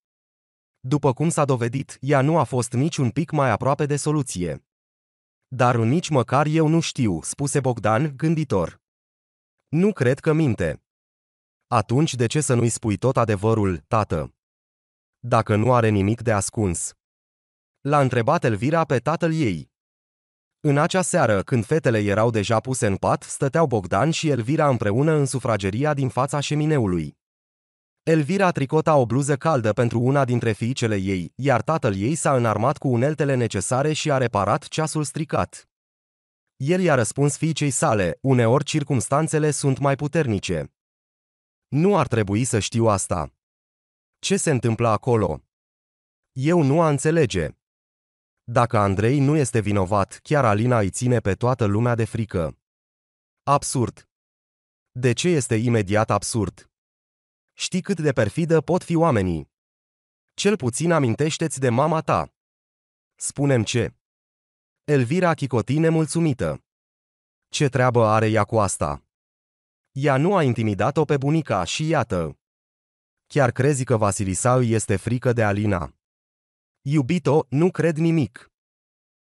După cum s-a dovedit, ea nu a fost nici un pic mai aproape de soluție. Dar nici măcar eu nu știu, spuse Bogdan, gânditor. Nu cred că minte. Atunci de ce să nu-i spui tot adevărul, tată? Dacă nu are nimic de ascuns. L-a întrebat Elvira pe tatăl ei. În acea seară, când fetele erau deja puse în pat, stăteau Bogdan și Elvira împreună în sufrageria din fața șemineului. Elvira tricota o bluză caldă pentru una dintre fiicele ei, iar tatăl ei s-a înarmat cu uneltele necesare și a reparat ceasul stricat. El i-a răspuns fiicei sale, uneori circumstanțele sunt mai puternice. Nu ar trebui să știu asta. Ce se întâmplă acolo? Eu nu a înțelege. Dacă Andrei nu este vinovat, chiar Alina îi ține pe toată lumea de frică. Absurd. De ce este imediat absurd? Știi cât de perfidă pot fi oamenii. Cel puțin amintește-ți de mama ta. Spunem ce. Elvira Chicotine nemulțumită. Ce treabă are ea cu asta? Ea nu a intimidat-o pe bunica și iată. Chiar crezi că Vasilisa îi este frică de Alina. Iubito, nu cred nimic.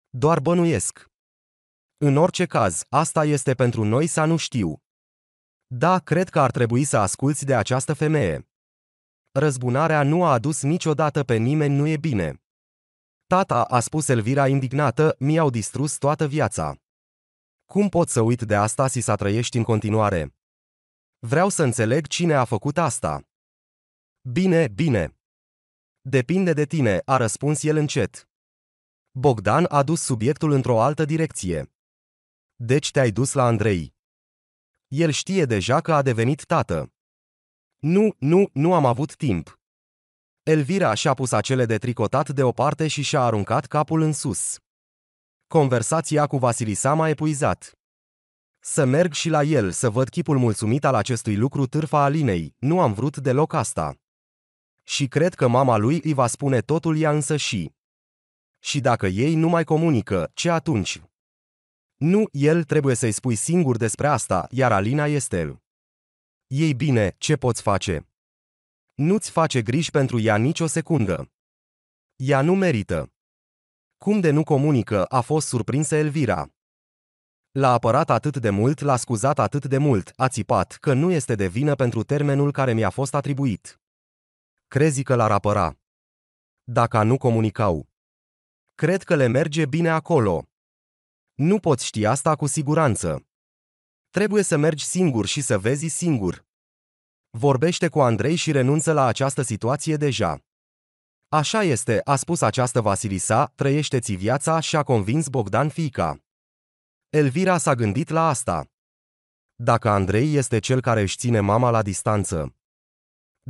Doar bănuiesc. În orice caz, asta este pentru noi să nu știu. Da, cred că ar trebui să asculți de această femeie. Răzbunarea nu a adus niciodată pe nimeni, nu e bine. Tata, a spus Elvira indignată, mi-au distrus toată viața. Cum pot să uit de asta si să trăiești în continuare? Vreau să înțeleg cine a făcut asta. Bine, bine. Depinde de tine, a răspuns el încet. Bogdan a dus subiectul într-o altă direcție. Deci te-ai dus la Andrei. El știe deja că a devenit tată. Nu, nu, nu am avut timp. Elvira și-a pus acele de tricotat deoparte și și-a aruncat capul în sus. Conversația cu Vasilisa m-a epuizat. Să merg și la el să văd chipul mulțumit al acestui lucru târfa Alinei, nu am vrut deloc asta. Și cred că mama lui îi va spune totul ea însă și. Și dacă ei nu mai comunică, ce atunci? Nu, el trebuie să-i spui singur despre asta, iar Alina este el. Ei bine, ce poți face? Nu-ți face griji pentru ea nicio secundă. Ea nu merită. Cum de nu comunică, a fost surprinsă Elvira. L-a apărat atât de mult, l-a scuzat atât de mult, a țipat că nu este de vină pentru termenul care mi-a fost atribuit crezi că l-ar apăra. Dacă nu comunicau. Cred că le merge bine acolo. Nu poți ști asta cu siguranță. Trebuie să mergi singur și să vezi singur. Vorbește cu Andrei și renunță la această situație deja. Așa este, a spus această Vasilisa, trăiește-ți viața și a convins Bogdan fica. Elvira s-a gândit la asta. Dacă Andrei este cel care își ține mama la distanță,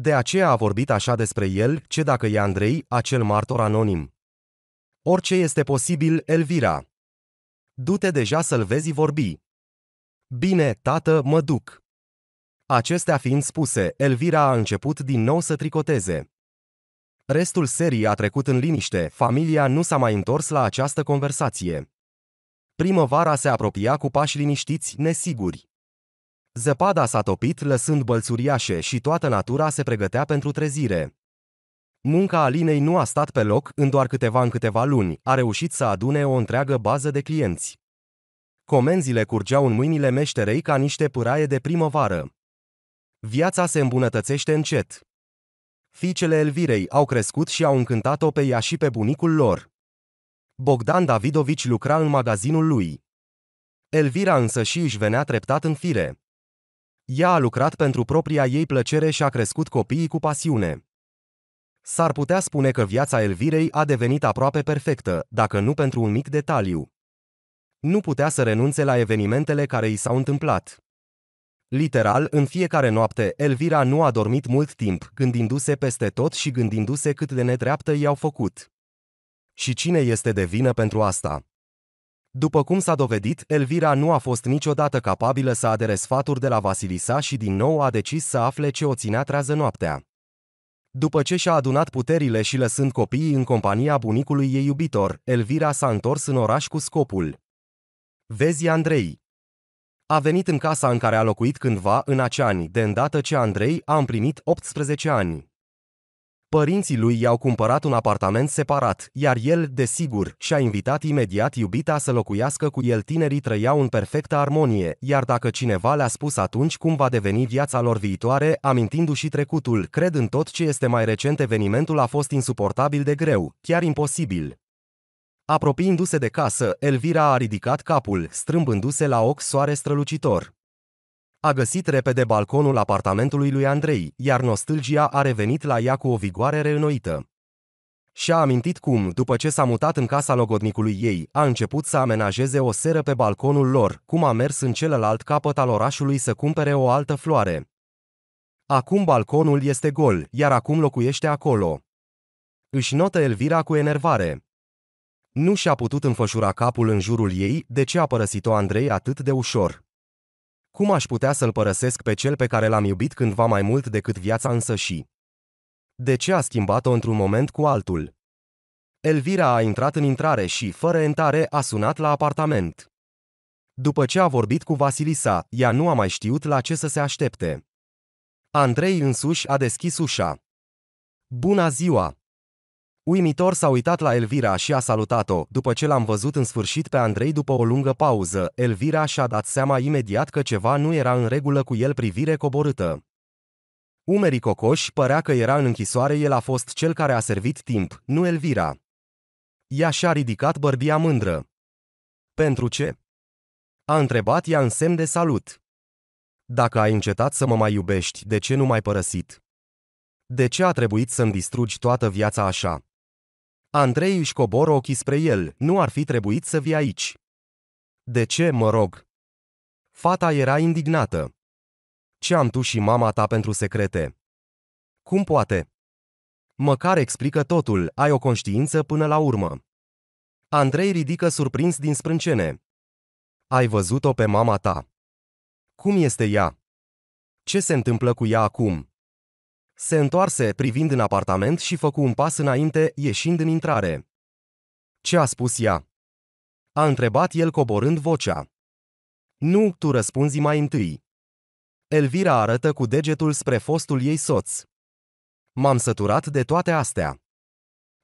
de aceea a vorbit așa despre el, ce dacă e Andrei, acel martor anonim. Orice este posibil, Elvira. Du-te deja să-l vezi vorbi. Bine, tată, mă duc. Acestea fiind spuse, Elvira a început din nou să tricoteze. Restul serii a trecut în liniște, familia nu s-a mai întors la această conversație. Primăvara se apropia cu pași liniștiți, nesiguri. Zăpada s-a topit lăsând bălțuriașe și toată natura se pregătea pentru trezire. Munca Alinei nu a stat pe loc în doar câteva în câteva luni, a reușit să adune o întreagă bază de clienți. Comenzile curgeau în mâinile meșterei ca niște pâraie de primăvară. Viața se îmbunătățește încet. Fiicele Elvirei au crescut și au încântat-o pe ea și pe bunicul lor. Bogdan Davidovici lucra în magazinul lui. Elvira însă și își venea treptat în fire. Ea a lucrat pentru propria ei plăcere și a crescut copiii cu pasiune. S-ar putea spune că viața Elvirei a devenit aproape perfectă, dacă nu pentru un mic detaliu. Nu putea să renunțe la evenimentele care i s-au întâmplat. Literal, în fiecare noapte, Elvira nu a dormit mult timp, gândindu-se peste tot și gândindu-se cât de nedreaptă i-au făcut. Și cine este de vină pentru asta? După cum s-a dovedit, Elvira nu a fost niciodată capabilă să adere sfaturi de la Vasilisa și din nou a decis să afle ce o ținea trează noaptea. După ce și-a adunat puterile și lăsând copiii în compania bunicului ei iubitor, Elvira s-a întors în oraș cu scopul. Vezi Andrei. A venit în casa în care a locuit cândva în acea ani, de îndată ce Andrei a împlinit 18 ani. Părinții lui i-au cumpărat un apartament separat, iar el, desigur, și-a invitat imediat iubita să locuiască cu el. Tinerii trăiau în perfectă armonie, iar dacă cineva le-a spus atunci cum va deveni viața lor viitoare, amintindu-și trecutul, cred în tot ce este mai recent evenimentul a fost insuportabil de greu, chiar imposibil. Apropiindu-se de casă, Elvira a ridicat capul, strâmbându-se la ochi soare strălucitor. A găsit repede balconul apartamentului lui Andrei, iar nostalgia a revenit la ea cu o vigoare reînnoită. Și-a amintit cum, după ce s-a mutat în casa logodnicului ei, a început să amenajeze o seră pe balconul lor, cum a mers în celălalt capăt al orașului să cumpere o altă floare. Acum balconul este gol, iar acum locuiește acolo. Își notă Elvira cu enervare. Nu și-a putut înfășura capul în jurul ei de ce a părăsit-o Andrei atât de ușor. Cum aș putea să-l părăsesc pe cel pe care l-am iubit cândva mai mult decât viața însă și? De ce a schimbat-o într-un moment cu altul? Elvira a intrat în intrare și, fără entare, a sunat la apartament. După ce a vorbit cu Vasilisa, ea nu a mai știut la ce să se aștepte. Andrei însuși a deschis ușa. Bună ziua! Uimitor s-a uitat la Elvira și a salutat-o, după ce l-am văzut în sfârșit pe Andrei după o lungă pauză, Elvira și-a dat seama imediat că ceva nu era în regulă cu el privire coborâtă. Umerii cocoși părea că era în închisoare el a fost cel care a servit timp, nu Elvira. Ea și-a ridicat bărbia mândră. Pentru ce? A întrebat ea în semn de salut. Dacă ai încetat să mă mai iubești, de ce nu m-ai părăsit? De ce a trebuit să-mi distrugi toată viața așa? Andrei își coboră ochii spre el, nu ar fi trebuit să vii aici. De ce, mă rog? Fata era indignată. Ce am tu și mama ta pentru secrete? Cum poate? Măcar explică totul, ai o conștiință până la urmă. Andrei ridică surprins din sprâncene. Ai văzut-o pe mama ta. Cum este ea? Ce se întâmplă cu ea acum? Se întoarse privind în apartament și făcu un pas înainte, ieșind în intrare. Ce a spus ea? A întrebat el coborând vocea. Nu, tu răspunzi mai întâi. Elvira arătă cu degetul spre fostul ei soț. M-am săturat de toate astea.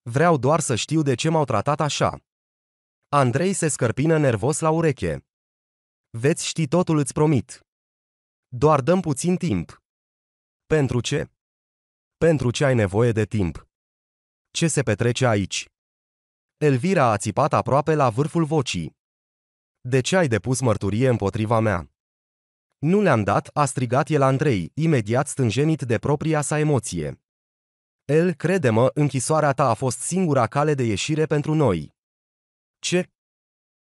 Vreau doar să știu de ce m-au tratat așa. Andrei se scărpină nervos la ureche. Veți ști totul, îți promit. Doar dăm puțin timp. Pentru ce? Pentru ce ai nevoie de timp? Ce se petrece aici? Elvira a țipat aproape la vârful vocii. De ce ai depus mărturie împotriva mea? Nu le-am dat, a strigat el Andrei, imediat stânjenit de propria sa emoție. El, crede-mă, închisoarea ta a fost singura cale de ieșire pentru noi. Ce?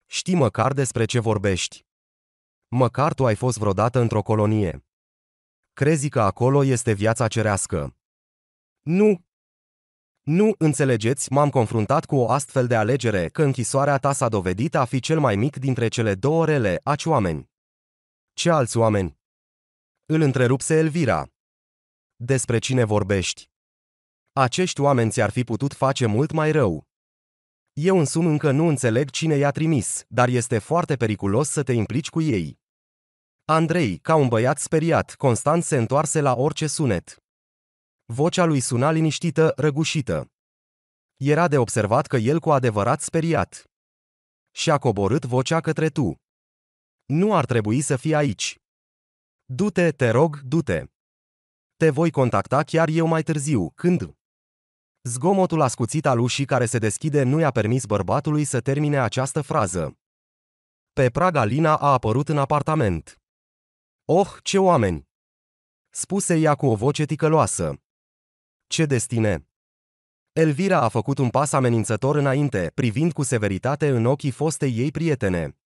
Știi măcar despre ce vorbești. Măcar tu ai fost vreodată într-o colonie. Crezi că acolo este viața cerească. Nu! Nu înțelegeți, m-am confruntat cu o astfel de alegere că închisoarea ta s-a dovedit a fi cel mai mic dintre cele două rele, aci oameni. Ce alți oameni? Îl întrerupse Elvira. Despre cine vorbești? Acești oameni ți-ar fi putut face mult mai rău. Eu însum încă nu înțeleg cine i-a trimis, dar este foarte periculos să te implici cu ei. Andrei, ca un băiat speriat, constant se întoarse la orice sunet. Vocea lui suna liniștită, răgușită. Era de observat că el cu adevărat speriat. Și-a coborât vocea către tu. Nu ar trebui să fii aici. Du-te, te rog, du-te. Te voi contacta chiar eu mai târziu, când? Zgomotul ascuțit al ușii care se deschide nu i-a permis bărbatului să termine această frază. Pe praga Lina a apărut în apartament. Oh, ce oameni! Spuse ea cu o voce ticăloasă. Ce destine! Elvira a făcut un pas amenințător înainte, privind cu severitate în ochii fostei ei prietene.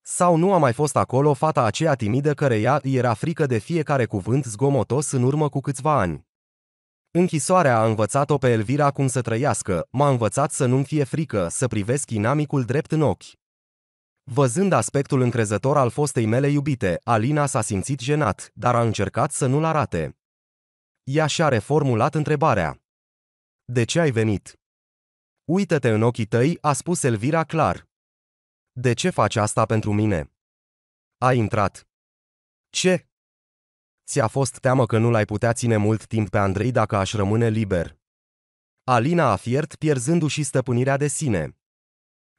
Sau nu a mai fost acolo fata aceea timidă care îi era frică de fiecare cuvânt zgomotos în urmă cu câțiva ani. Închisoarea a învățat-o pe Elvira cum să trăiască, m-a învățat să nu-mi fie frică, să privesc inamicul drept în ochi. Văzând aspectul încrezător al fostei mele iubite, Alina s-a simțit jenat, dar a încercat să nu-l arate ea și-a reformulat întrebarea. De ce ai venit? Uită-te în ochii tăi, a spus Elvira clar. De ce faci asta pentru mine? Ai intrat. Ce? Ți-a fost teamă că nu l-ai putea ține mult timp pe Andrei dacă aș rămâne liber. Alina a fiert pierzându-și stăpânirea de sine.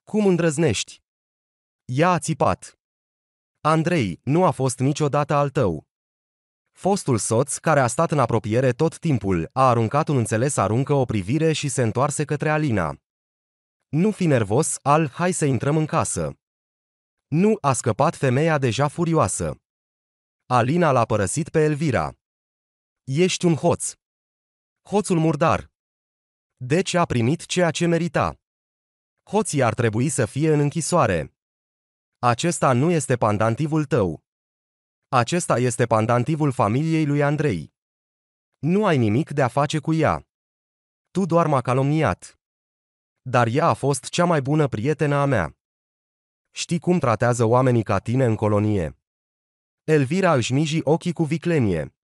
Cum îndrăznești? Ea a țipat. Andrei, nu a fost niciodată al tău. Fostul soț, care a stat în apropiere tot timpul, a aruncat un înțeles aruncă o privire și se întoarse către Alina. Nu fi nervos, Al, hai să intrăm în casă. Nu a scăpat femeia deja furioasă. Alina l-a părăsit pe Elvira. Ești un hoț. Hoțul murdar. Deci a primit ceea ce merita. Hoții ar trebui să fie în închisoare. Acesta nu este pandantivul tău. Acesta este pandantivul familiei lui Andrei. Nu ai nimic de a face cu ea. Tu doar m-a calomniat. Dar ea a fost cea mai bună prietenă a mea. Știi cum tratează oamenii ca tine în colonie. Elvira își miji ochii cu viclenie.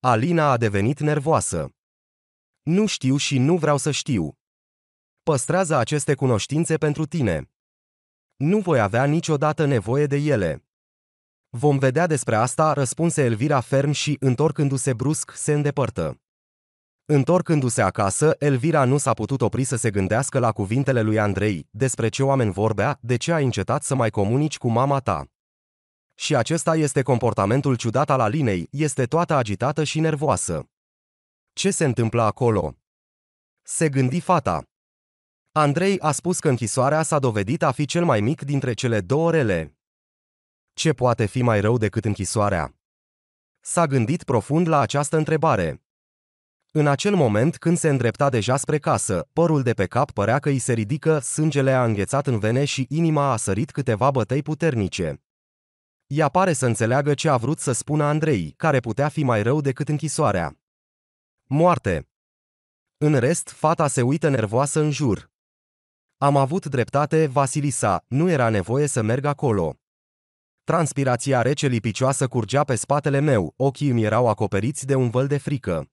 Alina a devenit nervoasă. Nu știu și nu vreau să știu. Păstrează aceste cunoștințe pentru tine. Nu voi avea niciodată nevoie de ele. Vom vedea despre asta, răspunse Elvira ferm și, întorcându-se brusc, se îndepărtă. Întorcându-se acasă, Elvira nu s-a putut opri să se gândească la cuvintele lui Andrei, despre ce oameni vorbea, de ce a încetat să mai comunici cu mama ta. Și acesta este comportamentul ciudat al Alinei, este toată agitată și nervoasă. Ce se întâmplă acolo? Se gândi fata. Andrei a spus că închisoarea s-a dovedit a fi cel mai mic dintre cele două rele. Ce poate fi mai rău decât închisoarea? S-a gândit profund la această întrebare. În acel moment, când se îndrepta deja spre casă, părul de pe cap părea că îi se ridică, sângele a înghețat în vene și inima a sărit câteva bătăi puternice. Ea pare să înțeleagă ce a vrut să spună Andrei, care putea fi mai rău decât închisoarea. Moarte. În rest, fata se uită nervoasă în jur. Am avut dreptate, Vasilisa, nu era nevoie să merg acolo. Transpirația rece lipicioasă curgea pe spatele meu, ochii îmi erau acoperiți de un văl de frică.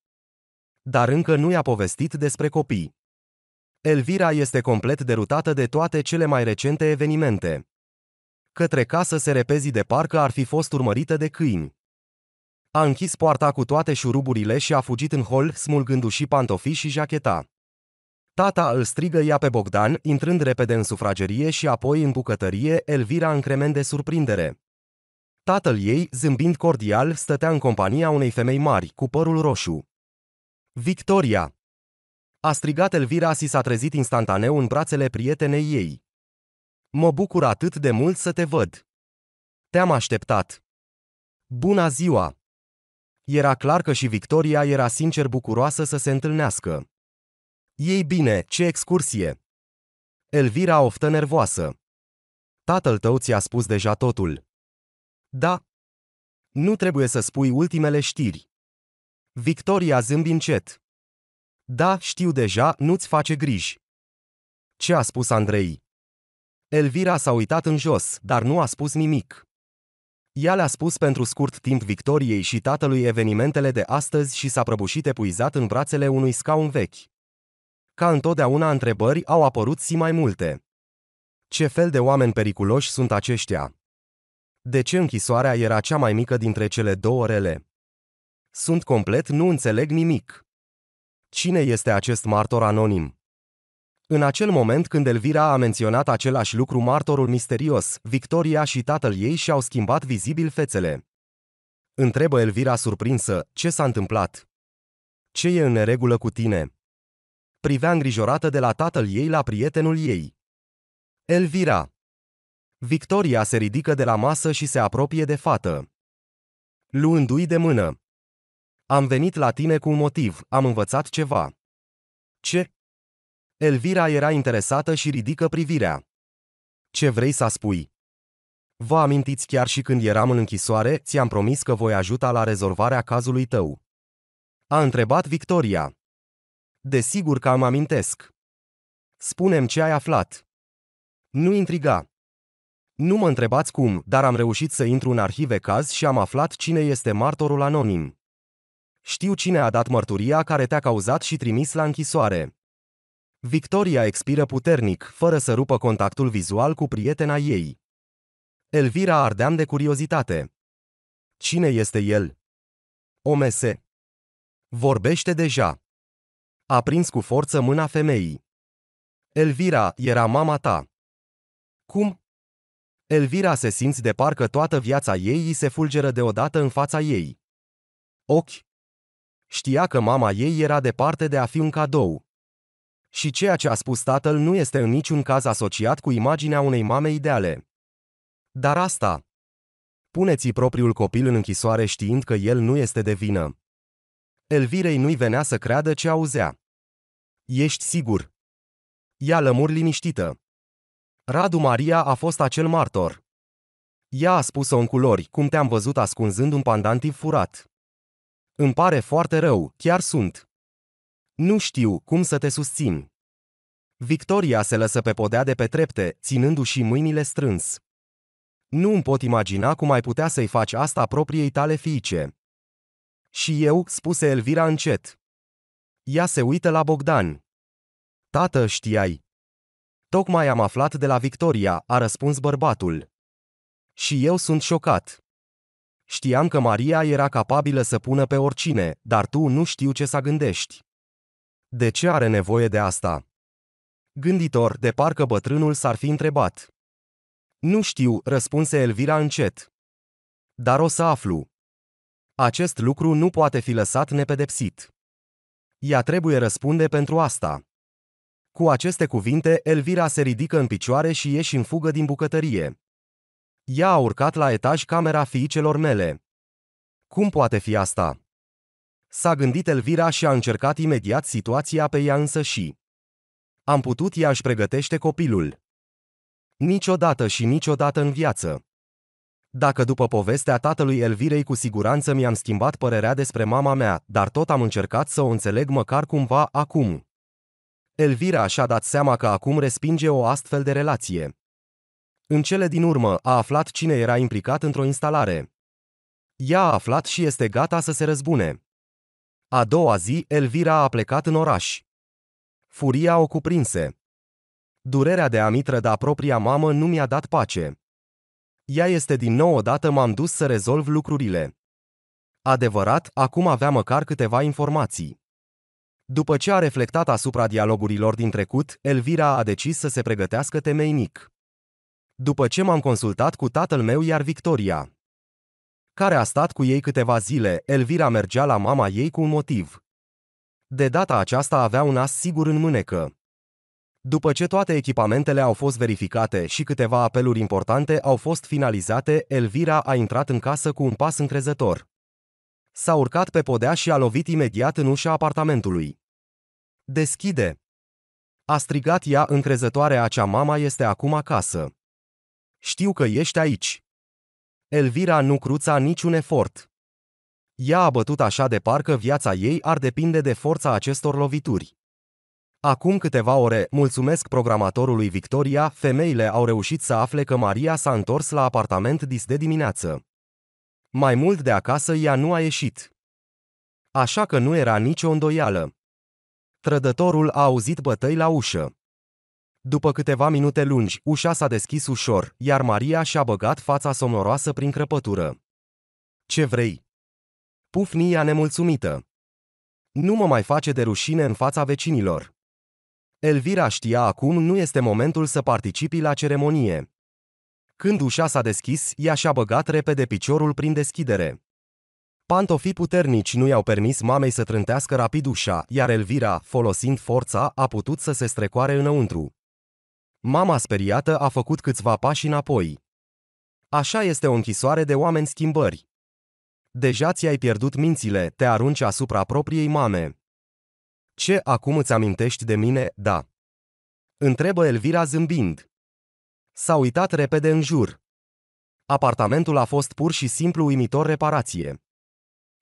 Dar încă nu i-a povestit despre copii. Elvira este complet derutată de toate cele mai recente evenimente. Către casă se repezi de parcă ar fi fost urmărită de câini. A închis poarta cu toate șuruburile și a fugit în hol, smulgându-și pantofi și jacheta. Tata îl strigă ea pe Bogdan, intrând repede în sufragerie și apoi în bucătărie, Elvira încremen de surprindere. Tatăl ei, zâmbind cordial, stătea în compania unei femei mari, cu părul roșu. Victoria! A strigat Elvira și s-a trezit instantaneu în brațele prietenei ei. Mă bucur atât de mult să te văd. Te-am așteptat. Bună ziua! Era clar că și Victoria era sincer bucuroasă să se întâlnească. Ei bine, ce excursie! Elvira oftă nervoasă. Tatăl tău ți-a spus deja totul. Da. Nu trebuie să spui ultimele știri. Victoria zâmbi încet. Da, știu deja, nu-ți face griji. Ce a spus Andrei? Elvira s-a uitat în jos, dar nu a spus nimic. Ea le-a spus pentru scurt timp Victoriei și tatălui evenimentele de astăzi și s-a prăbușit epuizat în brațele unui scaun vechi. Ca întotdeauna întrebări au apărut și mai multe. Ce fel de oameni periculoși sunt aceștia? De ce închisoarea era cea mai mică dintre cele două rele? Sunt complet nu înțeleg nimic. Cine este acest martor anonim? În acel moment când Elvira a menționat același lucru martorul misterios, Victoria și tatăl ei și-au schimbat vizibil fețele. Întrebă Elvira surprinsă, ce s-a întâmplat? Ce e în neregulă cu tine? Privea îngrijorată de la tatăl ei la prietenul ei. Elvira, Victoria se ridică de la masă și se apropie de fată. Luându-i de mână. Am venit la tine cu un motiv, am învățat ceva. Ce? Elvira era interesată și ridică privirea. Ce vrei să spui? Vă amintiți chiar și când eram în închisoare, ți-am promis că voi ajuta la rezolvarea cazului tău. A întrebat Victoria. Desigur că am amintesc. Spunem ce ai aflat. Nu intriga. Nu mă întrebați cum, dar am reușit să intru în arhive caz și am aflat cine este martorul anonim. Știu cine a dat mărturia care te-a cauzat și trimis la închisoare. Victoria expiră puternic, fără să rupă contactul vizual cu prietena ei. Elvira ardeam de curiozitate. Cine este el? OMS. Vorbește deja. A prins cu forță mâna femeii. Elvira, era mama ta. Cum? Elvira se simți de parcă toată viața ei îi se fulgeră deodată în fața ei. Ochi. Știa că mama ei era departe de a fi un cadou. Și ceea ce a spus tatăl nu este în niciun caz asociat cu imaginea unei mame ideale. Dar asta. Puneți propriul copil în închisoare știind că el nu este de vină. Elvirei nu-i venea să creadă ce auzea. Ești sigur? Ia lămuri liniștită. Radu Maria a fost acel martor. Ea a spus-o în culori, cum te-am văzut ascunzând un pandantiv furat. Îmi pare foarte rău, chiar sunt. Nu știu cum să te susțin. Victoria se lăsă pe podea de pe trepte, ținându-și mâinile strâns. Nu îmi pot imagina cum ai putea să-i faci asta propriei tale fiice. Și eu, spuse Elvira încet. Ea se uită la Bogdan. Tată, știai, Tocmai am aflat de la Victoria, a răspuns bărbatul. Și eu sunt șocat. Știam că Maria era capabilă să pună pe oricine, dar tu nu știu ce să gândești. De ce are nevoie de asta? Gânditor, de parcă bătrânul s-ar fi întrebat. Nu știu, răspunse Elvira încet. Dar o să aflu. Acest lucru nu poate fi lăsat nepedepsit. Ea trebuie răspunde pentru asta. Cu aceste cuvinte, Elvira se ridică în picioare și ieși în fugă din bucătărie. Ea a urcat la etaj camera fiicelor mele. Cum poate fi asta? S-a gândit Elvira și a încercat imediat situația pe ea însă și. Am putut ea își pregătește copilul. Niciodată și niciodată în viață. Dacă după povestea tatălui Elvirei cu siguranță mi-am schimbat părerea despre mama mea, dar tot am încercat să o înțeleg măcar cumva acum, Elvira și-a dat seama că acum respinge o astfel de relație. În cele din urmă a aflat cine era implicat într-o instalare. Ea a aflat și este gata să se răzbune. A doua zi, Elvira a plecat în oraș. Furia o cuprinse. Durerea de a-mi trăda propria mamă nu mi-a dat pace. Ea este din nou odată m-am dus să rezolv lucrurile. Adevărat, acum avea măcar câteva informații. După ce a reflectat asupra dialogurilor din trecut, Elvira a decis să se pregătească temeinic. După ce m-am consultat cu tatăl meu, iar Victoria, care a stat cu ei câteva zile, Elvira mergea la mama ei cu un motiv. De data aceasta avea un as sigur în mânecă. După ce toate echipamentele au fost verificate și câteva apeluri importante au fost finalizate, Elvira a intrat în casă cu un pas încrezător. S-a urcat pe podea și a lovit imediat în ușa apartamentului. Deschide! A strigat ea încrezătoare acea mama este acum acasă. Știu că ești aici. Elvira nu cruța niciun efort. Ea a bătut așa de parcă viața ei ar depinde de forța acestor lovituri. Acum câteva ore, mulțumesc programatorului Victoria, femeile au reușit să afle că Maria s-a întors la apartament dis de dimineață. Mai mult de acasă ea nu a ieșit. Așa că nu era nicio îndoială. Trădătorul a auzit bătăi la ușă. După câteva minute lungi, ușa s-a deschis ușor, iar Maria și-a băgat fața somnoroasă prin crăpătură. Ce vrei? Pufnia nemulțumită. Nu mă mai face de rușine în fața vecinilor. Elvira știa acum nu este momentul să participi la ceremonie. Când ușa s-a deschis, ea și-a băgat repede piciorul prin deschidere. Pantofii puternici nu i-au permis mamei să trântească rapid ușa, iar Elvira, folosind forța, a putut să se strecoare înăuntru. Mama speriată a făcut câțiva pași înapoi. Așa este o închisoare de oameni schimbări. Deja ți-ai pierdut mințile, te arunci asupra propriei mame. Ce acum îți amintești de mine, da? Întrebă Elvira zâmbind. S-a uitat repede în jur. Apartamentul a fost pur și simplu uimitor reparație.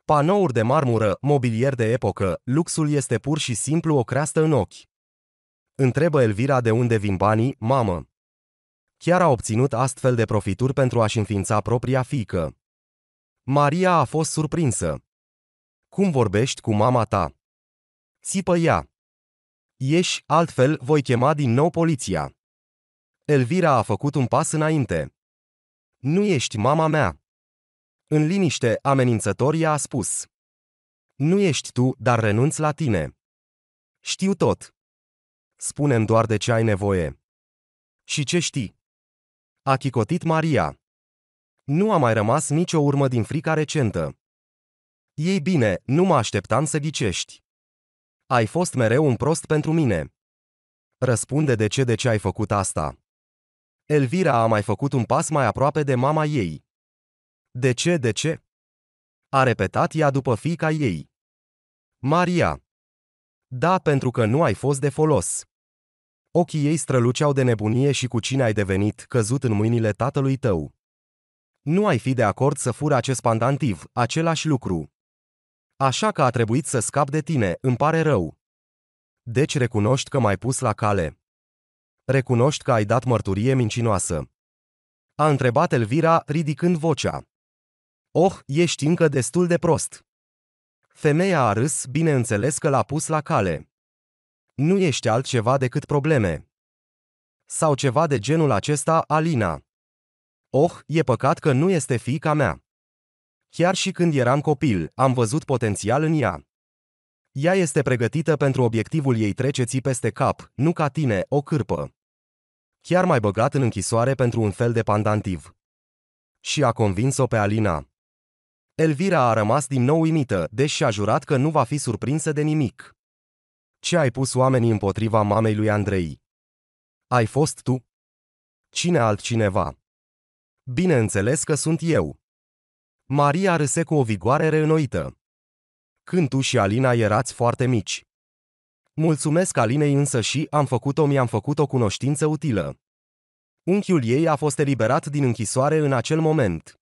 Panouri de marmură, mobilier de epocă, luxul este pur și simplu o creastă în ochi. Întrebă Elvira de unde vin banii, mamă. Chiar a obținut astfel de profituri pentru a-și înființa propria fiică. Maria a fost surprinsă. Cum vorbești cu mama ta? Țipă ea. Ieși, altfel voi chema din nou poliția. Elvira a făcut un pas înainte. Nu ești mama mea. În liniște, amenințător i a spus. Nu ești tu, dar renunț la tine. Știu tot. Spunem doar de ce ai nevoie. Și ce știi? A chicotit Maria. Nu a mai rămas nicio urmă din frica recentă. Ei bine, nu mă așteptam să ghicești. Ai fost mereu un prost pentru mine. Răspunde de ce de ce ai făcut asta. Elvira a mai făcut un pas mai aproape de mama ei. De ce, de ce? A repetat ea după fiica ei. Maria. Da, pentru că nu ai fost de folos. Ochii ei străluceau de nebunie și cu cine ai devenit, căzut în mâinile tatălui tău. Nu ai fi de acord să fură acest pandantiv, același lucru. Așa că a trebuit să scap de tine, îmi pare rău. Deci recunoști că m-ai pus la cale. Recunoști că ai dat mărturie mincinoasă. A întrebat Elvira, ridicând vocea. Oh, ești încă destul de prost. Femeia a râs, bineînțeles că l-a pus la cale. Nu ești altceva decât probleme. Sau ceva de genul acesta, Alina. Oh, e păcat că nu este fiica mea. Chiar și când eram copil, am văzut potențial în ea. Ea este pregătită pentru obiectivul ei treceți peste cap, nu ca tine, o cârpă. Chiar mai băgat în închisoare pentru un fel de pandantiv. Și a convins-o pe Alina. Elvira a rămas din nou uimită, deși a jurat că nu va fi surprinsă de nimic. Ce ai pus oamenii împotriva mamei lui Andrei? Ai fost tu? Cine altcineva? Bineînțeles că sunt eu. Maria râse cu o vigoare reînnoită când tu și Alina erați foarte mici. Mulțumesc Alinei însă și am făcut-o mi-am făcut-o cunoștință utilă. Unchiul ei a fost eliberat din închisoare în acel moment.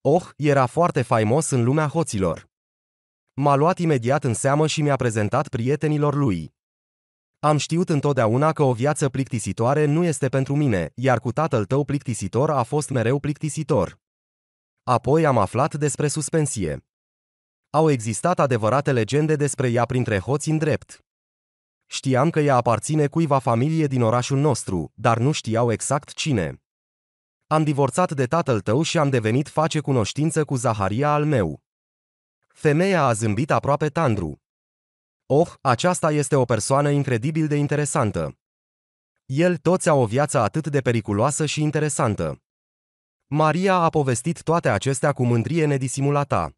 Oh, era foarte faimos în lumea hoților. M-a luat imediat în seamă și mi-a prezentat prietenilor lui. Am știut întotdeauna că o viață plictisitoare nu este pentru mine, iar cu tatăl tău plictisitor a fost mereu plictisitor. Apoi am aflat despre suspensie au existat adevărate legende despre ea printre hoți în drept. Știam că ea aparține cuiva familie din orașul nostru, dar nu știau exact cine. Am divorțat de tatăl tău și am devenit face cunoștință cu Zaharia al meu. Femeia a zâmbit aproape tandru. Oh, aceasta este o persoană incredibil de interesantă. El toți au o viață atât de periculoasă și interesantă. Maria a povestit toate acestea cu mândrie nedisimulată.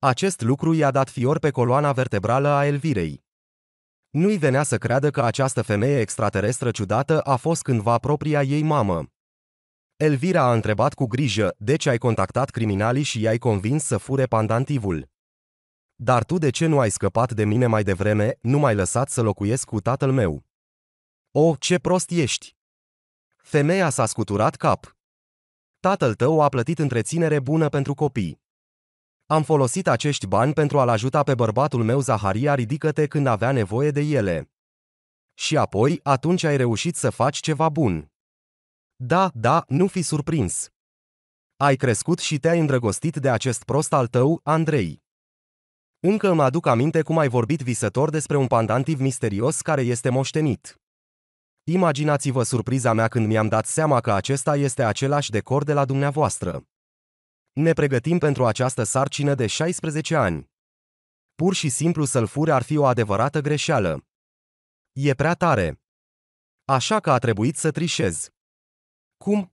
Acest lucru i-a dat fior pe coloana vertebrală a Elvirei. Nu-i venea să creadă că această femeie extraterestră ciudată a fost cândva propria ei mamă. Elvira a întrebat cu grijă de ce ai contactat criminalii și i-ai convins să fure pandantivul. Dar tu de ce nu ai scăpat de mine mai devreme, nu m-ai lăsat să locuiesc cu tatăl meu? O, ce prost ești! Femeia s-a scuturat cap. Tatăl tău a plătit întreținere bună pentru copii. Am folosit acești bani pentru a-l ajuta pe bărbatul meu Zaharia ridică când avea nevoie de ele. Și apoi, atunci ai reușit să faci ceva bun. Da, da, nu fi surprins. Ai crescut și te-ai îndrăgostit de acest prost al tău, Andrei. Încă îmi aduc aminte cum ai vorbit visător despre un pandantiv misterios care este moștenit. Imaginați-vă surpriza mea când mi-am dat seama că acesta este același decor de la dumneavoastră. Ne pregătim pentru această sarcină de 16 ani. Pur și simplu să-l fure ar fi o adevărată greșeală. E prea tare. Așa că a trebuit să trișez. Cum?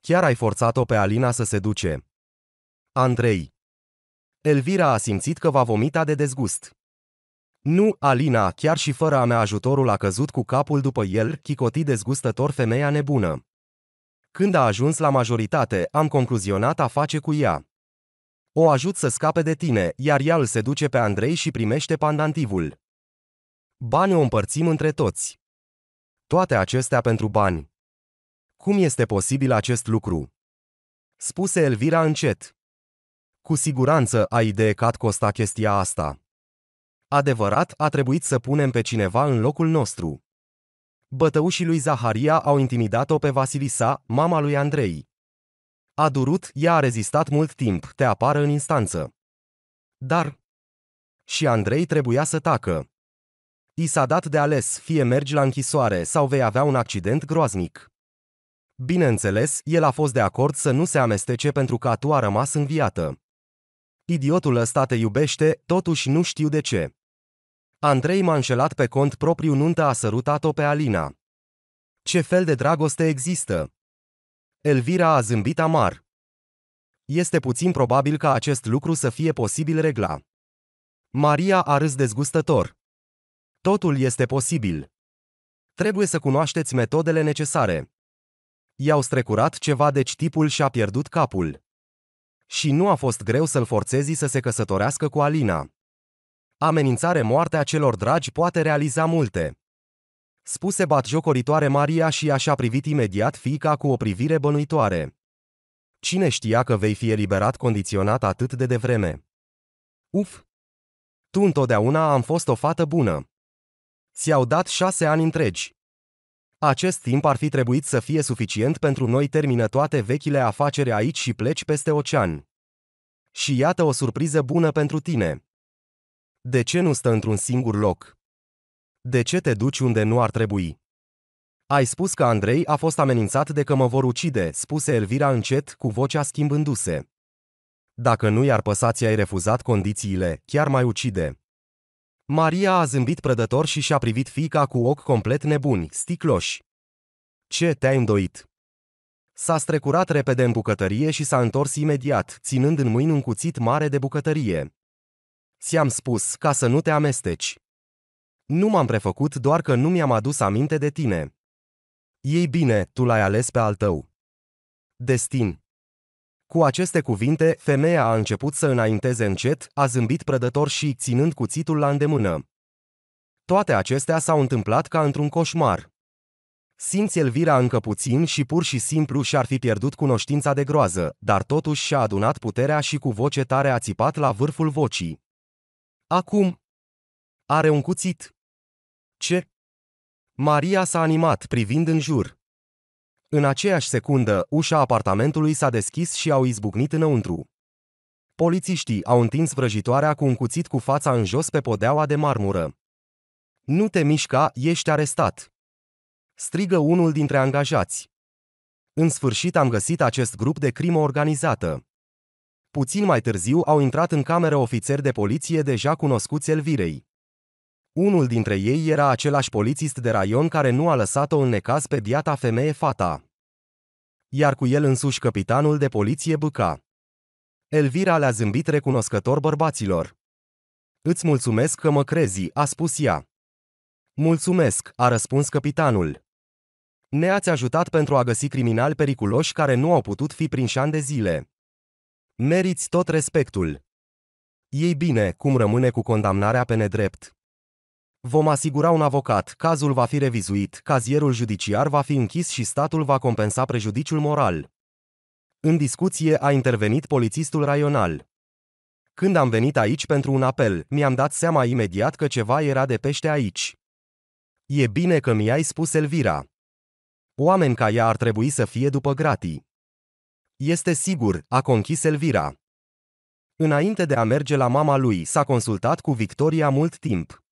Chiar ai forțat-o pe Alina să se duce. Andrei. Elvira a simțit că va vomita de dezgust. Nu, Alina, chiar și fără a mea ajutorul a căzut cu capul după el, chicotit dezgustător femeia nebună. Când a ajuns la majoritate, am concluzionat a face cu ea. O ajut să scape de tine, iar ea îl seduce pe Andrei și primește pandantivul. Bani o împărțim între toți. Toate acestea pentru bani. Cum este posibil acest lucru? Spuse Elvira încet. Cu siguranță a ideecat Costa chestia asta. Adevărat, a trebuit să punem pe cineva în locul nostru. Bătăușii lui Zaharia au intimidat-o pe Vasilisa, mama lui Andrei. A durut, ea a rezistat mult timp, te apară în instanță. Dar... Și Andrei trebuia să tacă. I s-a dat de ales, fie mergi la închisoare sau vei avea un accident groaznic. Bineînțeles, el a fost de acord să nu se amestece pentru că tu a rămas înviată. Idiotul ăsta te iubește, totuși nu știu de ce. Andrei m-a înșelat pe cont propriu nuntă a sărutat-o pe Alina. Ce fel de dragoste există? Elvira a zâmbit amar. Este puțin probabil ca acest lucru să fie posibil regla. Maria a râs dezgustător. Totul este posibil. Trebuie să cunoașteți metodele necesare. I-au strecurat ceva deci tipul și-a pierdut capul. Și nu a fost greu să-l forțezi să se căsătorească cu Alina. Amenințare moartea celor dragi poate realiza multe. Spuse batjocoritoare Maria și așa privit imediat fiica cu o privire bănuitoare. Cine știa că vei fi eliberat condiționat atât de devreme? Uf! Tu întotdeauna am fost o fată bună. Ți-au dat șase ani întregi. Acest timp ar fi trebuit să fie suficient pentru noi termină toate vechile afaceri aici și pleci peste ocean. Și iată o surpriză bună pentru tine. De ce nu stă într-un singur loc? De ce te duci unde nu ar trebui? Ai spus că Andrei a fost amenințat de că mă vor ucide, spuse Elvira încet, cu vocea schimbându-se. Dacă nu i-ar păsa, ți-ai refuzat condițiile, chiar mai ucide. Maria a zâmbit prădător și și-a privit fica cu ochi complet nebuni, sticloși. Ce te-ai îndoit? S-a strecurat repede în bucătărie și s-a întors imediat, ținând în mâini un cuțit mare de bucătărie. Ți-am spus ca să nu te amesteci. Nu m-am prefăcut doar că nu mi-am adus aminte de tine. Ei bine, tu l-ai ales pe al tău. Destin. Cu aceste cuvinte, femeia a început să înainteze încet, a zâmbit prădător și ținând cuțitul la îndemână. Toate acestea s-au întâmplat ca într-un coșmar. Simți Elvira încă puțin și pur și simplu și-ar fi pierdut cunoștința de groază, dar totuși și-a adunat puterea și cu voce tare a țipat la vârful vocii. Acum. Are un cuțit. Ce? Maria s-a animat privind în jur. În aceeași secundă, ușa apartamentului s-a deschis și au izbucnit înăuntru. Polițiștii au întins vrăjitoarea cu un cuțit cu fața în jos pe podeaua de marmură. Nu te mișca, ești arestat! Strigă unul dintre angajați. În sfârșit am găsit acest grup de crimă organizată. Puțin mai târziu au intrat în cameră ofițeri de poliție deja cunoscuți Elvirei. Unul dintre ei era același polițist de raion care nu a lăsat-o în necaz pe diata femeie fata. Iar cu el însuși capitanul de poliție Băca. Elvira le-a zâmbit recunoscător bărbaților. Îți mulțumesc că mă crezi, a spus ea. Mulțumesc, a răspuns capitanul. Ne-ați ajutat pentru a găsi criminali periculoși care nu au putut fi prinși ani de zile. Meriți tot respectul. Ei bine, cum rămâne cu condamnarea pe nedrept? Vom asigura un avocat, cazul va fi revizuit, cazierul judiciar va fi închis și statul va compensa prejudiciul moral. În discuție a intervenit polițistul raional. Când am venit aici pentru un apel, mi-am dat seama imediat că ceva era de pește aici. E bine că mi-ai spus Elvira. Oameni ca ea ar trebui să fie după gratii. Este sigur, a conchis Elvira. Înainte de a merge la mama lui, s-a consultat cu Victoria mult timp.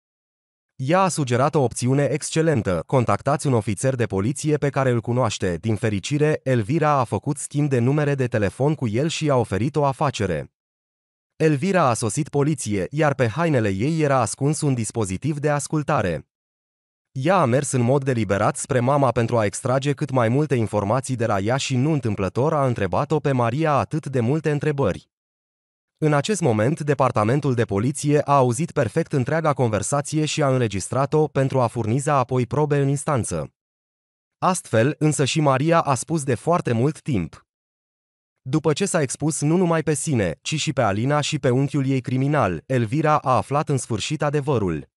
Ea a sugerat o opțiune excelentă, contactați un ofițer de poliție pe care îl cunoaște. Din fericire, Elvira a făcut schimb de numere de telefon cu el și a oferit o afacere. Elvira a sosit poliție, iar pe hainele ei era ascuns un dispozitiv de ascultare. Ea a mers în mod deliberat spre mama pentru a extrage cât mai multe informații de la ea și nu întâmplător a întrebat-o pe Maria atât de multe întrebări. În acest moment, departamentul de poliție a auzit perfect întreaga conversație și a înregistrat-o pentru a furniza apoi probe în instanță. Astfel, însă și Maria a spus de foarte mult timp. După ce s-a expus nu numai pe sine, ci și pe Alina și pe unchiul ei criminal, Elvira a aflat în sfârșit adevărul.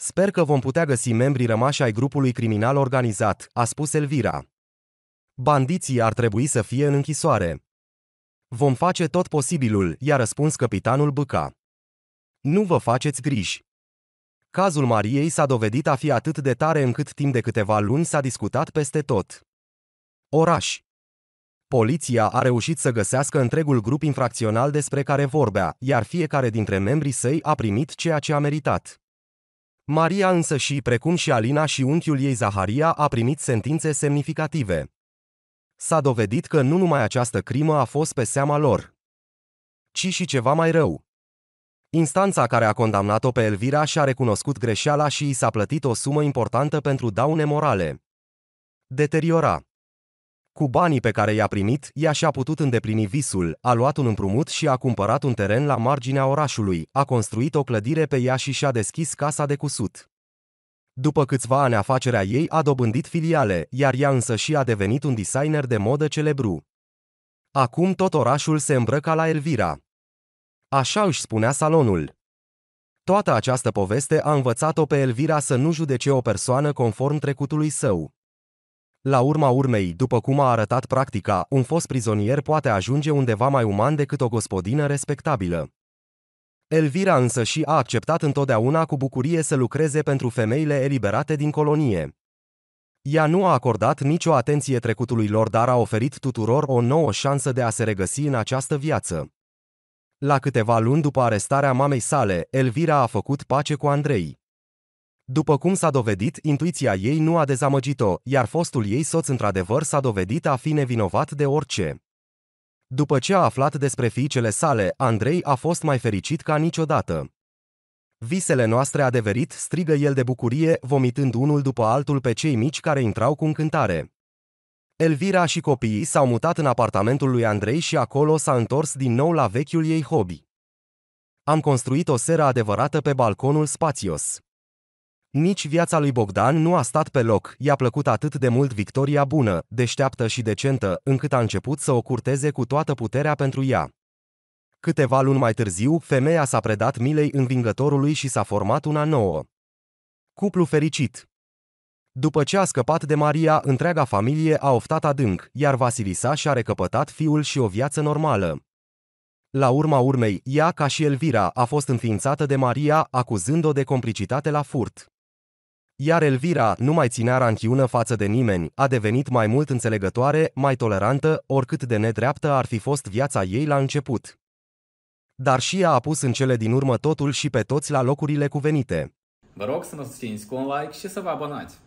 Sper că vom putea găsi membrii rămași ai grupului criminal organizat, a spus Elvira. Bandiții ar trebui să fie în închisoare. Vom face tot posibilul, i-a răspuns capitanul Băca. Nu vă faceți griji. Cazul Mariei s-a dovedit a fi atât de tare încât timp de câteva luni s-a discutat peste tot. Oraș. Poliția a reușit să găsească întregul grup infracțional despre care vorbea, iar fiecare dintre membrii săi a primit ceea ce a meritat. Maria însă și, precum și Alina și unchiul ei Zaharia, a primit sentințe semnificative. S-a dovedit că nu numai această crimă a fost pe seama lor, ci și ceva mai rău. Instanța care a condamnat-o pe Elvira și-a recunoscut greșeala și i s-a plătit o sumă importantă pentru daune morale. Deteriora cu banii pe care i-a primit, ea și-a putut îndeplini visul, a luat un împrumut și a cumpărat un teren la marginea orașului, a construit o clădire pe ea și și-a deschis casa de cusut. După câțiva ani afacerea ei a dobândit filiale, iar ea însă și a devenit un designer de modă celebru. Acum tot orașul se îmbrăca la Elvira. Așa își spunea salonul. Toată această poveste a învățat-o pe Elvira să nu judece o persoană conform trecutului său. La urma urmei, după cum a arătat practica, un fost prizonier poate ajunge undeva mai uman decât o gospodină respectabilă. Elvira însă și a acceptat întotdeauna cu bucurie să lucreze pentru femeile eliberate din colonie. Ea nu a acordat nicio atenție trecutului lor, dar a oferit tuturor o nouă șansă de a se regăsi în această viață. La câteva luni după arestarea mamei sale, Elvira a făcut pace cu Andrei. După cum s-a dovedit, intuiția ei nu a dezamăgit-o, iar fostul ei soț într-adevăr s-a dovedit a fi nevinovat de orice. După ce a aflat despre fiicele sale, Andrei a fost mai fericit ca niciodată. Visele noastre adeverit, strigă el de bucurie, vomitând unul după altul pe cei mici care intrau cu încântare. Elvira și copiii s-au mutat în apartamentul lui Andrei și acolo s-a întors din nou la vechiul ei hobby. Am construit o seră adevărată pe balconul spațios. Nici viața lui Bogdan nu a stat pe loc, i-a plăcut atât de mult victoria bună, deșteaptă și decentă, încât a început să o curteze cu toată puterea pentru ea. Câteva luni mai târziu, femeia s-a predat milei învingătorului și s-a format una nouă. Cuplu fericit. După ce a scăpat de Maria, întreaga familie a oftat adânc, iar Vasilisa și-a recăpătat fiul și o viață normală. La urma urmei, ea, ca și Elvira, a fost înființată de Maria, acuzând-o de complicitate la furt. Iar Elvira nu mai ținea ranchiună față de nimeni, a devenit mai mult înțelegătoare, mai tolerantă, oricât de nedreaptă ar fi fost viața ei la început. Dar și ea a pus în cele din urmă totul și pe toți la locurile cuvenite. Vă rog să mă susțineți cu un like și să vă abonați.